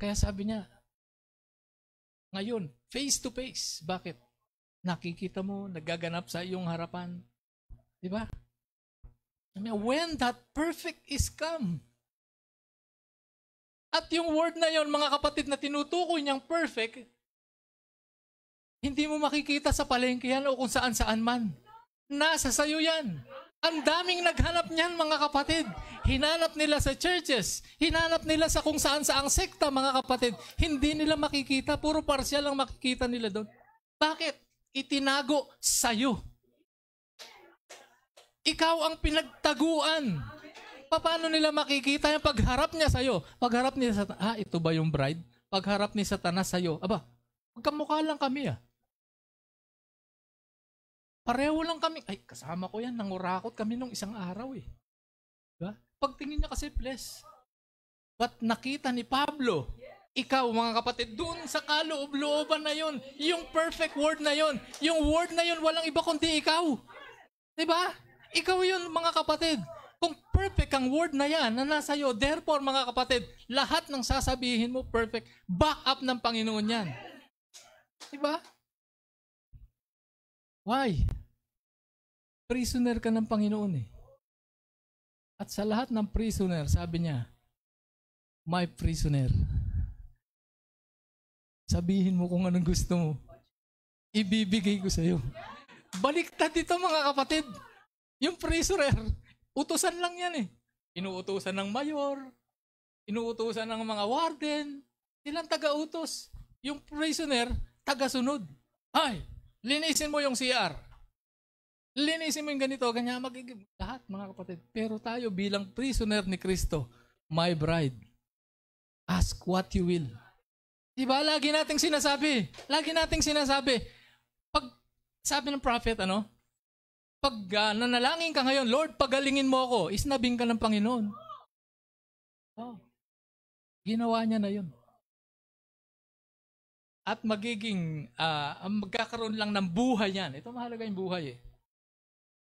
Kaya sabi niya, ngayon, face to face. Bakit? Nakikita mo, nagaganap sa iyong harapan. Di ba? I mean, when that perfect is come. At yung word na yon, mga kapatid, na tinutukoy niyang perfect, hindi mo makikita sa palengkehan o kung saan-saan man. Nasa sayo yan. Ang daming naghanap niyan mga kapatid. Hinanap nila sa churches, hinanap nila sa kung saan saang sekta mga kapatid. Hindi nila makikita, puro partial ang makikita nila doon. Bakit? Itinago sa'yo. Ikaw ang pinagtaguan. Paano nila makikita yung pagharap niya sa'yo? Pagharap niya sa, ah, ito ba yung bride? Pagharap ni Satanas sa'yo, aba, magkamukha lang kami ah. Pareho lang kami. Ay, kasama ko yan. Nangurakot kami nung isang araw eh. Diba? Pagtingin niya kasi, bless. But nakita ni Pablo, ikaw mga kapatid, doon sa kaloob-looban na yon, yung perfect word na yon, yung word na yon walang iba kundi ikaw. Diba? Ikaw yun mga kapatid. Kung perfect ang word na yan na nasa iyo, therefore mga kapatid, lahat ng sasabihin mo perfect, back up ng Panginoon yan. Diba? Why? prisoner ka ng Panginoon eh. At sa lahat ng prisoner, sabi niya, my prisoner. Sabihin mo kung anong gusto mo. Ibibigay ko sa iyo. Baliktad dito mga kapatid. Yung prisoner, utusan lang yan eh. Inuutusan ng mayor, inuutusan ng mga warden, silang taga-utos. Yung prisoner, taga-sunod. Ay, linisin mo yung CR. Linisin mo yung ganito, ganyan, magiging lahat mga kapatid. Pero tayo bilang prisoner ni Kristo, my bride, ask what you will. Diba? Lagi nating sinasabi. Lagi nating sinasabi. Pag sabi ng prophet, ano? Pag uh, nanalangin ka ngayon, Lord, pagalingin mo ako, isnabing ka ng Panginoon. Oh. Ginawa niya na yun at magiging uh, magkakaroon lang ng buhay yan. Ito mahalaga yung buhay eh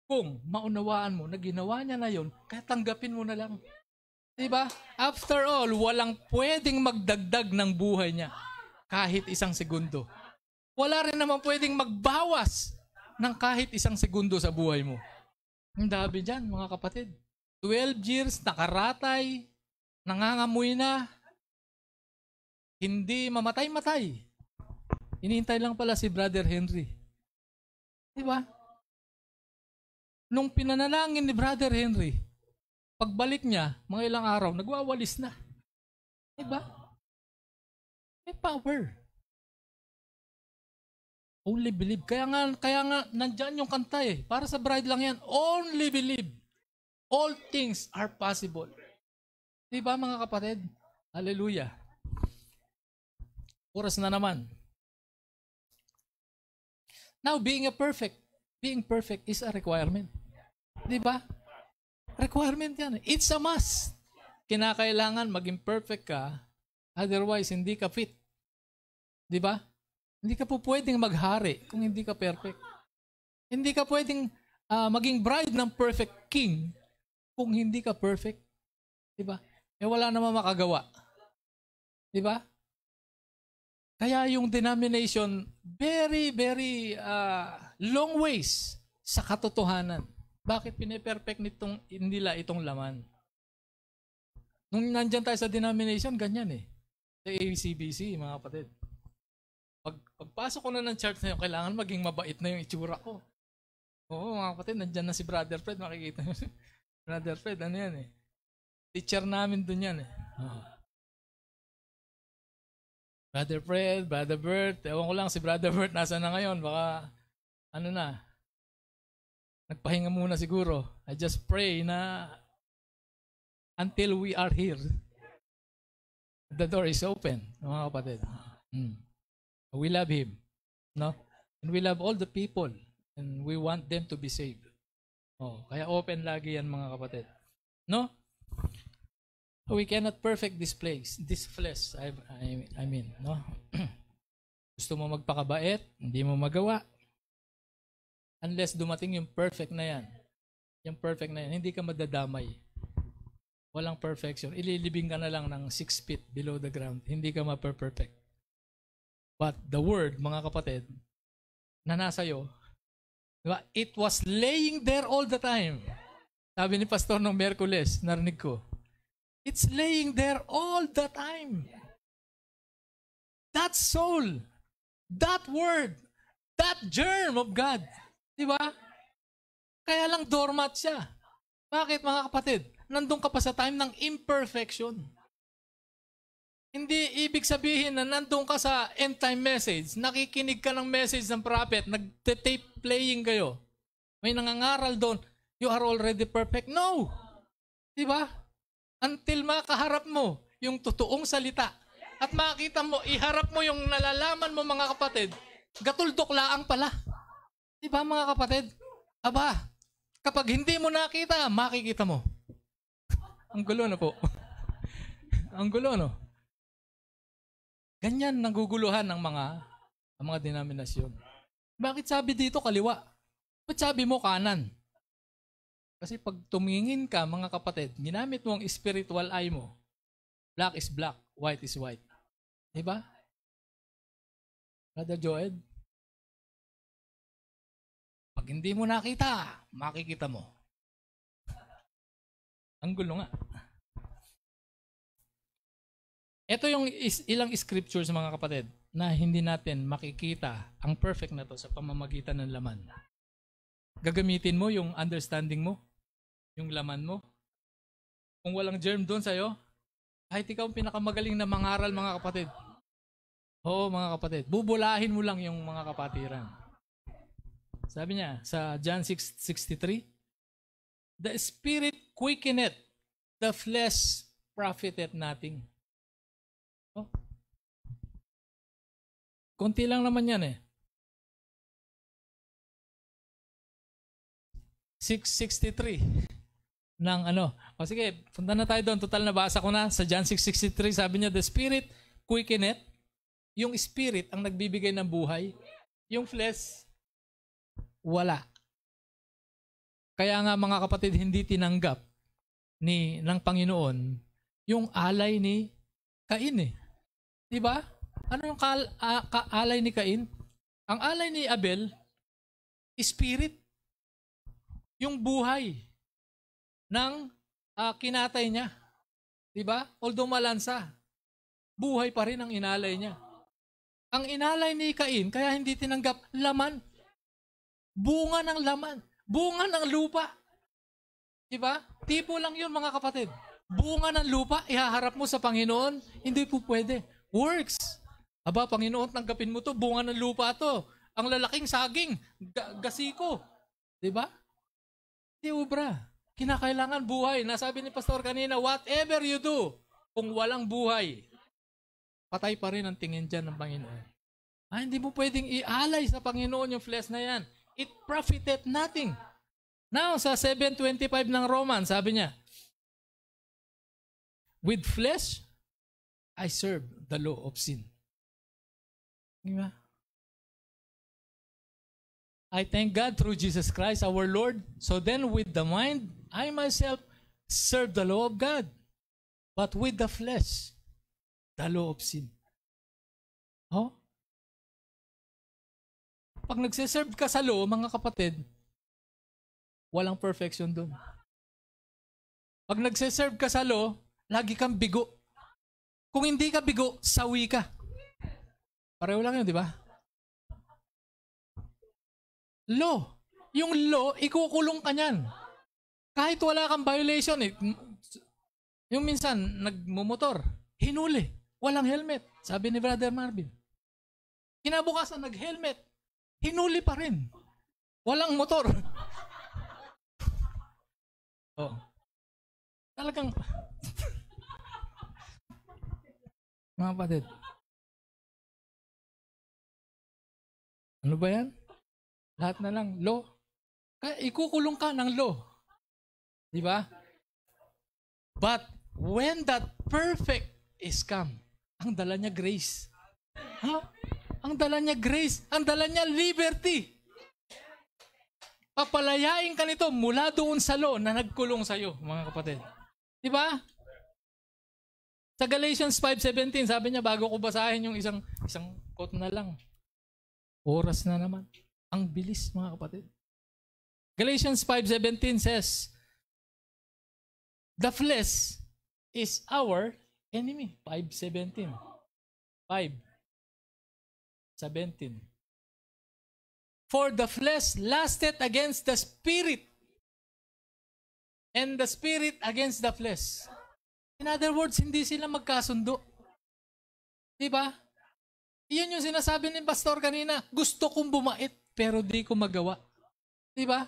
kung maunawaan mo na ginawa niya na yon, kaya tanggapin mo na lang. Diba? After all, walang pwedeng magdagdag ng buhay niya kahit isang segundo. Wala rin naman pwedeng magbawas ng kahit isang segundo sa buhay mo. Ang dabi dyan, mga kapatid. 12 years, nakaratay, nangangamoy na, hindi mamatay-matay. Iniintay lang pala si Brother Henry. Di ba? nung pinanalangin ni Brother Henry, pagbalik niya, mga ilang araw, nagwawalis na. Diba? May power. Only believe. Kaya nga, kaya nga, nandyan yung kanta eh. Para sa bride lang yan. Only believe. All things are possible. Diba mga kapatid? Hallelujah. Oras na naman. Now, being a perfect Being perfect is a requirement. Di ba? Requirement yan. It's a must. Kinakailangan maging perfect ka, otherwise hindi ka fit. Di ba? Hindi ka po pwedeng maghari kung hindi ka perfect. Hindi ka pwedeng uh, maging bride ng perfect king kung hindi ka perfect. Di ba? Eh wala namang makagawa. Di ba? Kaya yung denomination, very, very uh, long ways sa katotohanan. Bakit piniperfect nitong, nila itong laman? Nung nandyan tayo sa denomination, ganyan eh. Sa ACBC, mga kapatid. Pag, pagpasok ko na ng church na yun, kailangan maging mabait na yung itsura ko. Oo, mga kapatid, nandyan na si Brother Fred, makikita mo <laughs> Brother Fred, ano yan eh. Teacher namin dun yan eh. Oh. Brother Fred, Brother Bert, ewan ko lang si Brother Bert nasa na ngayon, baka ano na, nagpahinga muna siguro. I just pray na until we are here, the door is open, mga kapatid. Mm. We love Him. No? And we love all the people. And we want them to be saved. Oh, kaya open lagi yan mga kapatid. No? We cannot perfect this place, this flesh, I, I, I mean. No? <clears throat> Gusto mo magpakabait, hindi mo magawa, unless dumating yung perfect na yan. Yung perfect na yan, hindi ka madadamay. Walang perfection. Ililibing ka na lang ng 6 feet below the ground. Hindi ka maper-perfect. But the word, mga kapatid, na nasa iyo, diba? it was laying there all the time. Sabi ni Pastor nung Merkules, narinig ko, it's laying there all the time. That soul, that word, that germ of God. Di ba? Kaya lang doormat siya. Bakit mga kapatid? Nandun ka pa sa time ng imperfection. Hindi ibig sabihin na nandun ka sa end time message, nakikinig ka ng message ng prophet, nagte-tape playing kayo. May nangangaral doon, you are already perfect. No! Di ba? Until makaharap mo yung totoong salita at makita mo, iharap mo yung nalalaman mo mga kapatid, gatuldok laang pala. Di ba mga kapatid? Aba, kapag hindi mo nakita, makikita mo. Ang gulo na po. <laughs> Ang gulo, no? Ganyan naguguluhan ng mga ang mga denominasyon. Bakit sabi dito kaliwa? Ba't sabi mo kanan? Kasi pag tumingin ka, mga kapatid, ginamit mo ang spiritual eye mo. Black is black, white is white. Diba? Brother Joed? Pag hindi mo nakita, makikita mo. Ang gulo nga. Ito yung is, ilang scriptures mga kapatid na hindi natin makikita ang perfect na to sa pamamagitan ng laman. Gagamitin mo yung understanding mo, yung laman mo. Kung walang germ doon sa'yo, kahit ikaw ang pinakamagaling na mangaral mga kapatid. Oo mga kapatid, bubulahin mo lang yung mga kapatiran. Sabi niya sa John 6:63, The Spirit quickeneth, the flesh profiteth nothing. Oh. Konti lang naman yan eh. 663 ng ano. O sige, punta na tayo doon. Total na basa ko na sa John 663. Sabi niya, the spirit quickeneth. Yung spirit ang nagbibigay ng buhay. Yung flesh wala. Kaya nga mga kapatid, hindi tinanggap ni ng Panginoon yung alay ni Cain eh. 'Di ba? Ano yung kaal, a, kaalay ni Cain? Ang alay ni Abel, spirit. Yung buhay ng uh, kinatay niya. 'Di ba? Although malansa, buhay pa rin ang inalay niya. Ang inalay ni Cain, kaya hindi tinanggap laman bunga ng laman, bunga ng lupa. Di ba? Tipo lang yun mga kapatid. Bunga ng lupa, ihaharap mo sa Panginoon, hindi po pwede. Works. Aba, Panginoon, tanggapin mo to, bunga ng lupa to. Ang lalaking saging, ga- gasiko. Diba? Di ba? Di obra. Kinakailangan buhay. Nasabi ni Pastor kanina, whatever you do, kung walang buhay, patay pa rin ang tingin dyan ng Panginoon. Ah, hindi mo pwedeng ialay sa Panginoon yung flesh na yan it profited nothing. Now, sa 7.25 ng Roman, sabi niya, With flesh, I serve the law of sin. Di ba? I thank God through Jesus Christ our Lord. So then with the mind, I myself serve the law of God. But with the flesh, the law of sin. Pag nagsiserve ka sa law, mga kapatid, walang perfection doon. Pag nagsiserve ka sa law, lagi kang bigo. Kung hindi ka bigo, sawi ka. Pareho lang yun, di ba? Law. Yung law, ikukulong ka niyan. Kahit wala kang violation, eh, yung minsan, nagmumotor, hinuli, walang helmet. Sabi ni Brother Marvin. Kinabukasan, nag-helmet hinuli pa rin. Walang motor. <laughs> oh. Talagang, <laughs> mga kapatid, ano ba yan? Lahat na lang, law. Kaya ikukulong ka ng law. Di ba? But when that perfect is come, ang dala niya grace. Ha? Huh? Ang dala niya grace. Ang dala niya liberty. Papalayain ka nito mula doon sa lo na nagkulong sa iyo, mga kapatid. Di ba? Sa Galatians 5.17, sabi niya, bago ko basahin yung isang, isang quote na lang. Oras na naman. Ang bilis, mga kapatid. Galatians 5.17 says, The flesh is our enemy. 5.17. 5. 17. For the flesh lusteth against the spirit, and the spirit against the flesh. In other words, hindi sila magkasundo. Di ba? Iyon yung sinasabi ni Pastor kanina, gusto kong bumait, pero di ko magawa. Di ba?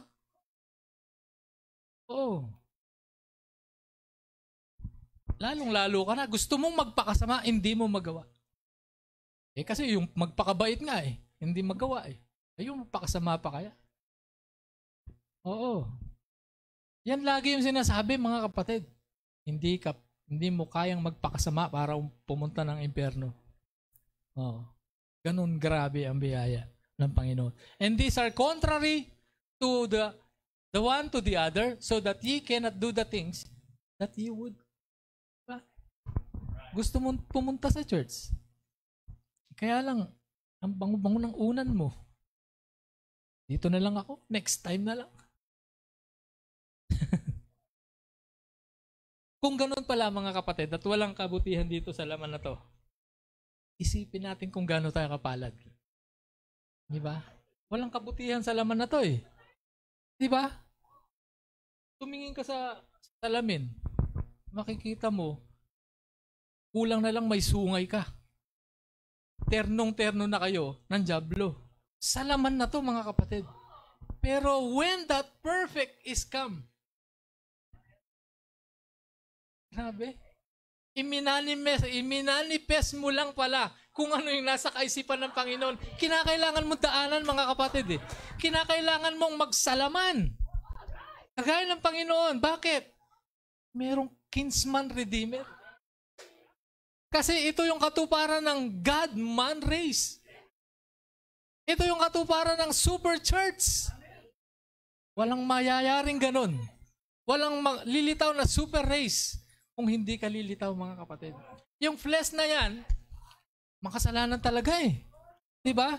Oh. Lalong-lalo ka na. Gusto mong magpakasama, hindi mo magawa. Eh kasi yung magpakabait nga eh, hindi magawa eh. Ayun, pakasama pa kaya? Oo. Yan lagi yung sinasabi mga kapatid. Hindi ka hindi mo kayang magpakasama para um, pumunta ng impyerno. Oh. Ganun grabe ang biyaya ng Panginoon. And these are contrary to the the one to the other so that ye cannot do the things that ye would. Diba? Gusto mong pumunta sa church. Kaya lang, ang bango-bango ng unan mo. Dito na lang ako. Next time na lang. <laughs> Kung ganun pala mga kapatid at walang kabutihan dito sa laman na to, isipin natin kung gaano tayo kapalad. Di ba? Walang kabutihan sa laman na to eh. Di ba? Tumingin ka sa salamin, makikita mo, kulang na lang may sungay ka ternong-terno na kayo ng Diablo. Salaman na to mga kapatid. Pero when that perfect is come, grabe, iminanimest, iminanifest mo lang pala kung ano yung nasa kaisipan ng Panginoon. Kinakailangan mong daanan mga kapatid eh. Kinakailangan mong magsalaman. Kagaya ng Panginoon. Bakit? Merong kinsman redeemer. Kasi ito yung katuparan ng God-man race. Ito yung katuparan ng super church. Walang mayayaring ganun. Walang mag- lilitaw na super race kung hindi ka lilitaw mga kapatid. Yung flesh na yan, makasalanan talaga eh. Di ba?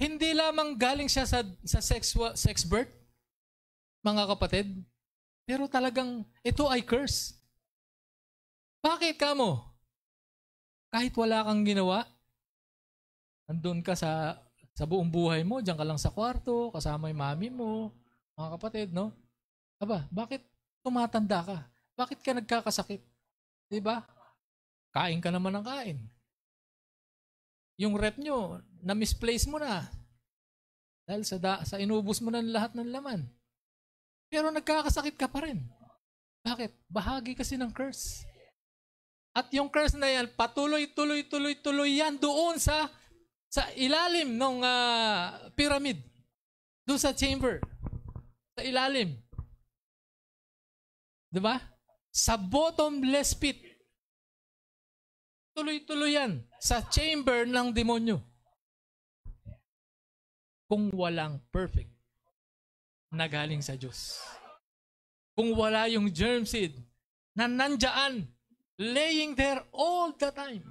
Hindi lamang galing siya sa, sa sex, sex birth, mga kapatid. Pero talagang ito ay curse. Bakit kamo? mo? kahit wala kang ginawa, andun ka sa sa buong buhay mo, diyan ka lang sa kwarto, kasama yung mami mo, mga kapatid, no? Aba, bakit tumatanda ka? Bakit ka nagkakasakit? 'Di ba? Kain ka naman ng kain. Yung rep nyo, na-misplace mo na. Dahil sa, da- sa inubos mo ng lahat ng laman. Pero nagkakasakit ka pa rin. Bakit? Bahagi kasi ng curse. At yung curse na yan, patuloy, tuloy, tuloy, tuloy yan doon sa sa ilalim ng uh, pyramid. Doon sa chamber. Sa ilalim. 'Di ba? Sa bottomless pit. Tuloy-tuloy yan sa chamber ng demonyo. Kung walang perfect na galing sa Diyos. Kung wala yung germ seed na nandyan Laying there all the time.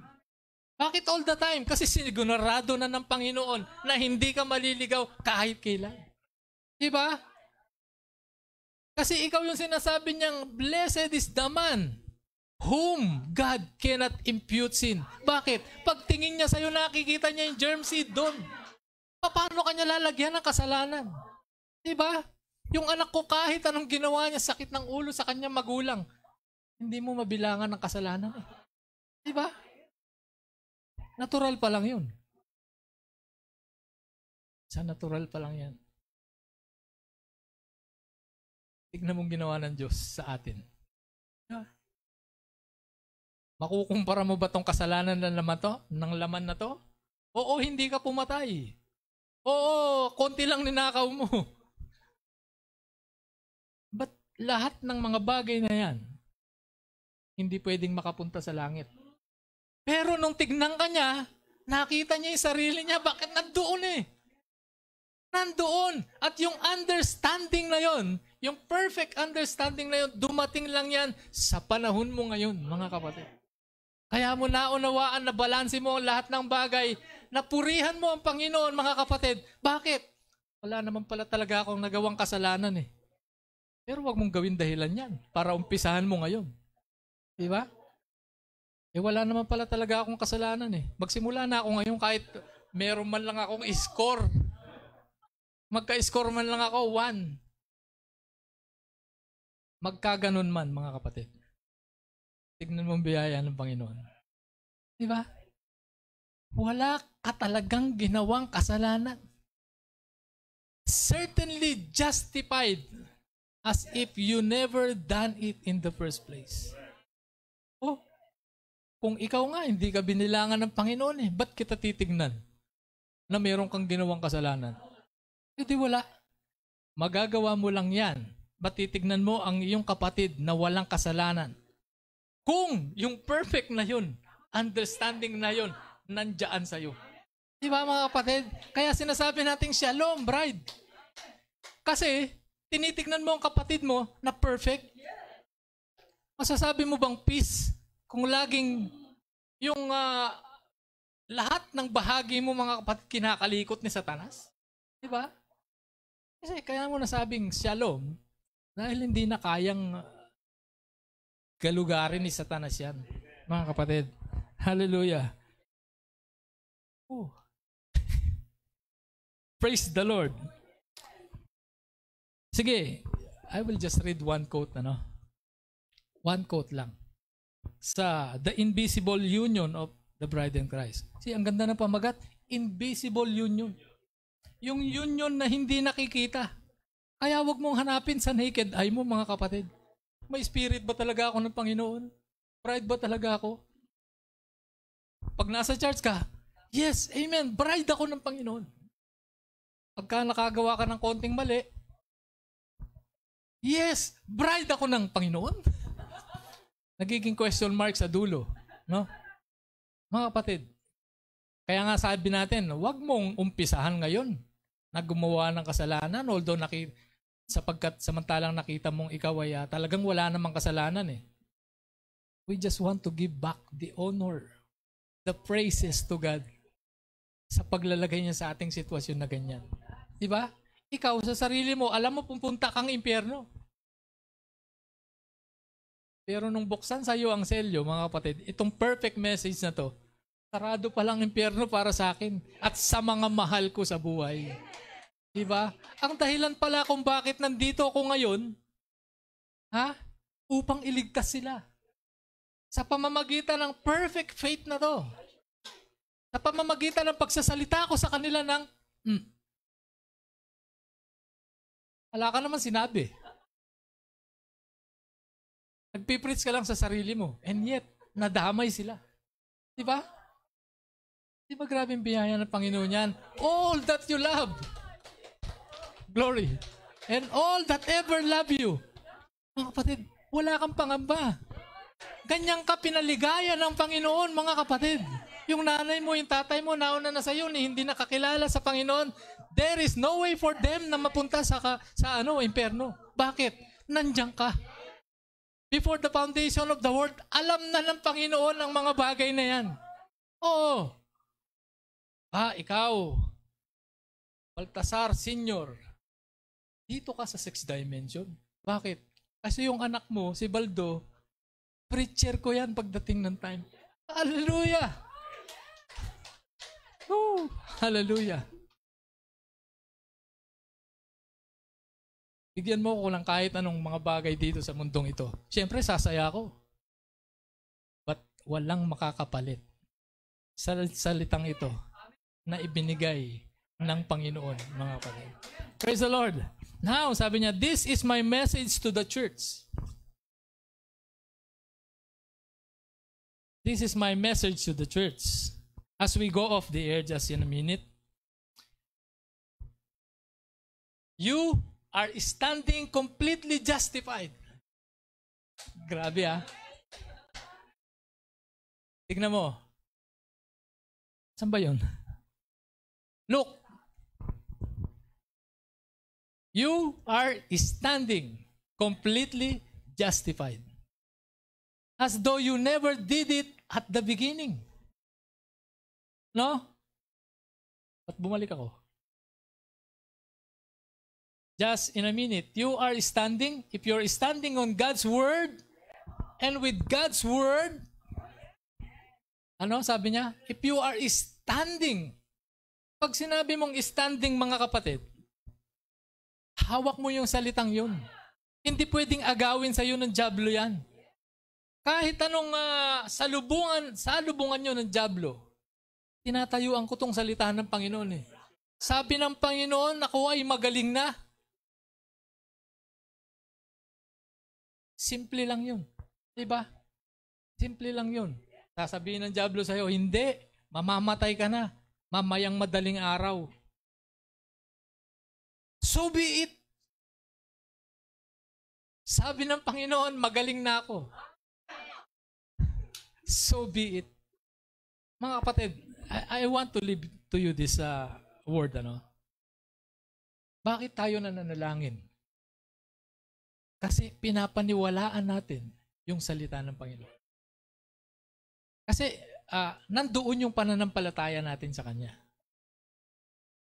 Bakit all the time? Kasi sinigurado na ng Panginoon na hindi ka maliligaw kahit kailan. Di ba? Kasi ikaw yung sinasabi niyang, blessed is the man whom God cannot impute sin. Bakit? Pagtingin niya sa'yo, nakikita niya yung germ seed doon. Paano kanya lalagyan ng kasalanan? Di ba? Yung anak ko kahit anong ginawa niya, sakit ng ulo sa kanyang magulang. Hindi mo mabilangan ng kasalanan eh. Di ba? Natural pa lang yun. Sa natural pa lang yan. Tignan mong ginawa ng Diyos sa atin. Yeah. Makukumpara mo ba tong kasalanan ng laman to? Ng laman na to? Oo, hindi ka pumatay. Oo, konti lang ninakaw mo. But lahat ng mga bagay na yan, hindi pwedeng makapunta sa langit. Pero nung tignan ka niya, nakita niya yung sarili niya, bakit nandoon eh? Nandoon. At yung understanding na yon, yung perfect understanding na yon, dumating lang yan sa panahon mo ngayon, mga kapatid. Kaya mo naunawaan na balanse mo ang lahat ng bagay, napurihan mo ang Panginoon, mga kapatid. Bakit? Wala naman pala talaga akong nagawang kasalanan eh. Pero wag mong gawin dahilan yan para umpisahan mo ngayon. Di ba? Eh wala naman pala talaga akong kasalanan eh. Magsimula na ako ngayon kahit meron man lang akong score. Magka-score man lang ako, one. Magkaganon man, mga kapatid. Tignan mo biyaya ng Panginoon. Di ba? Wala ka talagang ginawang kasalanan. Certainly justified as if you never done it in the first place. Kung ikaw nga, hindi ka binilangan ng Panginoon eh, ba't kita titignan na meron kang ginawang kasalanan? Hindi eh, wala. Magagawa mo lang yan. Matitignan mo ang iyong kapatid na walang kasalanan. Kung yung perfect na yun, understanding na yun, nandyan sa'yo. Di ba mga kapatid? Kaya sinasabi natin shalom, bride. Kasi, tinitignan mo ang kapatid mo na perfect. Masasabi mo bang peace? kung laging yung uh, lahat ng bahagi mo mga kapatid kinakalikot ni Satanas? Di ba? Kasi kaya mo nasabing shalom dahil hindi na kayang ah, galugarin ni Satanas yan. Mga kapatid, hallelujah. Oh. <laughs> Praise the Lord. Sige, I will just read one quote, ano? One quote lang sa The Invisible Union of the Bride and Christ. Si ang ganda ng pamagat, Invisible Union. Yung union na hindi nakikita. Kaya wag mong hanapin sa naked eye mo, mga kapatid. May spirit ba talaga ako ng Panginoon? Bride ba talaga ako? Pag nasa church ka, yes, amen, bride ako ng Panginoon. Pagka nakagawa ka ng konting mali, yes, bride ako ng Panginoon nagiging question mark sa dulo. No? Mga kapatid, kaya nga sabi natin, huwag mong umpisahan ngayon na gumawa ng kasalanan although nakita, sapagkat samantalang nakita mong ikaw ay ah, talagang wala namang kasalanan eh. We just want to give back the honor, the praises to God sa paglalagay niya sa ating sitwasyon na ganyan. Di ba? Ikaw sa sarili mo, alam mo pupunta kang impyerno. Pero nung buksan sa iyo ang selyo, mga kapatid, itong perfect message na to, sarado pa lang impyerno para sa akin at sa mga mahal ko sa buhay. Di ba? Ang dahilan pala kung bakit nandito ako ngayon, ha? Upang iligtas sila. Sa pamamagitan ng perfect faith na to. Sa pamamagitan ng pagsasalita ko sa kanila ng, hmm. Wala ka naman sinabi. Nagpipreach ka lang sa sarili mo. And yet, nadamay sila. Di ba? Di ba grabe biyaya ng Panginoon yan? All that you love. Glory. And all that ever love you. Mga kapatid, wala kang pangamba. Ganyan ka pinaligaya ng Panginoon, mga kapatid. Yung nanay mo, yung tatay mo, nauna na sa iyo, ni hindi nakakilala sa Panginoon. There is no way for them na mapunta sa, ka, sa ano, imperno. Bakit? Nandiyan ka. Before the foundation of the world, alam na ng Panginoon ang mga bagay na yan. Oo. Ah, ikaw, Baltasar Senior, dito ka sa sixth dimension. Bakit? Kasi yung anak mo, si Baldo, preacher ko yan pagdating ng time. Hallelujah! Oh, hallelujah! Bigyan mo ko lang kahit anong mga bagay dito sa mundong ito. Siyempre, sasaya ako. But walang makakapalit sa salitang ito na ibinigay ng Panginoon, mga kapatid. Praise the Lord. Now, sabi niya, this is my message to the church. This is my message to the church. As we go off the air just in a minute, you are standing completely justified. Grabe ah. Tignan mo. Saan ba yun? Look. You are standing completely justified. As though you never did it at the beginning. No? Ba't bumalik ako? just in a minute. You are standing, if you're standing on God's Word, and with God's Word, ano sabi niya? If you are standing, pag sinabi mong standing mga kapatid, hawak mo yung salitang yun. Hindi pwedeng agawin sa iyo ng jablo yan. Kahit anong uh, salubungan, salubungan nyo ng jablo, tinatayuan ko tong salita ng Panginoon eh. Sabi ng Panginoon, ako ay magaling na. Simple lang yun. Di ba? Simple lang yun. Sasabihin ng Diablo sa'yo, hindi, mamamatay ka na. Mamayang madaling araw. So be it. Sabi ng Panginoon, magaling na ako. <laughs> So be it. Mga kapatid, I, I want to leave to you this uh, word. Ano? Bakit tayo nananalangin? Kasi pinapaniwalaan natin yung salita ng Panginoon. Kasi uh, nandoon yung pananampalataya natin sa Kanya.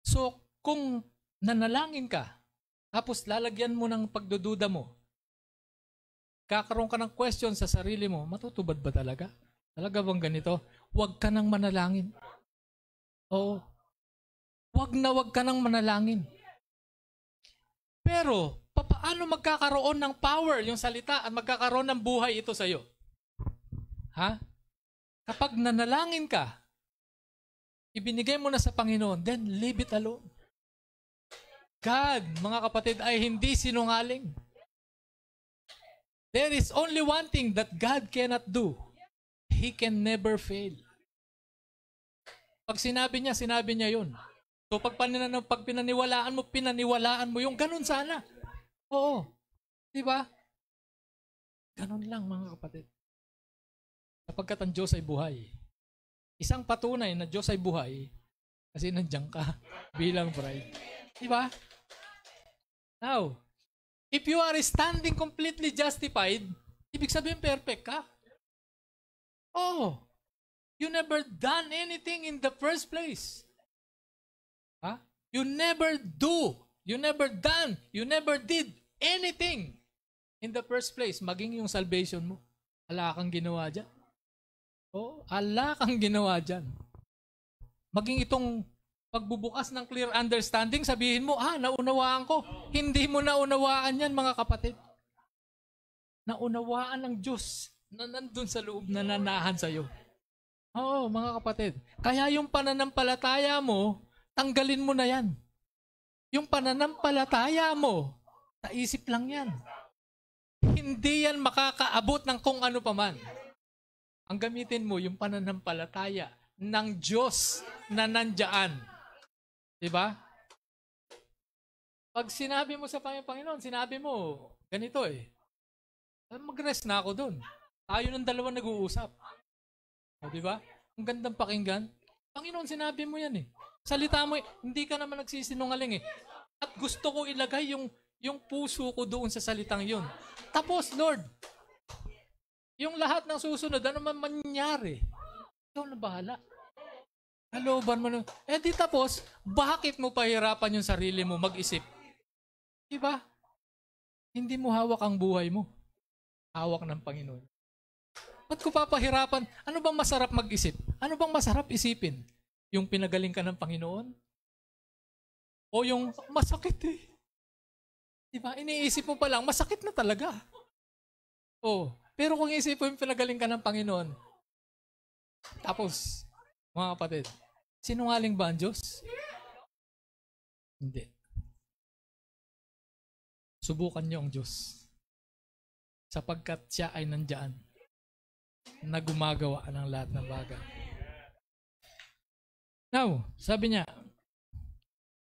So, kung nanalangin ka, tapos lalagyan mo ng pagdududa mo, kakaroon ka ng question sa sarili mo, matutubad ba talaga? Talaga bang ganito? Huwag ka nang manalangin. Oo. Huwag na huwag ka nang manalangin. Pero, paano magkakaroon ng power yung salita at magkakaroon ng buhay ito sa iyo? Ha? Kapag nanalangin ka, ibinigay mo na sa Panginoon, then leave it alone. God, mga kapatid, ay hindi sinungaling. There is only one thing that God cannot do. He can never fail. Pag sinabi niya, sinabi niya yun. So pag, pag pinaniwalaan mo, pinaniwalaan mo yung ganun sana. Oo. Di ba? Ganun lang mga kapatid. Sapagkat ang Diyos ay buhay. Isang patunay na Diyos ay buhay kasi nandiyan ka <laughs> bilang bride. Di ba? Now, if you are standing completely justified, ibig sabihin perfect ka. Oh, you never done anything in the first place. Ha? Huh? You never do You never done, you never did anything in the first place. Maging yung salvation mo, ala kang ginawa dyan. O, oh, ala kang ginawa dyan. Maging itong pagbubukas ng clear understanding, sabihin mo, ah, naunawaan ko. No. Hindi mo naunawaan yan, mga kapatid. Naunawaan ng Diyos na nandun sa loob na nanahan sa'yo. Oo, mga kapatid. Kaya yung pananampalataya mo, tanggalin mo na yan. Yung pananampalataya mo, naisip lang yan. Hindi yan makakaabot ng kung ano paman. Ang gamitin mo, yung pananampalataya ng Diyos na nandyan. Diba? Pag sinabi mo sa Panginoon, sinabi mo, ganito eh. Ah, mag-rest na ako dun. Tayo ng dalawa nag-uusap. O, diba? Ang gandang pakinggan. Panginoon, sinabi mo yan eh. Salita mo, hindi ka naman nagsisinungaling eh. At gusto ko ilagay yung, yung puso ko doon sa salitang yun. Tapos, Lord, yung lahat ng susunod, ano man mangyari, ikaw na bahala. Kalooban mo na. Eh di tapos, bakit mo pahirapan yung sarili mo mag-isip? Diba? Hindi mo hawak ang buhay mo. Hawak ng Panginoon. Ba't ko papahirapan? Ano bang masarap mag-isip? Ano bang masarap isipin? Yung pinagaling ka ng Panginoon? O yung masakit eh. Diba? Iniisip mo pa lang, masakit na talaga. Oh, pero kung isip mo yung pinagaling ka ng Panginoon, tapos, mga kapatid, sinungaling ba ang Diyos? Hindi. Subukan niyo ang Diyos. Sapagkat siya ay nandyan na gumagawa ng lahat ng bagay. Now, sabi niya,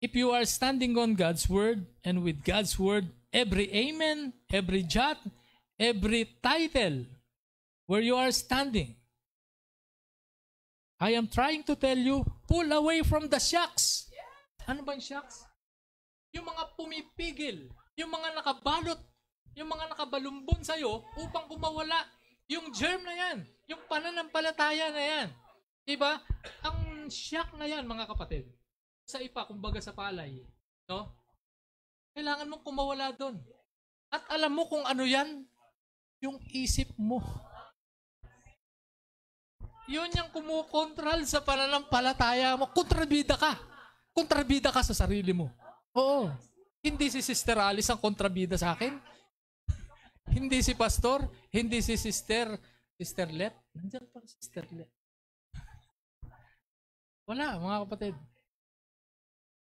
if you are standing on God's word and with God's word, every amen, every jot, every title where you are standing, I am trying to tell you, pull away from the shocks. Ano bang yung shocks? Yung mga pumipigil, yung mga nakabalot, yung mga nakabalumbon sa'yo upang kumawala. Yung germ na yan, yung pananampalataya na yan. Diba? Ang ang shock na yan, mga kapatid, sa ipa, kumbaga sa palay, no? Kailangan mong kumawala doon. At alam mo kung ano yan? Yung isip mo. Yun yung kumukontrol sa pananampalataya mo. Kontrabida ka. Kontrabida ka sa sarili mo. Oo. Hindi si Sister Alice ang kontrabida sa akin. <laughs> hindi si Pastor. Hindi si Sister Sister Let. Nandiyan pa Sister Let. Wala, mga kapatid.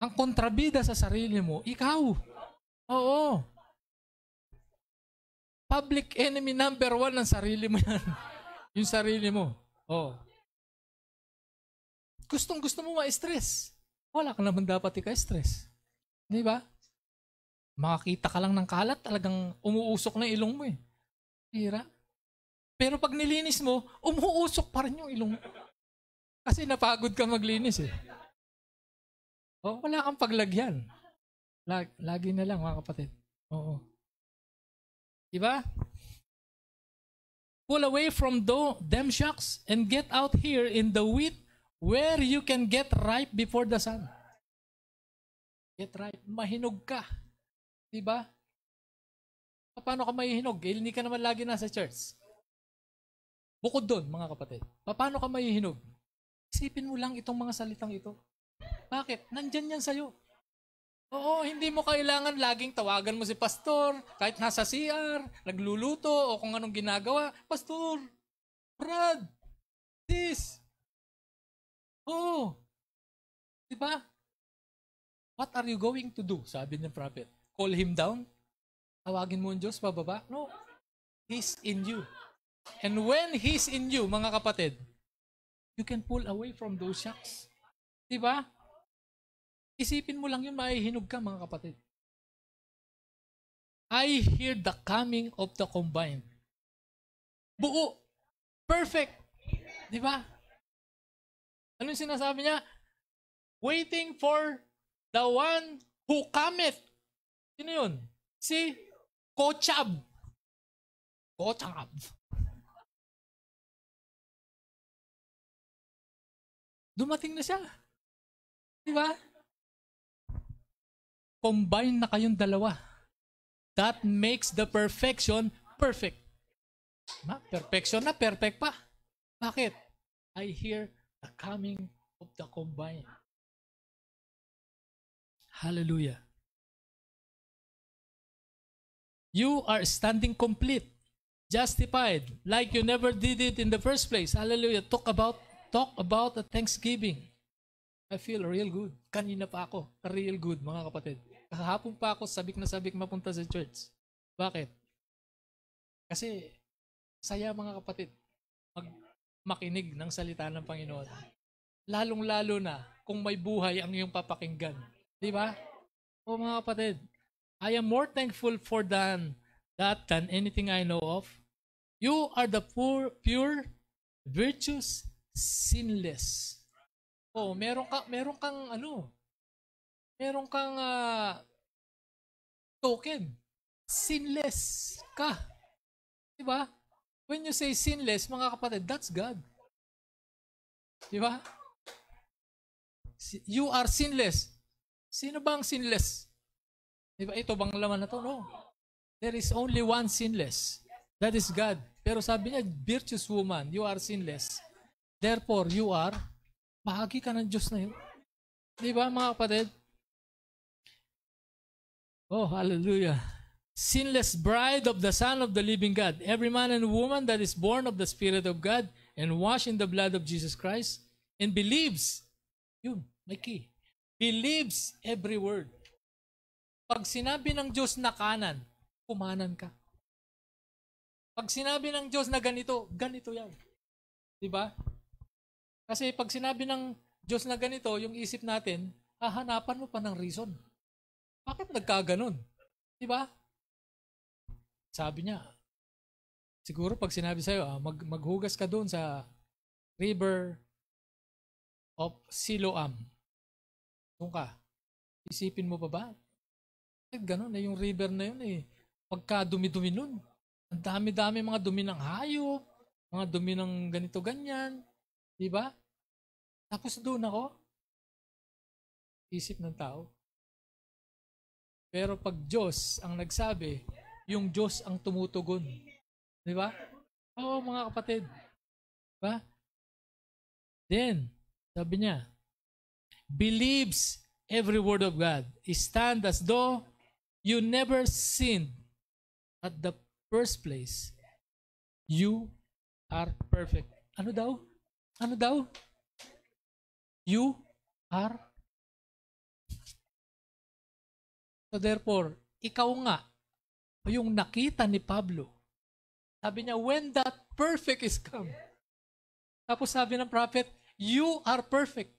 Ang kontrabida sa sarili mo, ikaw. Oo. Public enemy number one ng sarili mo yan. <laughs> yung sarili mo. Oo. Gustong gusto mo ma-stress. Wala ka naman dapat ika-stress. Di ba? Makakita ka lang ng kalat, talagang umuusok na ilong mo eh. Hira. Pero pag nilinis mo, umuusok pa rin yung ilong mo. Kasi napagod ka maglinis eh. oh, wala kang paglagyan. lagi na lang, mga kapatid. Oo. Diba? Pull away from do, them shocks and get out here in the wheat where you can get ripe before the sun. Get ripe. Mahinog ka. Diba? Paano ka mahihinog? Eh, hindi ka naman lagi nasa church. Bukod doon, mga kapatid. Paano ka mahihinog? Isipin mo lang itong mga salitang ito. Bakit? Nandyan yan sa'yo. Oo, hindi mo kailangan laging tawagan mo si pastor, kahit nasa CR, nagluluto, o kung anong ginagawa. Pastor, Brad, sis, oo, di ba? What are you going to do? Sabi ng prophet. Call him down? Tawagin mo ang Diyos, pababa? No. He's in you. And when He's in you, mga kapatid, you can pull away from those shocks. Di ba? Isipin mo lang yun, maihinog ka mga kapatid. I hear the coming of the combined. Buo. Perfect. Di ba? Anong sinasabi niya? Waiting for the one who cometh. Sino yun? Si Kochab. Kochab. dumating na siya. Di ba? Combine na kayong dalawa. That makes the perfection perfect. Ma, perfection na, perfect pa. Bakit? I hear the coming of the combine. Hallelujah. You are standing complete, justified, like you never did it in the first place. Hallelujah. Talk about talk about the Thanksgiving. I feel real good. Kanina pa ako. Real good, mga kapatid. Kahapon pa ako, sabik na sabik mapunta sa church. Bakit? Kasi, saya mga kapatid. Mag makinig ng salita ng Panginoon. Lalong-lalo na kung may buhay ang iyong papakinggan. Di ba? O mga kapatid, I am more thankful for than that than anything I know of. You are the poor, pure, virtuous, sinless. Oh, meron ka meron kang ano? Meron kang uh, token. Sinless ka. 'Di ba? When you say sinless, mga kapatid, that's God. 'Di ba? You are sinless. Sino bang sinless? 'Di ba? Ito bang laman na 'to? No. There is only one sinless. That is God. Pero sabi niya, virtuous woman, you are sinless. Therefore, you are, bahagi ka ng Diyos na yun. Di ba mga kapatid? Oh, hallelujah. Sinless bride of the Son of the living God. Every man and woman that is born of the Spirit of God and washed in the blood of Jesus Christ and believes, yun, may key, believes every word. Pag sinabi ng Diyos na kanan, kumanan ka. Pag sinabi ng Diyos na ganito, ganito yan. Di ba? Kasi pag sinabi ng Diyos na ganito, yung isip natin, hahanapan mo pa ng reason. Bakit nagkaganon? Di ba? Sabi niya, siguro pag sinabi sa'yo, ah, mag, maghugas ka doon sa river of Siloam. Doon ka. Isipin mo pa ba? Eh, ganun na eh, yung river na yun eh. Pagka dumi-dumi nun. Ang dami-dami mga dumi ng hayop, mga dumi ng ganito-ganyan. Di ba? Tapos doon ako. Isip ng tao. Pero pag Diyos ang nagsabi, yung Diyos ang tumutugon. Di ba? Oo, mga kapatid. Di ba? Then, sabi niya, believes every word of God. Stand as though you never sinned at the first place. You are perfect. Ano daw? Ano daw? You are. So therefore, ikaw nga, yung nakita ni Pablo, sabi niya, when that perfect is come. Tapos sabi ng prophet, you are perfect.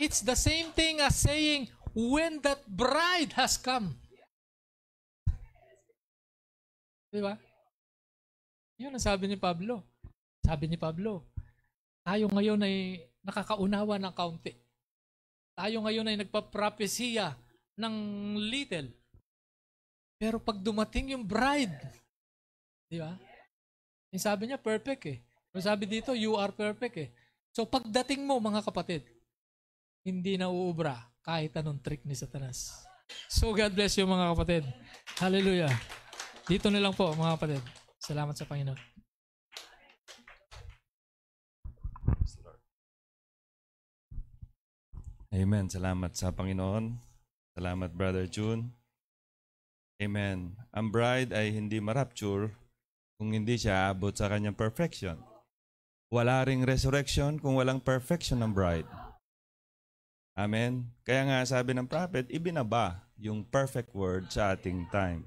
It's the same thing as saying, when that bride has come. Di ba? Yun ang sabi ni Pablo. Sabi ni Pablo, tayo ngayon ay nakakaunawa ng kaunti. Tayo ngayon ay nagpapropesiya ng little. Pero pag dumating yung bride, di ba? Yung sabi niya, perfect eh. Yung sabi dito, you are perfect eh. So pagdating mo, mga kapatid, hindi na uubra kahit anong trick ni Satanas. So God bless you mga kapatid. Hallelujah. Dito nilang po mga kapatid. Salamat sa Panginoon. Amen. Salamat sa Panginoon. Salamat, Brother June. Amen. Ang bride ay hindi marapture kung hindi siya abot sa kanyang perfection. Wala ring resurrection kung walang perfection ng bride. Amen. Kaya nga sabi ng prophet, ibinaba yung perfect word sa ating time.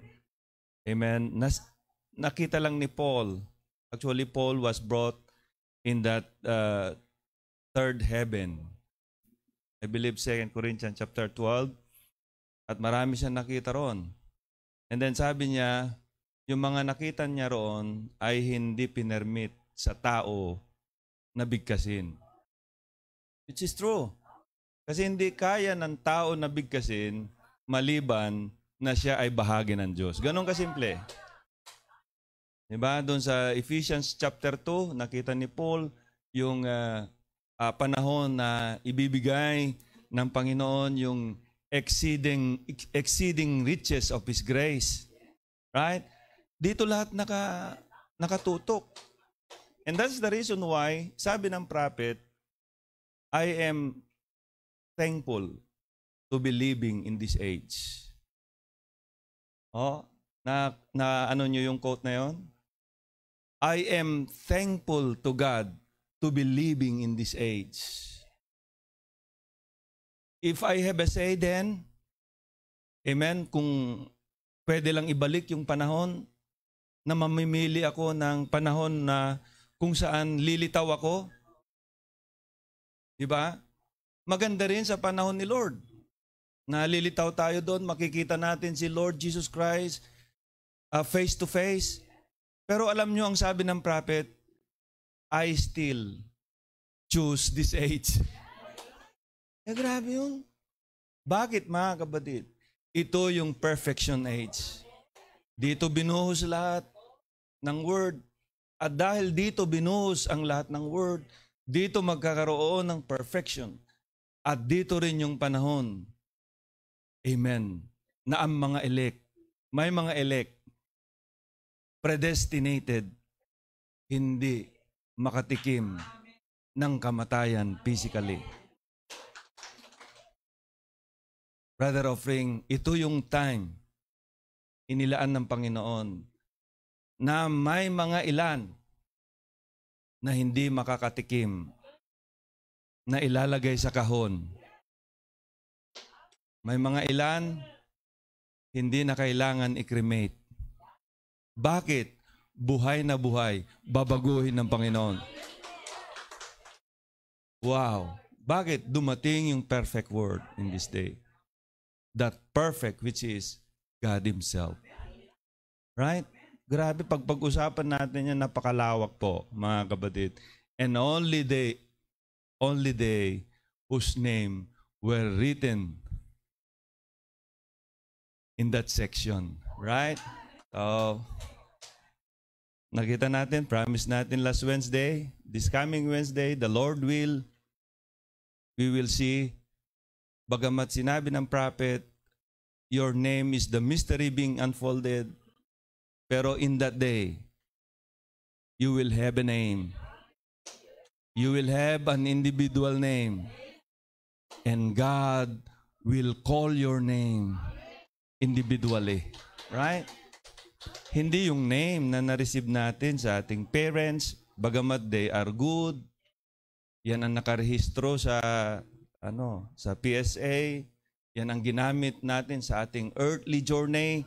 Amen. Nas, nakita lang ni Paul. Actually, Paul was brought in that uh, third heaven. I believe 2 Corinthians chapter 12. At marami siyang nakita roon. And then sabi niya, yung mga nakita niya roon ay hindi pinermit sa tao na bigkasin. Which is true. Kasi hindi kaya ng tao na bigkasin maliban na siya ay bahagi ng Diyos. Ganon kasimple. Diba? Doon sa Ephesians chapter 2, nakita ni Paul yung uh, uh, panahon na ibibigay ng Panginoon yung exceeding exceeding riches of his grace. Right? Dito lahat naka nakatutok. And that's the reason why sabi ng prophet, I am thankful to be living in this age. Oh, na, na ano niyo yung quote na yon? I am thankful to God to be living in this age. If I have a say then, amen, kung pwede lang ibalik yung panahon na mamimili ako ng panahon na kung saan lilitaw ako. Di ba? Maganda rin sa panahon ni Lord. Na lilitaw tayo doon, makikita natin si Lord Jesus Christ uh, face to face. Pero alam nyo ang sabi ng prophet, I still choose this age. Eh, grabe yun. Bakit, mga kapatid? Ito yung perfection age. Dito binuhos lahat ng word. At dahil dito binuhos ang lahat ng word, dito magkakaroon ng perfection. At dito rin yung panahon. Amen. Na ang mga elect, may mga elect, predestinated, hindi makatikim ng kamatayan physically. Brother Offering, ito yung time inilaan ng Panginoon na may mga ilan na hindi makakatikim na ilalagay sa kahon. May mga ilan hindi na kailangan i-cremate. Bakit? buhay na buhay, babaguhin ng Panginoon. Wow. Bakit dumating yung perfect word in this day? That perfect which is God Himself. Right? Grabe, pag pag-usapan natin yan, napakalawak po, mga kapatid. And only they, only they whose name were written in that section. Right? So, Nakita natin, promise natin last Wednesday, this coming Wednesday, the Lord will, we will see, bagamat sinabi ng prophet, your name is the mystery being unfolded, pero in that day, you will have a name. You will have an individual name. And God will call your name individually. Right? Hindi yung name na na-receive natin sa ating parents, bagamat they are good, yan ang nakarehistro sa ano, sa PSA, yan ang ginamit natin sa ating earthly journey.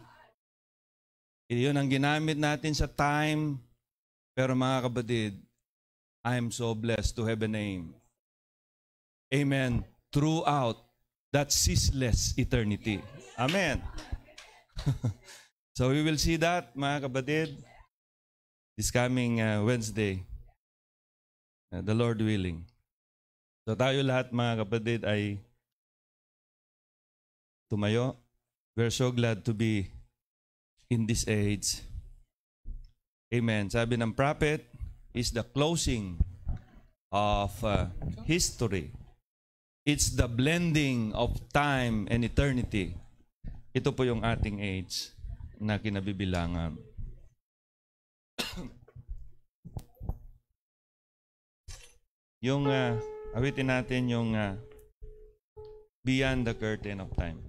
Iyon ang ginamit natin sa time. Pero mga kapatid, I am so blessed to have a name. Amen. Throughout that ceaseless eternity. Amen. <laughs> So we will see that, mga kapatid, this coming uh, Wednesday. Uh, the Lord willing. So tayo lahat, mga kapatid, ay tumayo. We're so glad to be in this age. Amen. Sabi ng prophet, is the closing of uh, history. It's the blending of time and eternity. Ito po yung ating age na kinabibilangan. yung uh, awitin natin yung uh, Beyond the Curtain of Time.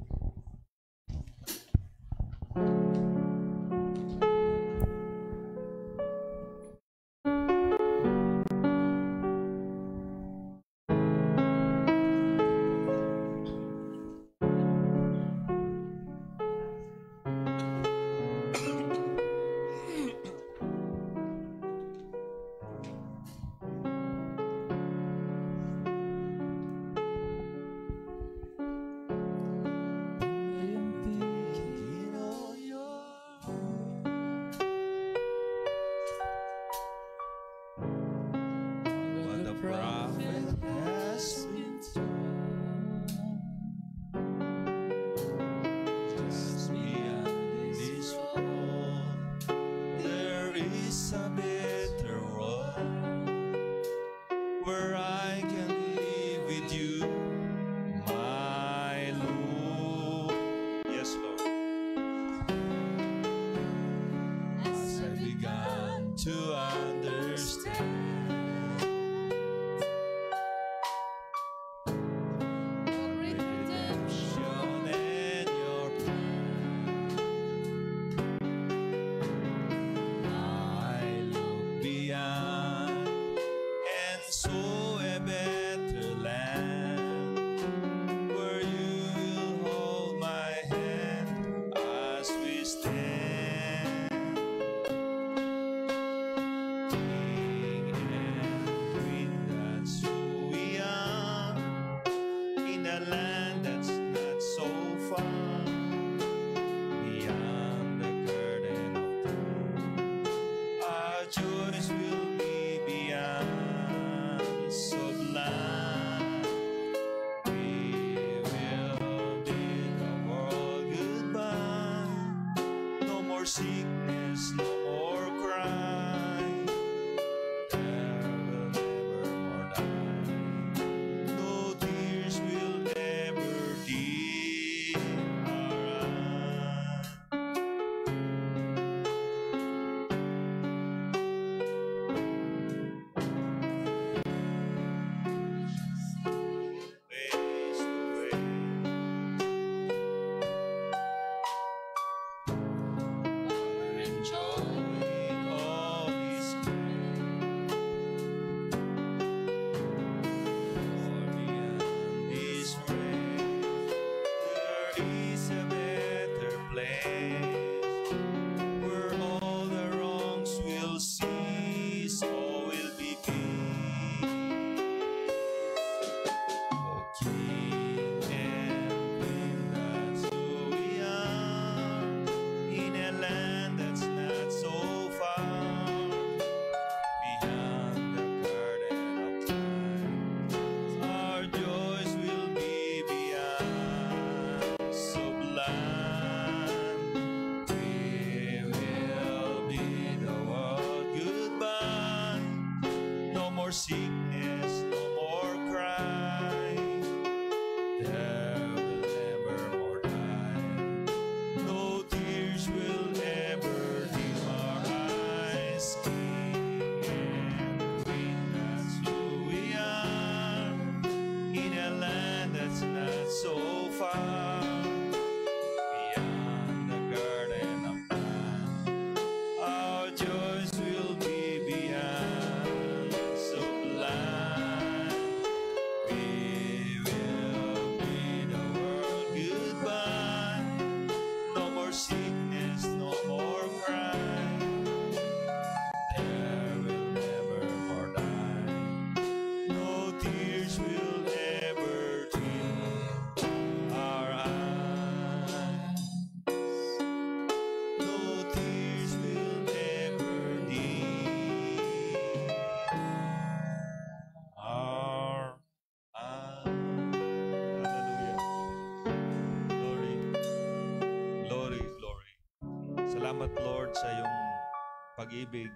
pag-ibig.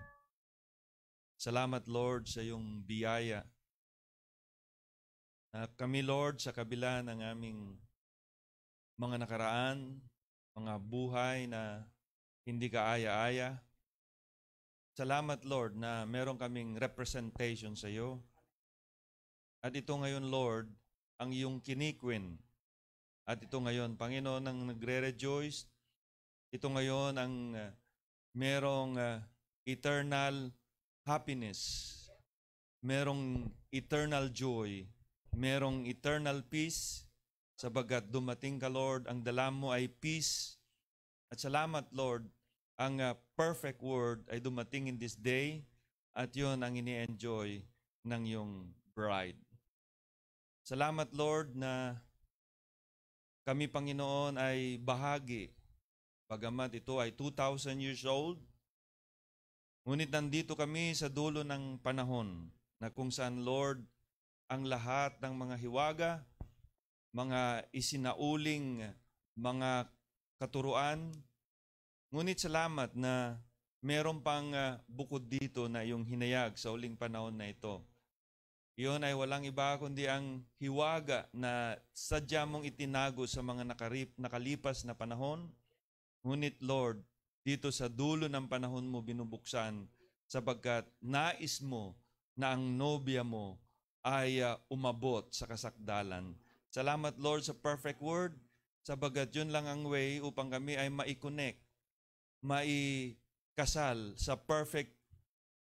Salamat, Lord, sa iyong biyaya. Na kami, Lord, sa kabila ng aming mga nakaraan, mga buhay na hindi kaaya-aya. Salamat, Lord, na meron kaming representation sa iyo. At ito ngayon, Lord, ang iyong kinikwin. At ito ngayon, Panginoon, ang nagre-rejoice. Ito ngayon ang uh, merong uh, eternal happiness, merong eternal joy, merong eternal peace, sabagat dumating ka Lord, ang dalam mo ay peace. At salamat Lord, ang uh, perfect word ay dumating in this day at yun ang ini-enjoy ng iyong bride. Salamat Lord na kami Panginoon ay bahagi. Pagamat ito ay 2,000 years old, Ngunit nandito kami sa dulo ng panahon na kung saan, Lord, ang lahat ng mga hiwaga, mga isinauling mga katuruan. Ngunit salamat na meron pang ah, bukod dito na yung hinayag sa uling panahon na ito. Iyon ay walang iba kundi ang hiwaga na sadya mong itinago sa mga nakarip, nakalipas na panahon. Ngunit Lord, dito sa dulo ng panahon mo binubuksan sapagkat nais mo na ang nobya mo ay ah, umabot sa kasakdalan. Salamat Lord sa perfect word sapagkat yun lang ang way upang kami ay maikonnect, maikasal sa perfect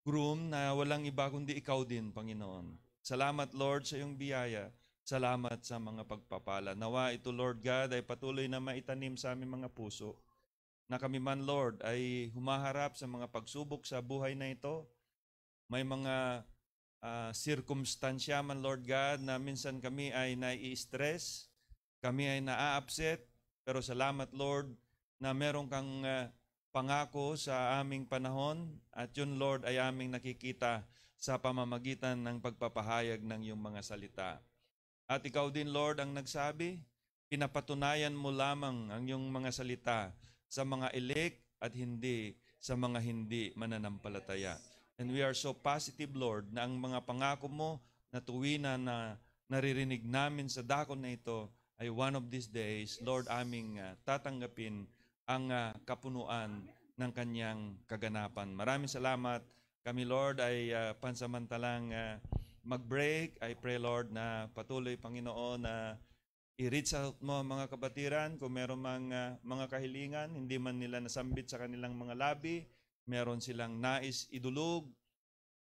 groom na walang iba kundi ikaw din, Panginoon. Salamat Lord sa iyong biyaya. Salamat sa mga pagpapala. Nawa ito Lord God ay patuloy na maitanim sa aming mga puso na kami man, Lord, ay humaharap sa mga pagsubok sa buhay na ito. May mga uh, ah, circumstansya man, Lord God, na minsan kami ay nai-stress, kami ay naa-upset, pero salamat, Lord, na meron kang uh, pangako sa aming panahon at yun, Lord, ay aming nakikita sa pamamagitan ng pagpapahayag ng iyong mga salita. At ikaw din, Lord, ang nagsabi, pinapatunayan mo lamang ang iyong mga salita sa mga elect at hindi sa mga hindi mananampalataya. And we are so positive, Lord, na ang mga pangako mo na tuwina na naririnig namin sa dakon na ito ay one of these days, Lord, aming uh, tatanggapin ang uh, kapunuan ng kanyang kaganapan. Maraming salamat. Kami, Lord, ay uh, pansamantalang uh, mag-break. I pray, Lord, na patuloy, Panginoon, na uh, I-reach out mo mga kabatiran kung meron mga, ah, mga kahilingan, hindi man nila nasambit sa kanilang mga labi, meron silang nais idulog.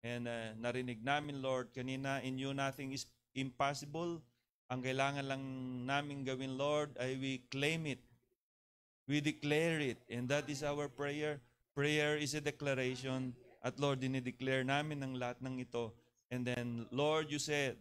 And uh, narinig namin, Lord, kanina, in you nothing is impossible. Ang kailangan lang namin gawin, Lord, ay we claim it. We declare it. And that is our prayer. Prayer is a declaration. At Lord, dinideclare namin ang lahat ng ito. And then, Lord, you said,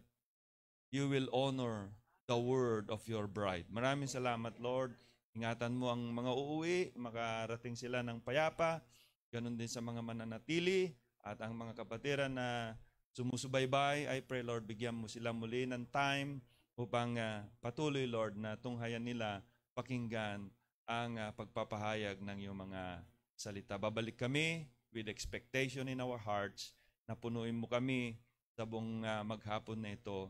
you will honor the word of your bride. Maraming salamat, Lord. Ingatan mo ang mga uuwi, makarating sila ng payapa, ganun din sa mga mananatili, at ang mga kapatira na sumusubaybay, I pray, Lord, bigyan mo sila muli ng time upang uh, patuloy, Lord, na tunghayan nila pakinggan ang uh, pagpapahayag ng iyong mga salita. Babalik kami with expectation in our hearts na punuin mo kami sa buong uh, maghapon na ito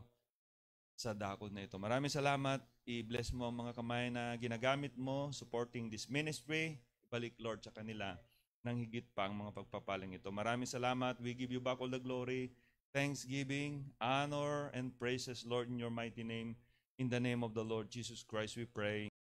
sa dakod na ito. Maraming salamat. I-bless mo ang mga kamay na ginagamit mo, supporting this ministry. Ibalik, Lord, sa kanila ng higit pa ang mga pagpapaling ito. Maraming salamat. We give you back all the glory, thanksgiving, honor, and praises, Lord, in your mighty name. In the name of the Lord Jesus Christ, we pray.